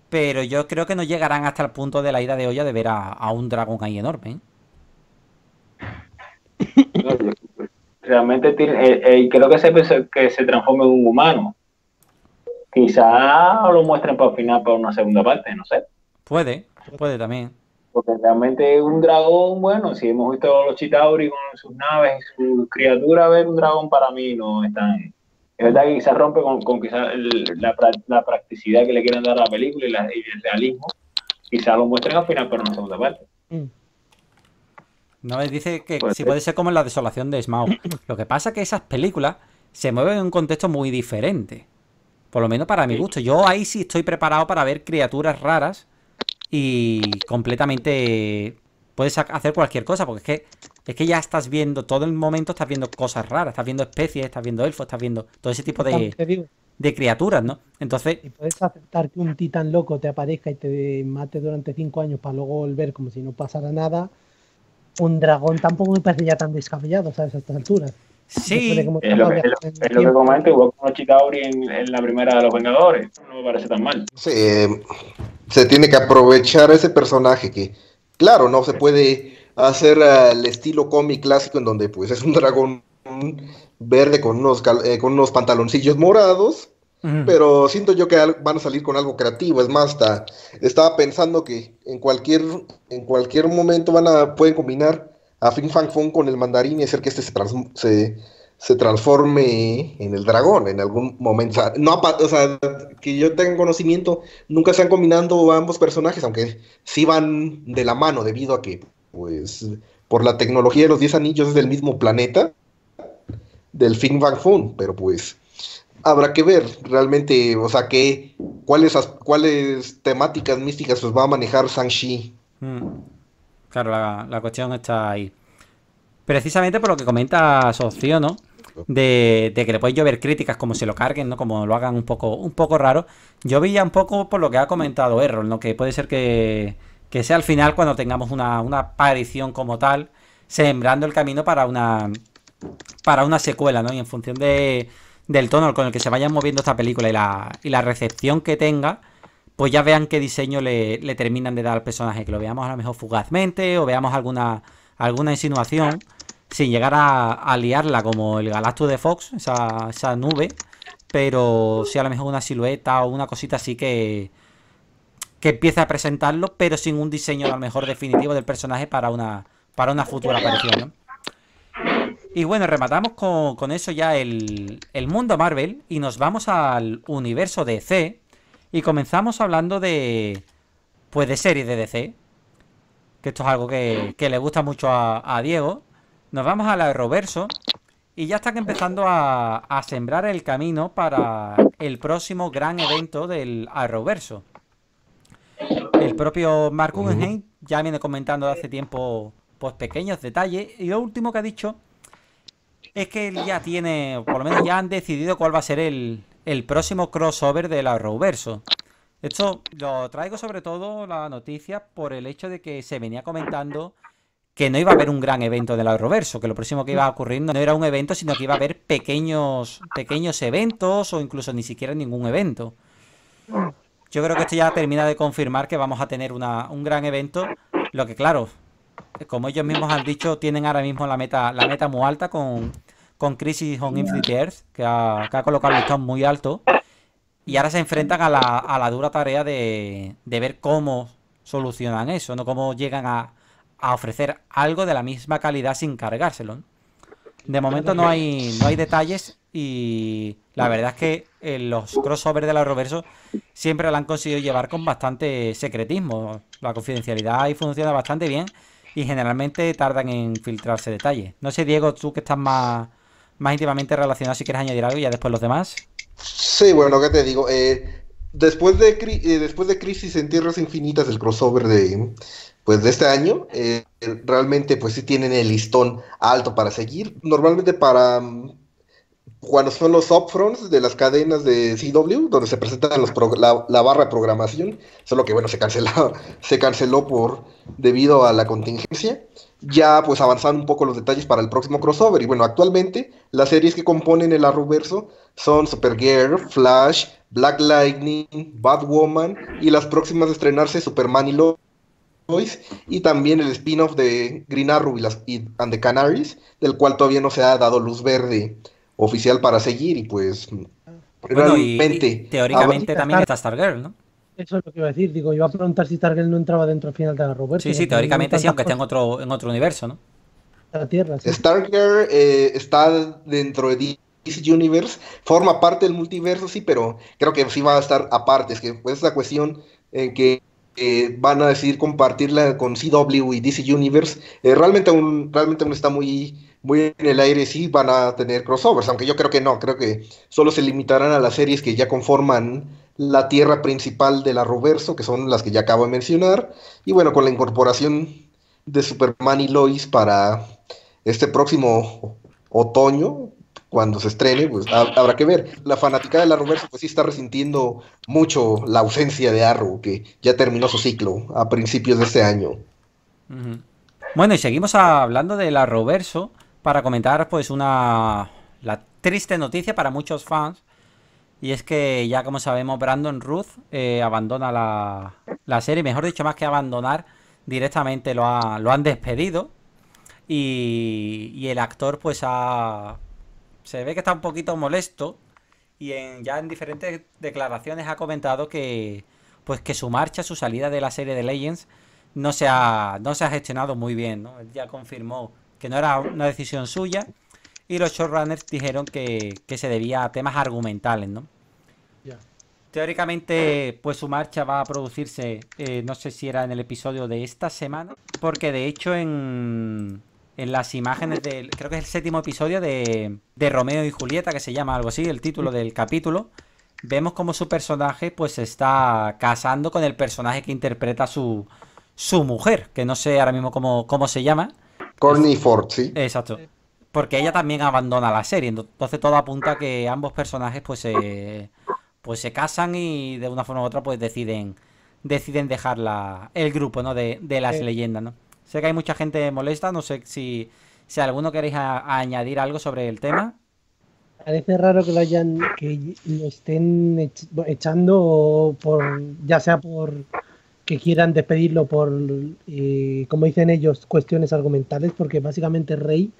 Pero yo creo que no llegarán hasta el punto de la ida de olla de ver a, un dragón ahí enorme. ¿eh? Realmente eh, eh, creo que se, que se transforme en un humano. Quizá lo muestren por final, para una segunda parte, no sé. Puede, puede también. Porque realmente un dragón, bueno, si hemos visto a los Chitauri con sus naves y sus criaturas, ver un dragón para mí no es tan... Es verdad que quizás rompe con, la, practicidad que le quieren dar a la película y, el realismo. Quizás lo muestren al final, pero no se segunda parte. No, dice que si puede ser como en la desolación de Smaug. Lo que pasa es que esas películas se mueven en un contexto muy diferente. Por lo menos para mi gusto. Yo ahí sí estoy preparado para ver criaturas raras y completamente puedes hacer cualquier cosa, porque es que, es que ya estás viendo, todo el momento estás viendo cosas raras, estás viendo especies, estás viendo elfos, estás viendo todo ese tipo de, de criaturas, ¿no? Entonces... puedes aceptar que un titán loco te aparezca y te mate durante cinco años para luego volver como si no pasara nada. Un dragón tampoco me parece ya tan descabellado, ¿sabes? A estas alturas. Sí, es lo, que, lo, en, la primera de los Vengadores, no me parece tan mal. Sí, em, se tiene que aprovechar ese personaje que, claro, no se puede hacer al estilo cómic clásico en donde pues es un dragón verde con unos, eh, con unos pantaloncillos morados, pero siento yo que van a salir con algo creativo, es más, está, estaba pensando que en cualquier, en cualquier momento van a, pueden combinar a Fin Fang con el mandarín y hacer que este se, se, transforme en el dragón en algún momento. no, o que yo tenga conocimiento, nunca se han combinando ambos personajes, aunque sí van de la mano debido a que, pues, por la tecnología de los 10 anillos es del mismo planeta del Fin Fang Fun. pero pues habrá que ver realmente, o sea, qué, cuáles, cuáles temáticas místicas pues, va a manejar Shang-Chi. Hmm. Claro, la, cuestión está ahí. Precisamente por lo que comenta Socio, ¿no? De, que le puede llover críticas como se lo carguen, ¿no? Como lo hagan un poco, un poco raro. Yo ya un poco por lo que ha comentado Errol, ¿no? Que puede ser que, sea al final cuando tengamos una, una, aparición como tal, sembrando el camino para una. para una secuela, ¿no? Y en función del tono con el que se vayan moviendo esta película y la, y la recepción que tenga pues ya vean qué diseño le, terminan de dar al personaje, que lo veamos a lo mejor fugazmente o veamos alguna, alguna insinuación sin llegar a, liarla como el Galactus de Fox, esa, nube, pero sí a lo mejor una silueta o una cosita así que, que empiece a presentarlo, pero sin un diseño a lo mejor definitivo del personaje para una, para una futura aparición. Y bueno, rematamos con, eso ya el, el mundo Marvel y nos vamos al universo DC, y comenzamos hablando de. Pues de series de DC. Que esto es algo que, le gusta mucho a, Diego. Nos vamos a la Y ya están empezando a, sembrar el camino para el próximo gran evento del Arrowverso. El propio Mark Guggenheim ya viene comentando hace tiempo pues, pequeños detalles. Y lo último que ha dicho es que él ya tiene, por lo menos ya han decidido cuál va a ser el, el próximo crossover del Arrowverso. Esto lo traigo sobre todo la noticia por el hecho de que se venía comentando que no iba a haber un gran evento del Arrowverso, que lo próximo que iba a ocurrir no era un evento, sino que iba a haber pequeños, pequeños eventos o incluso ni siquiera ningún evento. Yo creo que esto ya termina de confirmar que vamos a tener un gran evento. Lo que claro, como ellos mismos han dicho, tienen ahora mismo la meta, la meta muy alta con con Crisis on Infinite Earth, que ha, colocado el listón muy alto. Y ahora se enfrentan a la, a la dura tarea de, de, ver cómo solucionan eso, ¿no? Cómo llegan a, ofrecer algo de la misma calidad sin cargárselo. De momento no hay, no hay detalles y la verdad es que eh, los crossovers de la Roverso siempre la han conseguido llevar con bastante secretismo. La confidencialidad ahí funciona bastante bien y generalmente tardan en filtrarse detalles. No sé, Diego, tú que estás más, más íntimamente relacionado, si quieres añadir algo y ya después los demás. Sí, bueno, ¿qué te digo? Eh, después, de, eh, después de Crisis en Tierras Infinitas, el crossover de, pues, de este año, eh, realmente pues sí tienen el listón alto para seguir. Normalmente para mm, cuando son los upfronts de las cadenas de CW, donde se presentan la, barra de programación, solo que bueno, se, canceló, se canceló por debido a la contingencia ya pues avanzando un poco los detalles para el próximo crossover. Y bueno, actualmente las series que componen el Arrowverso son Supergirl, Flash, Black Lightning, Batwoman y las próximas a estrenarse Superman y Lois y también el spin-off de Green Arrow y, las, the Canaries, del cual todavía no se ha dado luz verde oficial para seguir y pues bueno, teóricamente también está Stargirl, ¿no? Eso es lo que iba a decir. Digo, iba a preguntar si Stargirl no entraba dentro al final de la Robert. Sí, sí, teóricamente sí, aunque esté en otro, en otro universo, ¿no? La Tierra. Stargirl eh, está dentro de DC Universe, forma parte del multiverso, sí, pero creo que sí va a estar aparte. Es que pues, cuestión en que eh, van a decidir compartirla con CW y DC Universe. Eh, realmente, aún, realmente aún está muy, muy en el aire, sí van a tener crossovers, aunque yo creo que no, creo que solo se limitarán a las series que ya conforman la tierra principal de la Roverso, que son las que ya acabo de mencionar, y bueno, con la incorporación de Superman y Lois para este próximo otoño, cuando se estrene, pues habrá que ver. La fanática de la Roverso pues sí está resintiendo mucho la ausencia de Arrow, que ya terminó su ciclo a principios de este año. Bueno, y seguimos hablando de la Roverso para comentar pues una la triste noticia para muchos fans y es que ya como sabemos, Brandon Ruth eh, abandona la, serie, mejor dicho, más que abandonar, directamente lo, lo han despedido. Y, y, el actor pues se ve que está un poquito molesto y en, ya en diferentes declaraciones ha comentado que pues que su marcha, su salida de la serie de Legends no se ha, no se ha gestionado muy bien. Él ya confirmó que no era una decisión suya y los showrunners dijeron que, se debía a temas argumentales, ¿no? Teóricamente, pues su marcha va a producirse, eh, no sé si era en el episodio de esta semana, porque de hecho en, en las imágenes del, creo que es el séptimo episodio de, de Romeo y Julieta, que se llama algo así, el título del capítulo, vemos como su personaje pues se está casando con el personaje que interpreta su, su mujer, que no sé ahora mismo cómo, cómo se llama. Corney Ford, sí. Exacto porque ella también abandona la serie. Entonces todo apunta a que ambos personajes pues se, pues se casan y de una forma u otra pues deciden deciden dejar la, el grupo ¿no? de, de las leyendas. ¿no? Sé que hay mucha gente molesta, no sé si, si alguno queréis añadir algo sobre el tema. Parece raro que lo hayan, que lo estén echando por, ya sea por que quieran despedirlo por, eh, como dicen ellos, cuestiones argumentales, porque básicamente Rey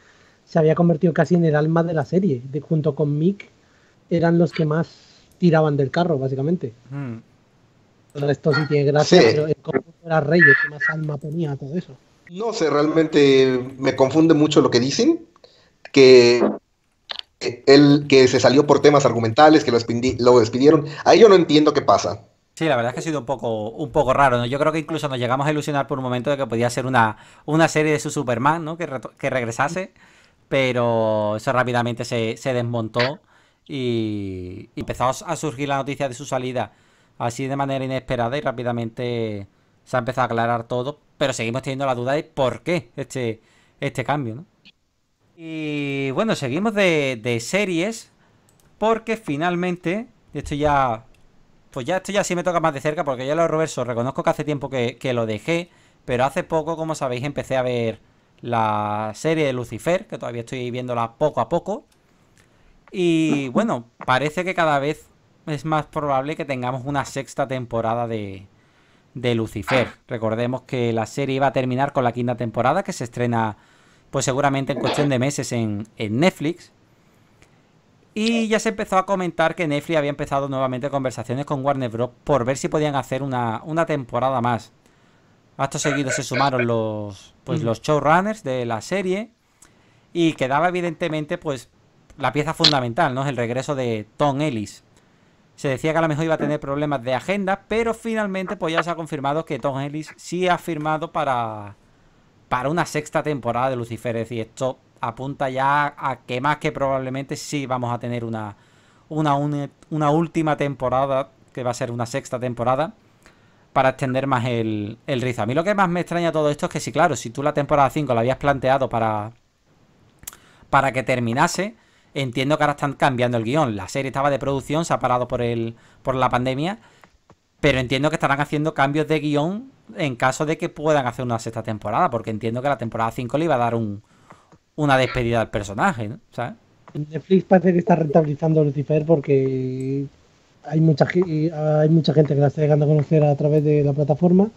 se había convertido casi en el alma de la serie. junto con Mick, eran los que más tiraban del carro, básicamente. Hmm. sí tiene gracia, pero el conjunto era el que más alma ponía todo eso. No sé, realmente me confunde mucho lo que dicen, que él que se salió por temas argumentales, que lo, despidieron. Ahí yo no entiendo qué pasa. Sí, la verdad es que ha sido un poco, un poco raro, Yo creo que incluso nos llegamos a ilusionar por un momento de que podía ser una, una serie de su Superman, ¿no? Que, que regresase pero eso rápidamente se, desmontó y, empezó a surgir la noticia de su salida así de manera inesperada y rápidamente se ha empezado a aclarar todo, pero seguimos teniendo la duda de por qué este, este cambio, ¿no? Y bueno, seguimos de, de series porque finalmente, esto ya, pues ya esto ya sí me toca más de cerca porque ya lo reconozco que hace tiempo que, que lo dejé, pero hace poco, como sabéis, empecé a ver la serie de Lucifer, que todavía estoy viéndola poco a poco. Y bueno, parece que cada vez es más probable que tengamos una sexta temporada de, Lucifer. Ah. Recordemos que la serie iba a terminar con la quinta temporada, que se estrena pues seguramente en cuestión de meses en, Netflix. Y ya se empezó a comentar que Netflix había empezado nuevamente conversaciones con Warner Bros. por ver si podían hacer una, una temporada más. A seguido se sumaron los, pues los showrunners de la serie y quedaba evidentemente pues la pieza fundamental, ¿no? El regreso de Tom Ellis. Se decía que a lo mejor iba a tener problemas de agenda, pero finalmente pues ya se ha confirmado que Tom Ellis sí ha firmado para para una sexta temporada de Lucifer, y esto apunta ya a que más que probablemente sí vamos a tener una, una, una última temporada que va a ser una sexta temporada para extender más el, el rizo. A mí lo que más me extraña todo esto es que si, sí, claro, si tú la temporada 5 la habías planteado para, para que terminase, entiendo que ahora están cambiando el guión. La serie estaba de producción, se ha parado por, el, por la pandemia, pero entiendo que estarán haciendo cambios de guión en caso de que puedan hacer una sexta temporada, porque entiendo que la temporada 5 le iba a dar una despedida al personaje, ¿no? Netflix parece que está rentabilizando Lucifer porque hay mucha, ah, hay mucha gente que la está llegando a conocer a través de la plataforma.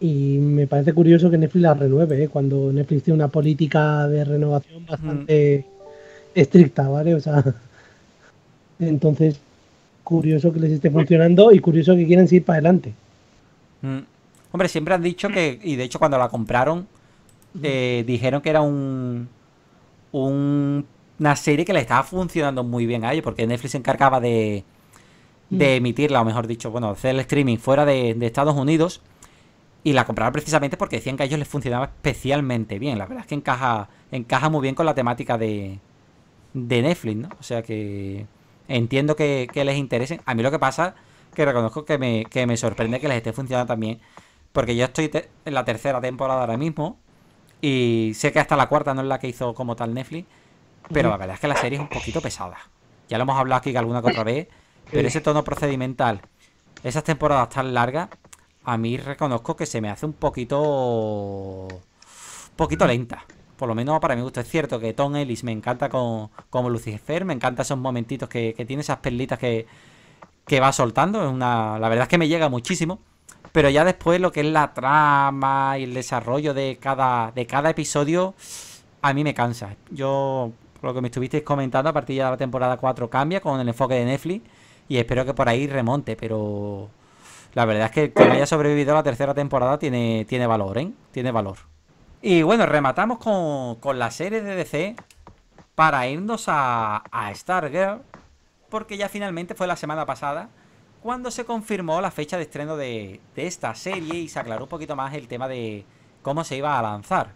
Y me parece curioso que Netflix la renueve, ¿eh? cuando Netflix tiene una política de renovación bastante estricta, ¿vale? O sea, entonces, curioso que les esté funcionando y curioso que quieran seguir para adelante. Mm. Hombre, siempre han dicho que, y de hecho cuando la compraron, eh, dijeron que era un, un, una serie que le estaba funcionando muy bien a ellos, porque Netflix se encargaba de, de mm. emitirla, o mejor dicho, bueno, hacer el streaming fuera de, Estados Unidos. Y la compraron precisamente porque decían que a ellos les funcionaba especialmente bien. La verdad es que encaja, encaja muy bien con la temática de, de Netflix, ¿no? O sea que entiendo que, les interese A mí lo que pasa que reconozco que me, que me sorprende que les esté funcionando también. Porque yo estoy en la tercera temporada ahora mismo. Y sé que hasta la cuarta no es la que hizo como tal Netflix. Pero la verdad es que la serie es un poquito pesada. Ya lo hemos hablado aquí alguna que otra vez. Pero ese tono procedimental, esas temporadas tan largas, a mí reconozco que se me hace un poquito. poquito lenta. Por lo menos para mi gusto. Es cierto que Tom Ellis me encanta como, Lucifer, me encanta esos momentitos que, tiene, esas perlitas que, va soltando. Es la verdad es que me llega muchísimo. Pero ya después lo que es la trama y el desarrollo de cada, de cada episodio, a mí me cansa. Yo, por lo que me estuvisteis comentando, a partir de la temporada 4 cambia con el enfoque de Netflix y espero que por ahí remonte, pero la verdad es que que haya sobrevivido a la tercera temporada tiene, tiene valor, ¿eh? Tiene valor. Y bueno, rematamos con, la serie de DC para irnos a, a Stargirl, porque ya finalmente fue la semana pasada cuando se confirmó la fecha de estreno de, esta serie y se aclaró un poquito más el tema de cómo se iba a lanzar.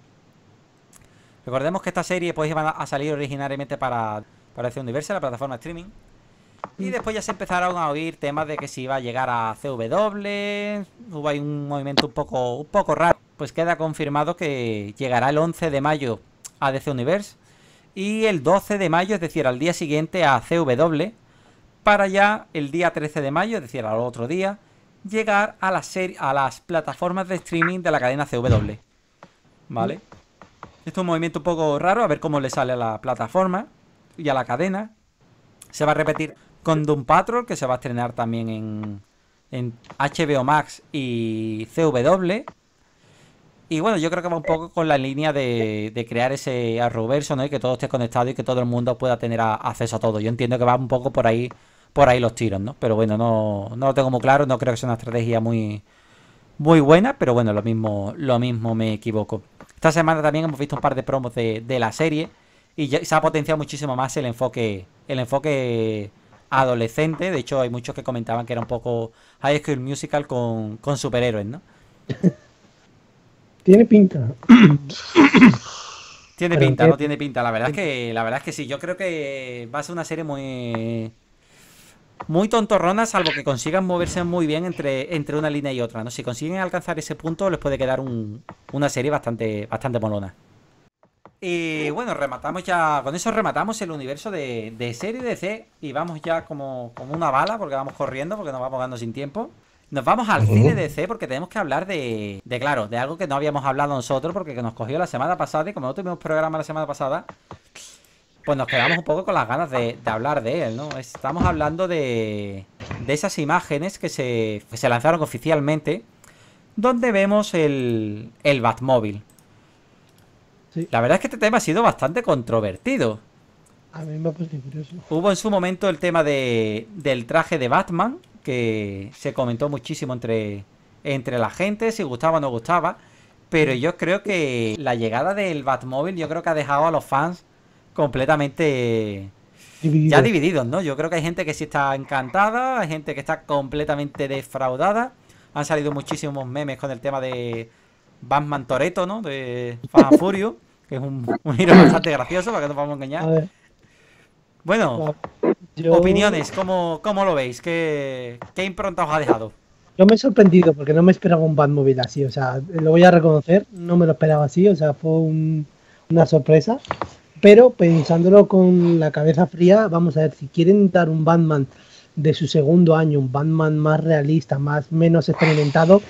Recordemos que esta serie pues, iba a salir originariamente para, para este universo, la plataforma streaming. Y después ya se empezaron a oír temas de que si iba a llegar a CW, hubo ahí un movimiento un poco, un poco raro. Pues queda confirmado que llegará el 11 de mayo a DC Universe y el 12 de mayo, es decir, al día siguiente a CW, para ya el día 13 de mayo, es decir, al otro día, llegar a, a las plataformas de streaming de la cadena CW. ¿Vale? Esto es un movimiento un poco raro, a ver cómo le sale a la plataforma y a la cadena. Se va a repetir con Doom Patrol, que se va a estrenar también en, en HBO Max y CW. Y bueno, yo creo que va un poco con la línea de, crear ese Arrowverse, ¿no? Y que todo esté conectado y que todo el mundo pueda tener acceso a todo. Yo entiendo que va un poco por ahí por ahí los tiros, ¿no? Pero bueno, no, no lo tengo muy claro, no creo que sea una estrategia muy, muy buena, pero bueno, lo mismo, lo mismo me equivoco. Esta semana también hemos visto un par de promos de, la serie y se ha potenciado muchísimo más el enfoque, el enfoque adolescente. De hecho, hay muchos que comentaban que era un poco High School Musical con, con superhéroes, ¿no? Tiene pinta. tiene pinta, no tiene pinta. La verdad es que, la verdad es que sí. Yo creo que va a ser una serie muy. Muy tontorrona, salvo que consigan moverse muy bien entre, entre una línea y otra. ¿no? Si consiguen alcanzar ese punto, les puede quedar una serie bastante, bastante molona. Y bueno, rematamos ya. Con eso rematamos el universo de, de serie DC. Y vamos ya como, una bala, porque vamos corriendo, porque nos vamos dando sin tiempo. Nos vamos al cine DC porque tenemos que hablar de, de, claro, de algo que no habíamos hablado nosotros porque nos cogió la semana pasada y como no tuvimos programa la semana pasada, pues nos quedamos un poco con las ganas de, hablar de él, ¿no? Estamos hablando de, de esas imágenes que se, se lanzaron oficialmente donde vemos el, el Batmóvil. La verdad es que este tema ha sido bastante controvertido. A mí me ha curioso. Hubo en su momento el tema de, del traje de Batman, que se comentó muchísimo entre, entre la gente, si gustaba o no gustaba. Pero yo creo que la llegada del Batmóvil, yo creo que ha dejado a los fans completamente ya divididos, ¿no? Yo creo que hay gente que sí está encantada, hay gente que está completamente defraudada. Han salido muchísimos memes con el tema de Batman Toreto, ¿no? De Fan Furio que es un, un giro bastante gracioso, para que nos vamos a engañar. Bueno, opiniones, ¿cómo, ¿cómo, lo veis? ¿Qué, impronta os ha dejado? Yo me he sorprendido porque no me esperaba un Batmobile así, o sea, lo voy a reconocer, no me lo esperaba así, o sea, fue una sorpresa. Pero pensándolo con la cabeza fría, vamos a ver, si quieren dar un Batman de su segundo año, un Batman más realista, más menos experimentado,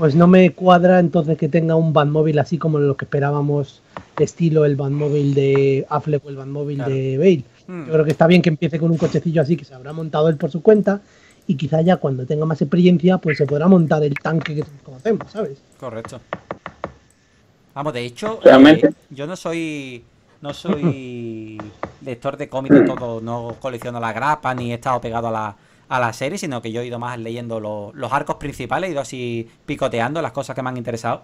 pues no me cuadra entonces que tenga un móvil así como lo que esperábamos, estilo el móvil de Affleck o el Batmóvil móvil de Bale. Mm. Yo creo que está bien que empiece con un cochecillo así que se habrá montado él por su cuenta y quizá ya cuando tenga más experiencia pues se podrá montar el tanque que conocemos, ¿sabes? Correcto. Vamos, de hecho, eh, yo no soy no soy lector de cómics todo, no colecciono la grapa ni he estado pegado a la a la serie, sino que yo he ido más leyendo los, arcos principales, he ido así picoteando las cosas que me han interesado.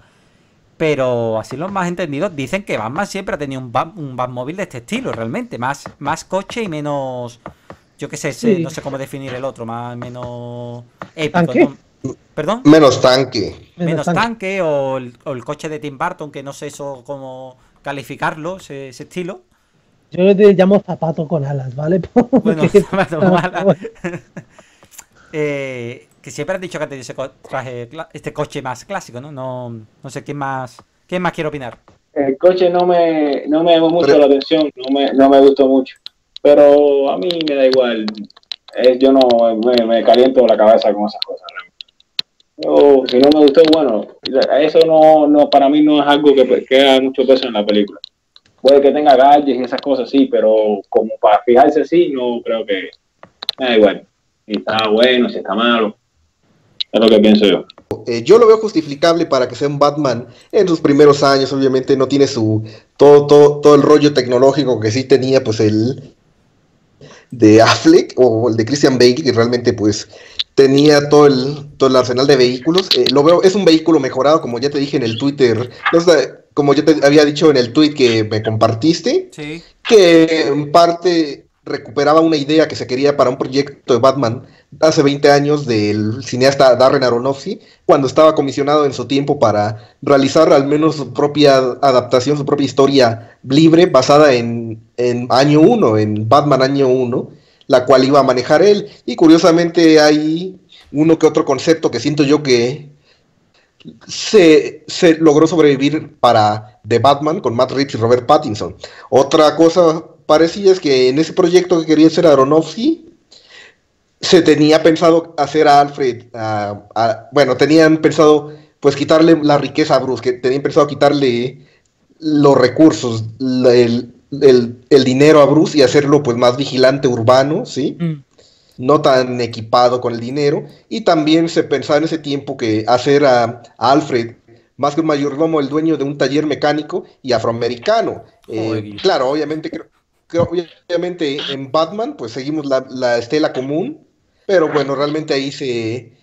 Pero así los más entendidos dicen que Batman siempre ha tenido un, un Batmóvil de este estilo, realmente. Más, más coche y menos. Yo qué sé, no sé cómo definir el otro, más menos épico. ¿Perdón? Menos tanque. Menos, tanque, o, el, coche de Tim Burton, que no sé eso cómo calificarlo, ese, estilo. Yo le llamo zapato con alas, ¿vale? bueno, zapato con alas. Eh, que siempre has dicho que te dice traje este coche más clásico, ¿no? No, no sé ¿qué más, qué más quiero opinar. El coche no me, no me llamó mucho la atención, no me, gustó mucho. Pero a mí me da igual. Eh, yo no me, caliento la cabeza con esas cosas. Oh, si no me gustó, bueno, eso no, no para mí no es algo que, que mucho peso en la película. Puede que tenga galles y esas cosas, sí, pero como para fijarse así, no creo que... Me da igual si está bueno, si está malo. Es lo que pienso yo. Eh, yo lo veo justificable para que sea un Batman en sus primeros años. Obviamente no tiene su todo, todo, el rollo tecnológico que sí tenía, pues el de Affleck o el de Christian Bale, que realmente pues tenía todo el, arsenal de vehículos. Eh, lo veo, es un vehículo mejorado, como ya te dije en el Twitter. como yo te había dicho en el tweet que me compartiste, que en parte recuperaba una idea que se quería para un proyecto de Batman hace 20 años del cineasta Darren Aronofsky, cuando estaba comisionado en su tiempo para realizar al menos su propia adaptación, su propia historia libre basada en, en año 1, en Batman año 1, la cual iba a manejar él. Y curiosamente hay uno que otro concepto que siento yo que se, se logró sobrevivir para The Batman con Matt Reeves y Robert Pattinson. Otra cosa es que en ese proyecto que quería hacer Aronofsky, se tenía pensado hacer a Alfred, bueno, tenían pensado pues quitarle la riqueza a Bruce, que tenían pensado quitarle los recursos, el, dinero a Bruce y hacerlo pues más vigilante urbano, ¿sí? Mm. No tan equipado con el dinero. Y también se pensaba en ese tiempo que hacer a, Alfred más que un mayordomo, el dueño de un taller mecánico y afroamericano. Eh, claro, obviamente creo, que obviamente en Batman pues seguimos la, estela común, pero bueno, realmente ahí se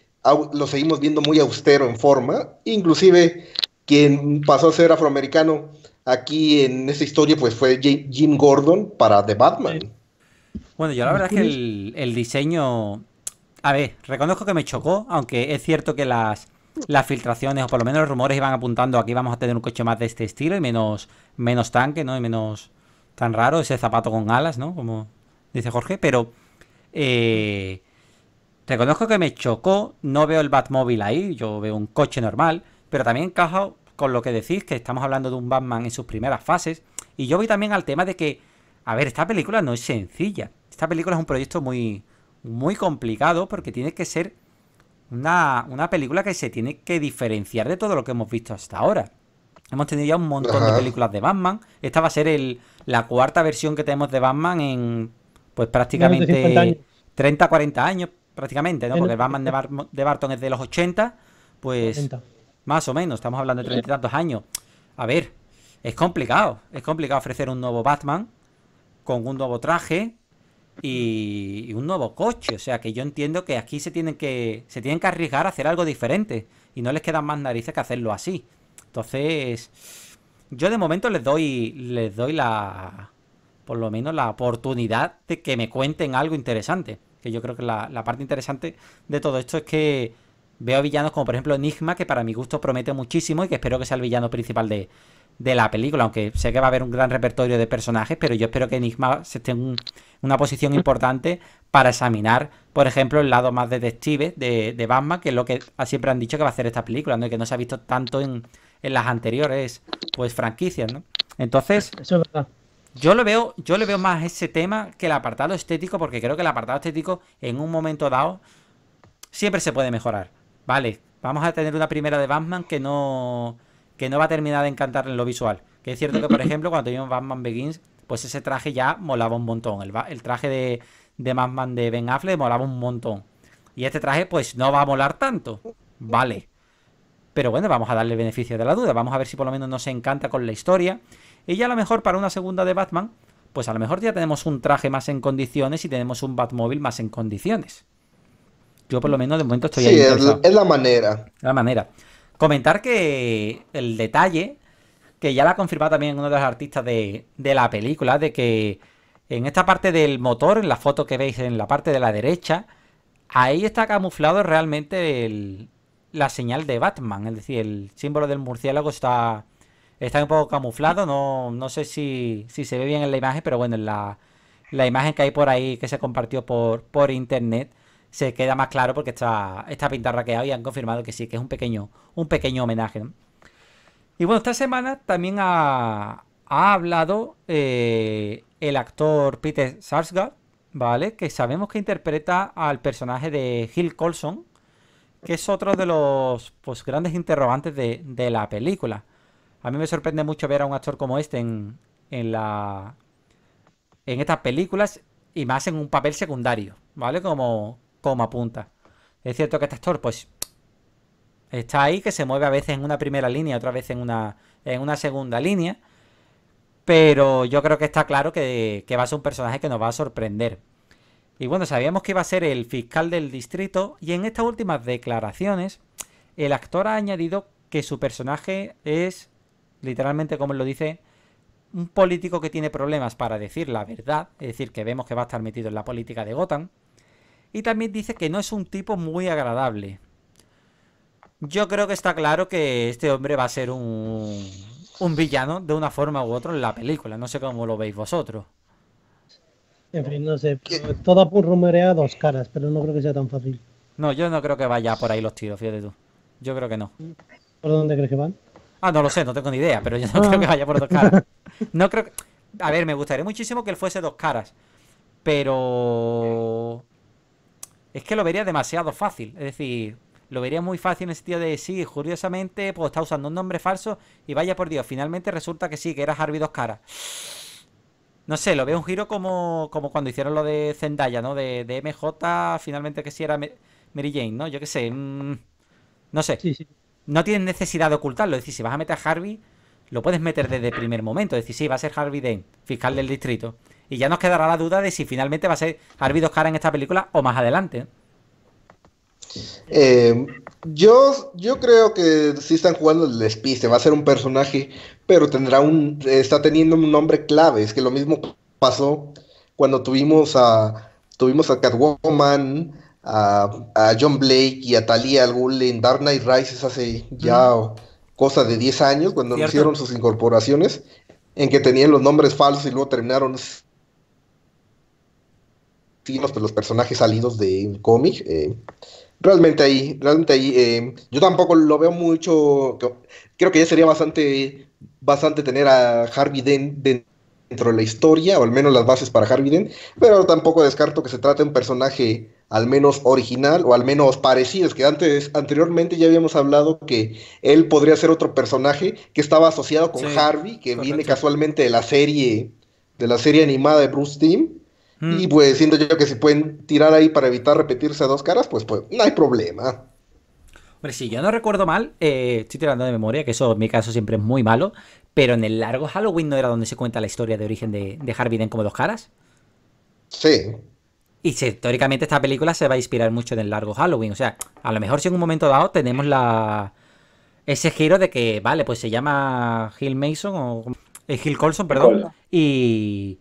lo seguimos viendo muy austero en forma, inclusive quien pasó a ser afroamericano aquí en esta historia pues fue Jim Gordon para The Batman. Bueno, yo la verdad es que el, diseño, a ver, reconozco que me chocó, aunque es cierto que las las filtraciones o por lo menos los rumores iban apuntando Aquí vamos a tener un coche más de este estilo y menos menos tanque, ¿no? Y menos tan raro, ese zapato con alas, ¿no? Como dice Jorge, pero eh, reconozco que me chocó, no veo el Batmóvil ahí, yo veo un coche normal, pero también encaja con lo que decís, que estamos hablando de un Batman en sus primeras fases, y yo voy también al tema de que, a ver, esta película no es sencilla, esta película es un proyecto muy, muy complicado porque tiene que ser una, una película que se tiene que diferenciar de todo lo que hemos visto hasta ahora. Hemos tenido ya un montón de películas de Batman. Esta va a ser el, la cuarta versión que tenemos de Batman en, pues prácticamente 30, 40 años, prácticamente, ¿no? Porque el Batman de, Barton es de los 80, pues más o menos, estamos hablando de 30 y tantos años. A ver, es complicado, es complicado ofrecer un nuevo Batman con un nuevo traje y, un nuevo coche. O sea que yo entiendo que aquí se tienen que, se tienen que arriesgar a hacer algo diferente y no les quedan más narices que hacerlo así. Entonces, yo de momento les doy, les doy la, por lo menos la oportunidad de que me cuenten algo interesante. Que yo creo que la, la parte interesante de todo esto es que veo villanos como por ejemplo Enigma, que para mi gusto promete muchísimo y que espero que sea el villano principal de, la película, aunque sé que va a haber un gran repertorio de personajes, pero yo espero que Enigma se esté en una posición importante para examinar, por ejemplo, el lado más detective de, de, Batman, que es lo que siempre han dicho que va a hacer esta película, Y que no se ha visto tanto en, en las anteriores pues franquicias, ¿no? Entonces, Yo lo veo, yo le veo más ese tema que el apartado estético, porque creo que el apartado estético en un momento dado siempre se puede mejorar. Vale, vamos a tener una primera de Batman que no que no va a terminar de encantar en lo visual. Que es cierto que, por ejemplo, cuando tuvimos Batman Begins, pues ese traje ya molaba un montón. El, el traje de, de Batman de Ben Affleck molaba un montón. Y este traje, pues no va a molar tanto. Vale. Pero bueno, vamos a darle beneficio de la duda. Vamos a ver si por lo menos nos encanta con la historia. Y ya a lo mejor para una segunda de Batman, pues a lo mejor ya tenemos un traje más en condiciones y tenemos un Batmóvil más en condiciones. Yo por lo menos de momento estoy ahí. Es, es la manera. La manera. Comentar que el detalle, que ya la ha confirmado también uno de los artistas de la película, de que en esta parte del motor, en la foto que veis en la parte de la derecha, ahí está camuflado realmente el, la señal de Batman. Es decir, el símbolo del murciélago está, está un poco camuflado. No, no sé si, se ve bien en la imagen, pero bueno, en la, imagen que hay por ahí que se compartió por, por internet se queda más claro porque está, está pintarraqueado y han confirmado que sí, que es un pequeño, un pequeño homenaje. Y bueno, esta semana también ha, hablado eh, el actor Peter Sarsgaard, ¿vale? Que sabemos que interpreta al personaje de Gil Colson que es otro de los pues, grandes interrogantes de, la película. A mí me sorprende mucho ver a un actor como este en, en, la, en estas películas y más en un papel secundario, ¿vale? Como, como apunta. Es cierto que este actor, pues, está ahí, que se mueve a veces en una primera línea, otra vez en una, en una segunda línea. Pero yo creo que está claro que, que va a ser un personaje que nos va a sorprender. Y bueno, sabíamos que iba a ser el fiscal del distrito y en estas últimas declaraciones el actor ha añadido que su personaje es, literalmente como lo dice, un político que tiene problemas para decir la verdad, es decir, que vemos que va a estar metido en la política de Gotham. Y también dice que no es un tipo muy agradable. Yo creo que está claro que este hombre va a ser un villano de una forma u otra en la película. No sé cómo lo veis vosotros. En fin, no sé. Todo por rumorea dos caras, pero no creo que sea tan fácil. No, yo no creo que vaya por ahí los tiros, fíjate tú. Yo creo que no. ¿Por dónde crees que van? Ah, no lo sé, no tengo ni idea, pero yo no ah. creo que vaya por dos caras. No creo que... A ver, me gustaría muchísimo que él fuese dos caras, pero... Es que lo vería demasiado fácil, es decir, lo vería muy fácil en el sentido de sí, curiosamente, pues está usando un nombre falso y vaya por Dios, finalmente resulta que sí, que era Harvey dos caras. No sé, lo veo un giro como, como cuando hicieron lo de Zendaya, ¿no? De, MJ, finalmente que sí era Mary Jane, ¿no? Yo qué sé. Mm, no sé. No tienen necesidad de ocultarlo. Es decir, si vas a meter a Harvey, lo puedes meter desde el primer momento. Es decir, sí, va a ser Harvey Dent, fiscal del distrito. Y ya nos quedará la duda de si finalmente va a ser Harvey Dos Cara en esta película o más adelante. Eh, yo, yo creo que sí están jugando el despiste. Va a ser un personaje pero tendrá un, está teniendo un nombre clave. Es que lo mismo pasó cuando tuvimos a, tuvimos a Catwoman, a, John Blake y a Talia Ghul en Dark Knight Rises hace ya cosa de 10 años, cuando hicieron sus incorporaciones, en que tenían los nombres falsos y luego terminaron los, los personajes salidos de cómic. Eh, realmente ahí, realmente ahí, eh, yo tampoco lo veo mucho, creo que ya sería bastante bastante tener a Harvey Dent dentro de la historia, o al menos las bases para Harvey Dent, pero tampoco descarto que se trate de un personaje al menos original o al menos parecido, es que antes, anteriormente ya habíamos hablado que él podría ser otro personaje que estaba asociado con Harvey, que viene casualmente de la serie, de la serie animada de Bruce Team. Mm. Y pues siento yo que si pueden tirar ahí para evitar repetirse a dos caras, pues, pues no hay problema. Hombre, si yo no recuerdo mal, eh, estoy tirando de memoria, que eso en mi caso siempre es muy malo, pero en el largo Halloween no era donde se cuenta la historia de origen de, de Harvey Dent como dos caras. Sí. Y si, teóricamente esta película se va a inspirar mucho en el largo Halloween. O sea, a lo mejor si en un momento dado tenemos la ese giro de que, vale, pues se llama Hill Mason o eh, Hill Colson, perdón. Y,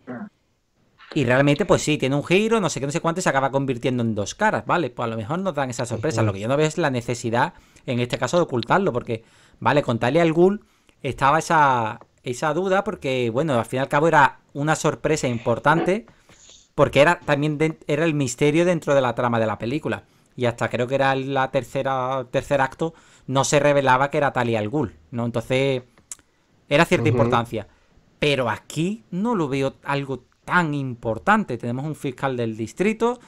y realmente, pues sí, tiene un giro, no sé qué, no sé cuánto, y se acaba convirtiendo en dos caras, ¿vale? Pues a lo mejor nos dan esa sorpresa. Lo que yo no veo es la necesidad, en este caso, de ocultarlo, porque, ¿vale? Con Talia al Ghul estaba esa, esa duda, porque, bueno, al fin y al cabo era una sorpresa importante, porque era también era el misterio dentro de la trama de la película. Y hasta creo que era la tercera tercer acto, no se revelaba que era Talia al Ghul, ¿no? Entonces, era cierta importancia. Pero aquí no lo veo algo tan importante. Tenemos un fiscal del distrito.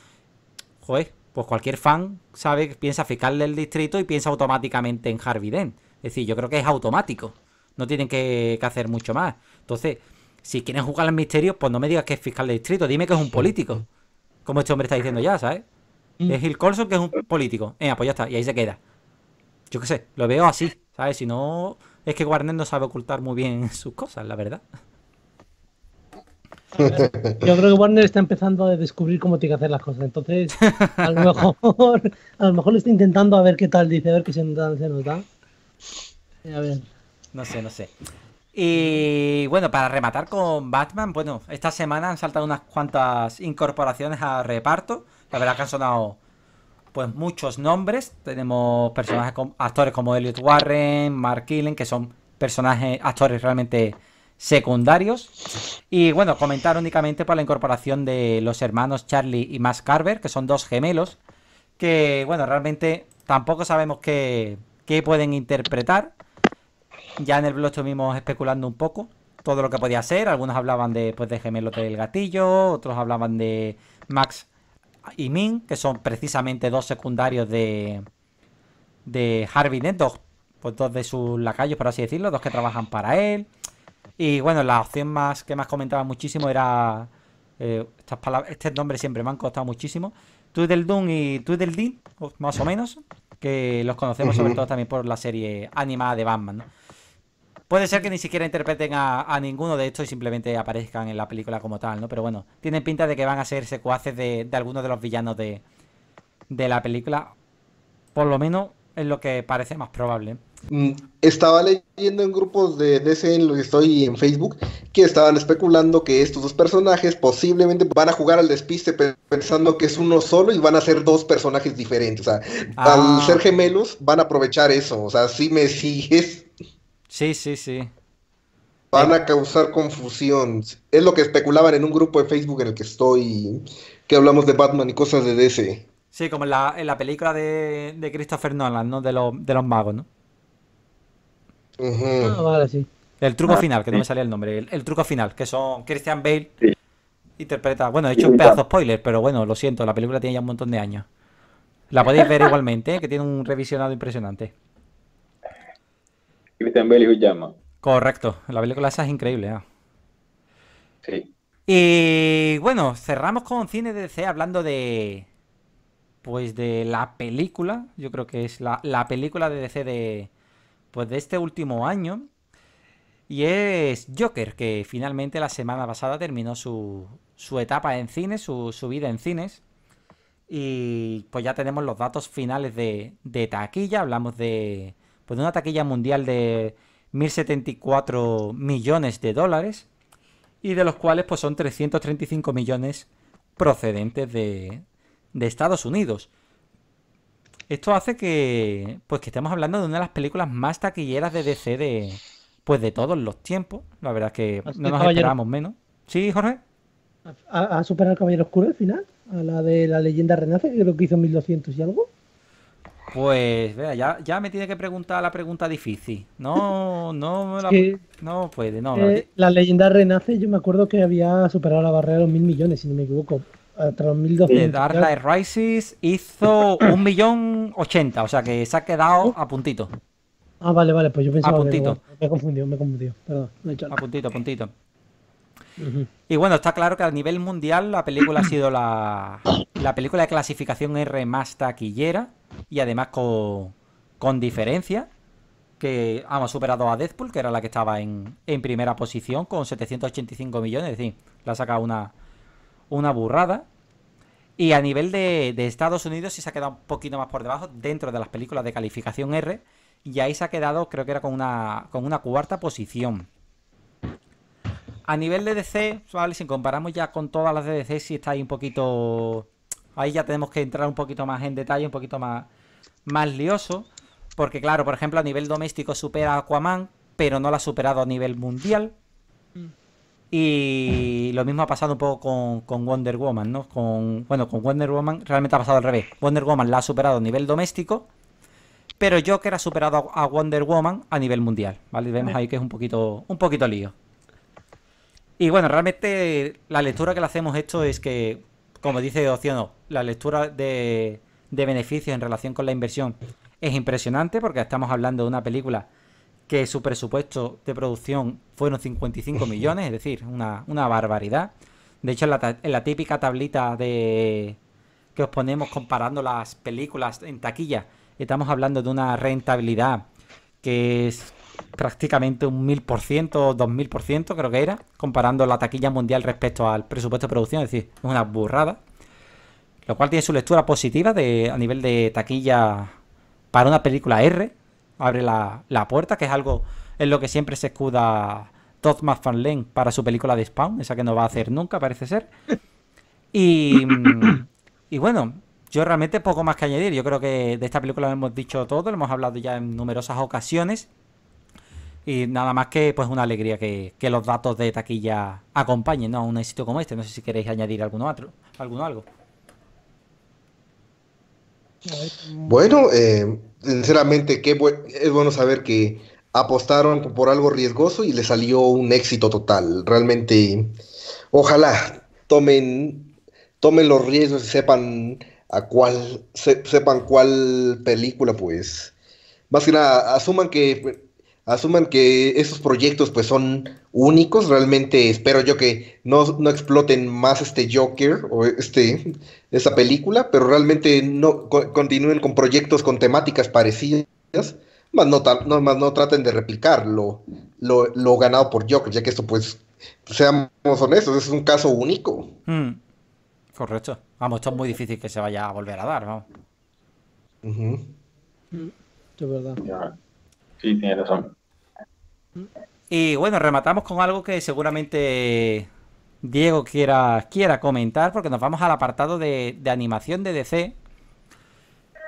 Joder, pues cualquier fan sabe que piensa fiscal del distrito y piensa automáticamente en Harvey Es decir, yo creo que es automático. No tienen que, hacer mucho más. Entonces, si quieren jugar al misterio, pues no me digas que es fiscal del distrito. Dime que es un político. Como este hombre está diciendo ya, ¿sabes? Mm. Es Gil Colson que es un político. Eh, pues ya está. Y ahí se queda. Yo qué sé, lo veo así, ¿sabes? Si no, es que Warner no sabe ocultar muy bien sus cosas, la verdad. Yo creo que Warner está empezando a descubrir cómo tiene que hacer las cosas. Entonces, a lo mejor, a lo mejor está intentando a ver qué tal dice, a ver qué se nos da. Eh, no sé, no sé. Y bueno, para rematar con Batman, bueno, esta semana han saltado unas cuantas incorporaciones a reparto. La verdad que han sonado pues muchos nombres. Tenemos personajes, actores como Elliot Warren, Mark Killen, que son personajes, actores realmente secundarios. Y bueno, comentar únicamente por la incorporación de los hermanos Charlie y Max Carver, que son dos gemelos, que bueno, realmente tampoco sabemos qué, pueden interpretar. Ya en el blog estuvimos especulando un poco todo lo que podía ser. Algunos hablaban de, pues, de gemelos del gatillo, otros hablaban de Max y Min, que son precisamente dos secundarios de, de Harvey Dent, pues, dos de sus lacayos, por así decirlo, dos que trabajan para él. Y bueno, la opción más que más comentaba muchísimo era. Eh, estas palabras, este nombre siempre me han costado muchísimo. Doom y Din más o menos, que los conocemos sobre todo también por la serie animada de Batman. ¿no? Puede ser que ni siquiera interpreten a, ninguno de estos y simplemente aparezcan en la película como tal, ¿no? Pero bueno, tienen pinta de que van a ser secuaces de, algunos de los villanos de, de la película. Por lo menos es lo que parece más probable. Mm, estaba leyendo en grupos de DC en los que estoy en Facebook que estaban especulando que estos dos personajes posiblemente van a jugar al despiste pensando que es uno solo y van a ser dos personajes diferentes. O sea, al ah. ser gemelos van a aprovechar eso. O sea, si me sigues. Sí, sí, sí. Van a causar confusión. Es lo que especulaban en un grupo de Facebook en el que estoy, que hablamos de Batman y cosas de DC. Sí, como en la, película de, Christopher Nolan, ¿no? De, de los magos, ¿no? Ah, el truco ah, final, que no me salía el nombre. El, truco final, que son Christian Bale. Interpreta. Bueno, he hecho un pedazo spoiler, pero bueno, lo siento, la película tiene ya un montón de años. La podéis ver igualmente, que tiene un revisionado impresionante. Christian Bale y llama. Correcto, la película esa es increíble. Ah. Sí. Y bueno, cerramos con cine de DC hablando de. Pues de la película. Yo creo que es la, la película de DC de, pues, de este último año. Y es Joker, que finalmente la semana pasada terminó su, etapa en cines, su, vida en cines. Y pues ya tenemos los datos finales de, de taquilla. Hablamos de, pues, de una taquilla mundial de 1.074 millones de dólares. Y de los cuales pues son 335 millones procedentes de, de Estados Unidos. Esto hace que, pues, que estemos hablando de una de las películas más taquilleras de DC de, pues, de todos los tiempos. La verdad es que no nos esperábamos menos. ¿Sí, Jorge? ¿Ha, superado el Caballero Oscuro al final? ¿A la de la leyenda renace? Que lo que hizo 1200 y algo. Pues, vea, ya, ya me tiene que preguntar la pregunta difícil. No, no, no puede, no. Eh, la... leyenda renace, yo me acuerdo que había superado la barrera de los mil millones, si no me equivoco. De Dark Knight Rises hizo ochenta o sea que se ha quedado ¿Oh? a puntito. Ah, vale, vale, pues yo pensaba a puntito. me he confundido, me he confundido, perdón. a puntito, a puntito. Y bueno, está claro que a nivel mundial la película ha sido la, la película de clasificación R más taquillera y además con, diferencia que ha superado a Deadpool, que era la que estaba en, primera posición con 785 millones, es decir, la saca una, una burrada. Y a nivel de, Estados Unidos sí se ha quedado un poquito más por debajo dentro de las películas de calificación R. Y ahí se ha quedado, creo que era con una, con una cuarta posición. A nivel de DC, ¿vale? si comparamos ya con todas las de DC, Si está ahí un poquito... Ahí ya tenemos que entrar un poquito más en detalle, un poquito más, más lioso. Porque claro, por ejemplo, a nivel doméstico supera a Aquaman, pero no la ha superado a nivel mundial. Y lo mismo ha pasado un poco con, Wonder Woman, ¿no? Con, bueno, con Wonder Woman realmente ha pasado al revés. Wonder Woman la ha superado a nivel doméstico, pero Joker ha superado a Wonder Woman a nivel mundial, ¿vale? Vemos ahí que es un poquito, un poquito lío. Y bueno, realmente la lectura que le hacemos esto es que, como dice Ociono, la lectura de, de beneficios en relación con la inversión es impresionante porque estamos hablando de una película que su presupuesto de producción fueron 55 millones, es decir, una, barbaridad. De hecho, en la, típica tablita de que os ponemos comparando las películas en taquilla, estamos hablando de una rentabilidad que es prácticamente un 1000% o 2000%, creo que era, comparando la taquilla mundial respecto al presupuesto de producción, es decir, es una burrada. Lo cual tiene su lectura positiva de, a nivel de taquilla para una película R, abre la, puerta, que es algo en lo que siempre se escuda Todd McFarlane para su película de Spawn, esa que no va a hacer nunca, parece ser. Mm, y, bueno, yo realmente poco más que añadir. Yo creo que de esta película lo hemos dicho todo, lo hemos hablado ya en numerosas ocasiones. Y nada más que pues una alegría que, los datos de taquilla acompañen a un éxito como este. No sé si queréis añadir alguno otro, alguno algo. Bueno, eh, sinceramente, es bueno saber que apostaron por algo riesgoso y le salió un éxito total. Realmente, ojalá tomen, tomen los riesgos y sepan a cuál, sepan cuál película, pues. Más que nada, asuman que asuman que esos proyectos pues son únicos, realmente espero yo que no, exploten más este Joker o este, esa película, pero realmente no continúen con proyectos con temáticas parecidas, más no, más no traten de replicar lo, ganado por Joker, ya que esto pues, seamos honestos, es un caso único. Hmm. Correcto. Vamos, esto es muy difícil que se vaya a volver a dar, verdad. Y bueno, rematamos con algo que seguramente Diego quiera, quiera comentar, porque nos vamos al apartado de, animación de DC.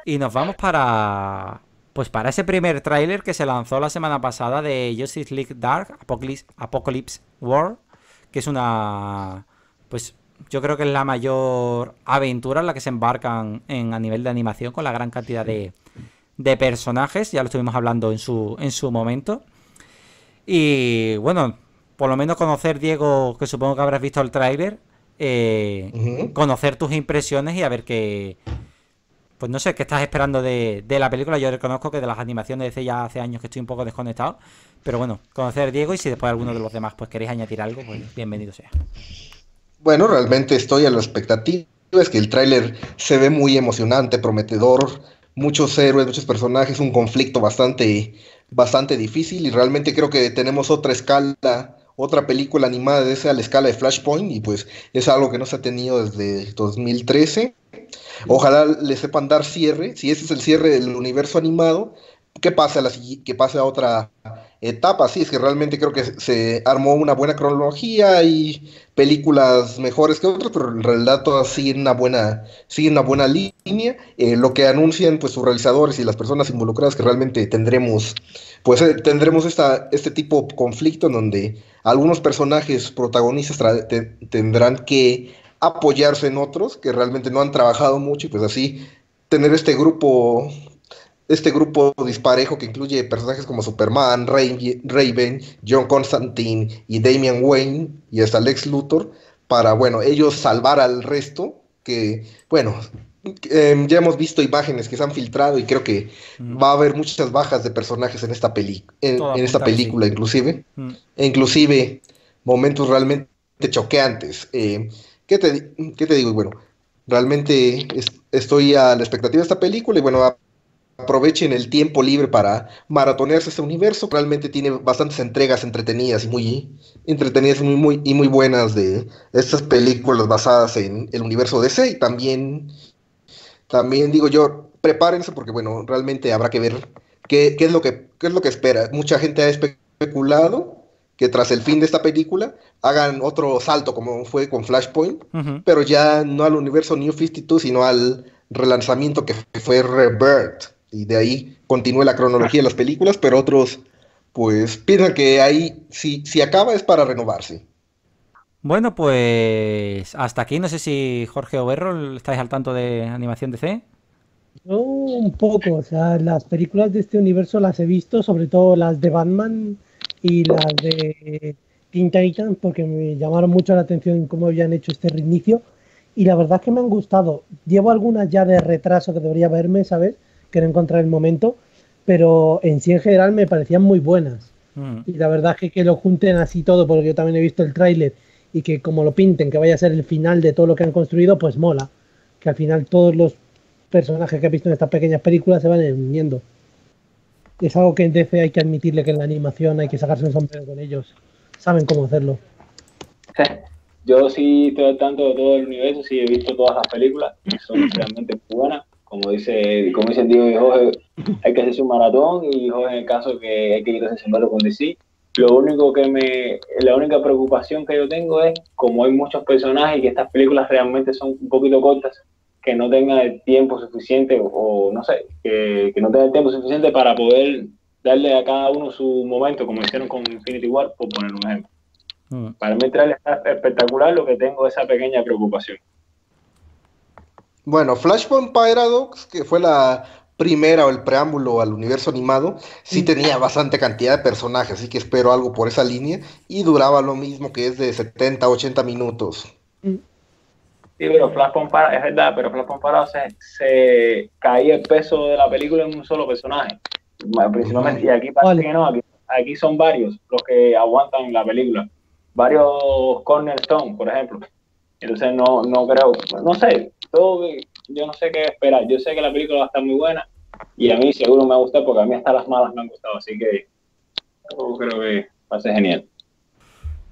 Y nos vamos para. Pues para ese primer tráiler que se lanzó la semana pasada de Justice League Dark, Apocalypse, Apocalypse War, que es una. Pues yo creo que es la mayor aventura en la que se embarcan en, a nivel de animación con la gran cantidad de, de personajes, ya lo estuvimos hablando en su, en su momento. Y bueno, por lo menos conocer, Diego, que supongo que habrás visto el trailer eh, conocer tus impresiones y a ver qué... Pues no sé, ¿qué estás esperando de, de la película? Yo reconozco que de las animaciones desde ya hace años que estoy un poco desconectado. Pero bueno, conocer Diego y si después alguno de los demás pues queréis añadir algo, pues bienvenido sea. Bueno, realmente estoy a la expectativa. Es que el tráiler se ve muy emocionante, prometedor muchos héroes, muchos personajes, un conflicto bastante, bastante difícil y realmente creo que tenemos otra escala, otra película animada de esa a la escala de Flashpoint y pues es algo que no se ha tenido desde 2013. Ojalá le sepan dar cierre, si ese es el cierre del universo animado, que pasa a, la, que pase a otra etapa, sí, es que realmente creo que se armó una buena cronología y películas mejores que otras, pero en realidad todas siguen una buena, una buena línea. Eh, lo que anuncian pues sus realizadores y las personas involucradas que realmente tendremos, pues eh, tendremos esta, este tipo de conflicto en donde algunos personajes protagonistas tendrán que apoyarse en otros que realmente no han trabajado mucho y pues así tener este grupo este grupo disparejo que incluye personajes como Superman, Raven, John Constantine y Damian Wayne y hasta Lex Luthor para, bueno, ellos salvar al resto que, bueno, em, ya hemos visto imágenes que se han filtrado y creo que va a haber muchas bajas de personajes en esta, peli en, esta película, inclusive. E inclusive momentos realmente choqueantes. Eh, ¿qué, te, ¿Qué te digo? Bueno, realmente estoy a la expectativa de esta película y bueno, a aprovechen el tiempo libre para maratonearse este universo. Realmente tiene bastantes entregas entretenidas y muy entretenidas muy, muy, y muy buenas de estas películas basadas en el universo DC. Y también, también digo yo, prepárense porque bueno, realmente habrá que ver qué, es, lo que, es lo que espera. Mucha gente ha especulado que tras el fin de esta película hagan otro salto como fue con Flashpoint, pero ya no al universo New 52, sino al relanzamiento que fue Rebirth, y de ahí continúe la cronología de las películas, pero otros pues piensan que ahí si, si acaba es para renovarse. Bueno, pues hasta aquí. No sé si Jorge Oberro estáis al tanto de animación DC. Yo un poco. O sea, las películas de este universo las he visto, sobre todo las de Batman y las de Teen Titans, porque me llamaron mucho la atención cómo habían hecho este reinicio. Y la verdad que me han gustado. Llevo algunas ya de retraso que debería verme, ¿sabes? Quiero encontrar el momento, pero en sí en general me parecían muy buenas. Mm. Y la verdad es que, que lo junten así todo, porque yo también he visto el tráiler y que como lo pinten, que vaya a ser el final de todo lo que han construido, pues mola. Que al final todos los personajes que he visto en estas pequeñas películas se van uniendo. Es algo que en DC hay que admitirle que en la animación hay que sacarse un sombrero con ellos. Saben cómo hacerlo. Yo sí estoy al tanto de todo el universo, sí he visto todas las películas, son realmente buenas como dice, como dice Diego y Jorge, hay que hacerse un maratón y Jorge en el caso que hay que quitarse a con DC. Lo único que me, la única preocupación que yo tengo es, como hay muchos personajes y que estas películas realmente son un poquito cortas, que no tenga el tiempo suficiente o, no sé, que, no tenga el tiempo suficiente para poder darle a cada uno su momento, como hicieron con Infinity War, por poner un ejemplo. Mm. Para mí trailer espectacular, lo que tengo esa pequeña preocupación. Bueno, Flashpoint Paradox, que fue la primera o el preámbulo al universo animado, sí tenía bastante cantidad de personajes, así que espero algo por esa línea, y duraba lo mismo que es de 70 80 minutos. Mm. Sí, pero Flashpoint Paradox, es verdad, pero Flashpoint Paradox se, se, caía el peso de la película en un solo personaje, principalmente, aquí parece que no, aquí, son varios los que aguantan la película, varios Cornerstone, por ejemplo, entonces no, no creo, no sé, yo no sé qué esperar. Yo sé que la película va a estar muy buena y a mí seguro me ha gustado porque a mí hasta las malas me han gustado. Así que oh, creo que va a ser genial.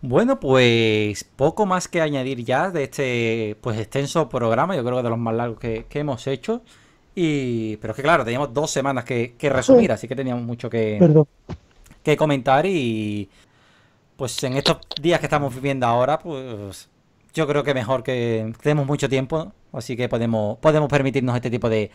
Bueno, pues poco más que añadir ya de este pues extenso programa, yo creo que de los más largos que, hemos hecho. Y, pero es que claro, teníamos dos semanas que, resumir, así que teníamos mucho que, que comentar y pues en estos días que estamos viviendo ahora, pues yo creo que mejor que tenemos mucho tiempo, así que podemos, podemos permitirnos este tipo de,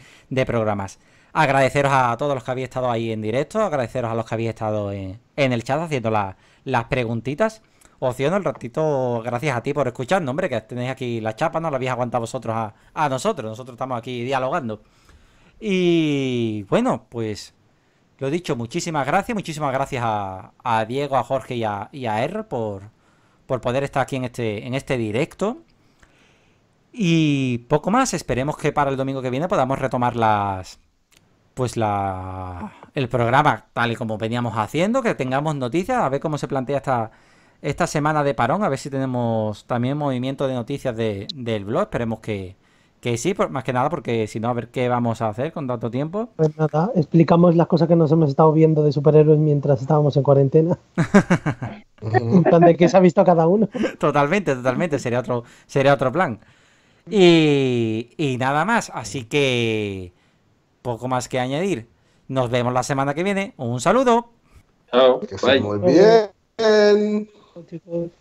programas. Agradeceros a todos los que habéis estado ahí en directo, agradeceros a los que habéis estado en, el chat haciendo las preguntitas. Ociono, el ratito, gracias a ti por escuchar, hombre, que tenéis aquí la chapa, no la habéis aguantado vosotros a, nosotros, nosotros estamos aquí dialogando. Y bueno, pues lo dicho, muchísimas gracias, muchísimas gracias a, Diego, a Jorge y a, y er por, por poder estar aquí en este, en este directo. Y poco más, esperemos que para el domingo que viene podamos retomar las, pues la, el programa tal y como veníamos haciendo, que tengamos noticias, a ver cómo se plantea esta, esta semana de parón, a ver si tenemos también movimiento de noticias de, del blog, esperemos que, que sí, por, más que nada, porque si no, a ver qué vamos a hacer con tanto tiempo. Pues nada, explicamos las cosas que nos hemos estado viendo de superhéroes mientras estábamos en cuarentena. Donde que se ha visto cada uno. Totalmente, totalmente. Sería otro, sería otro plan. Y, nada más. Así que poco más que añadir. Nos vemos la semana que viene. Un saludo. Chao. Que muy bien.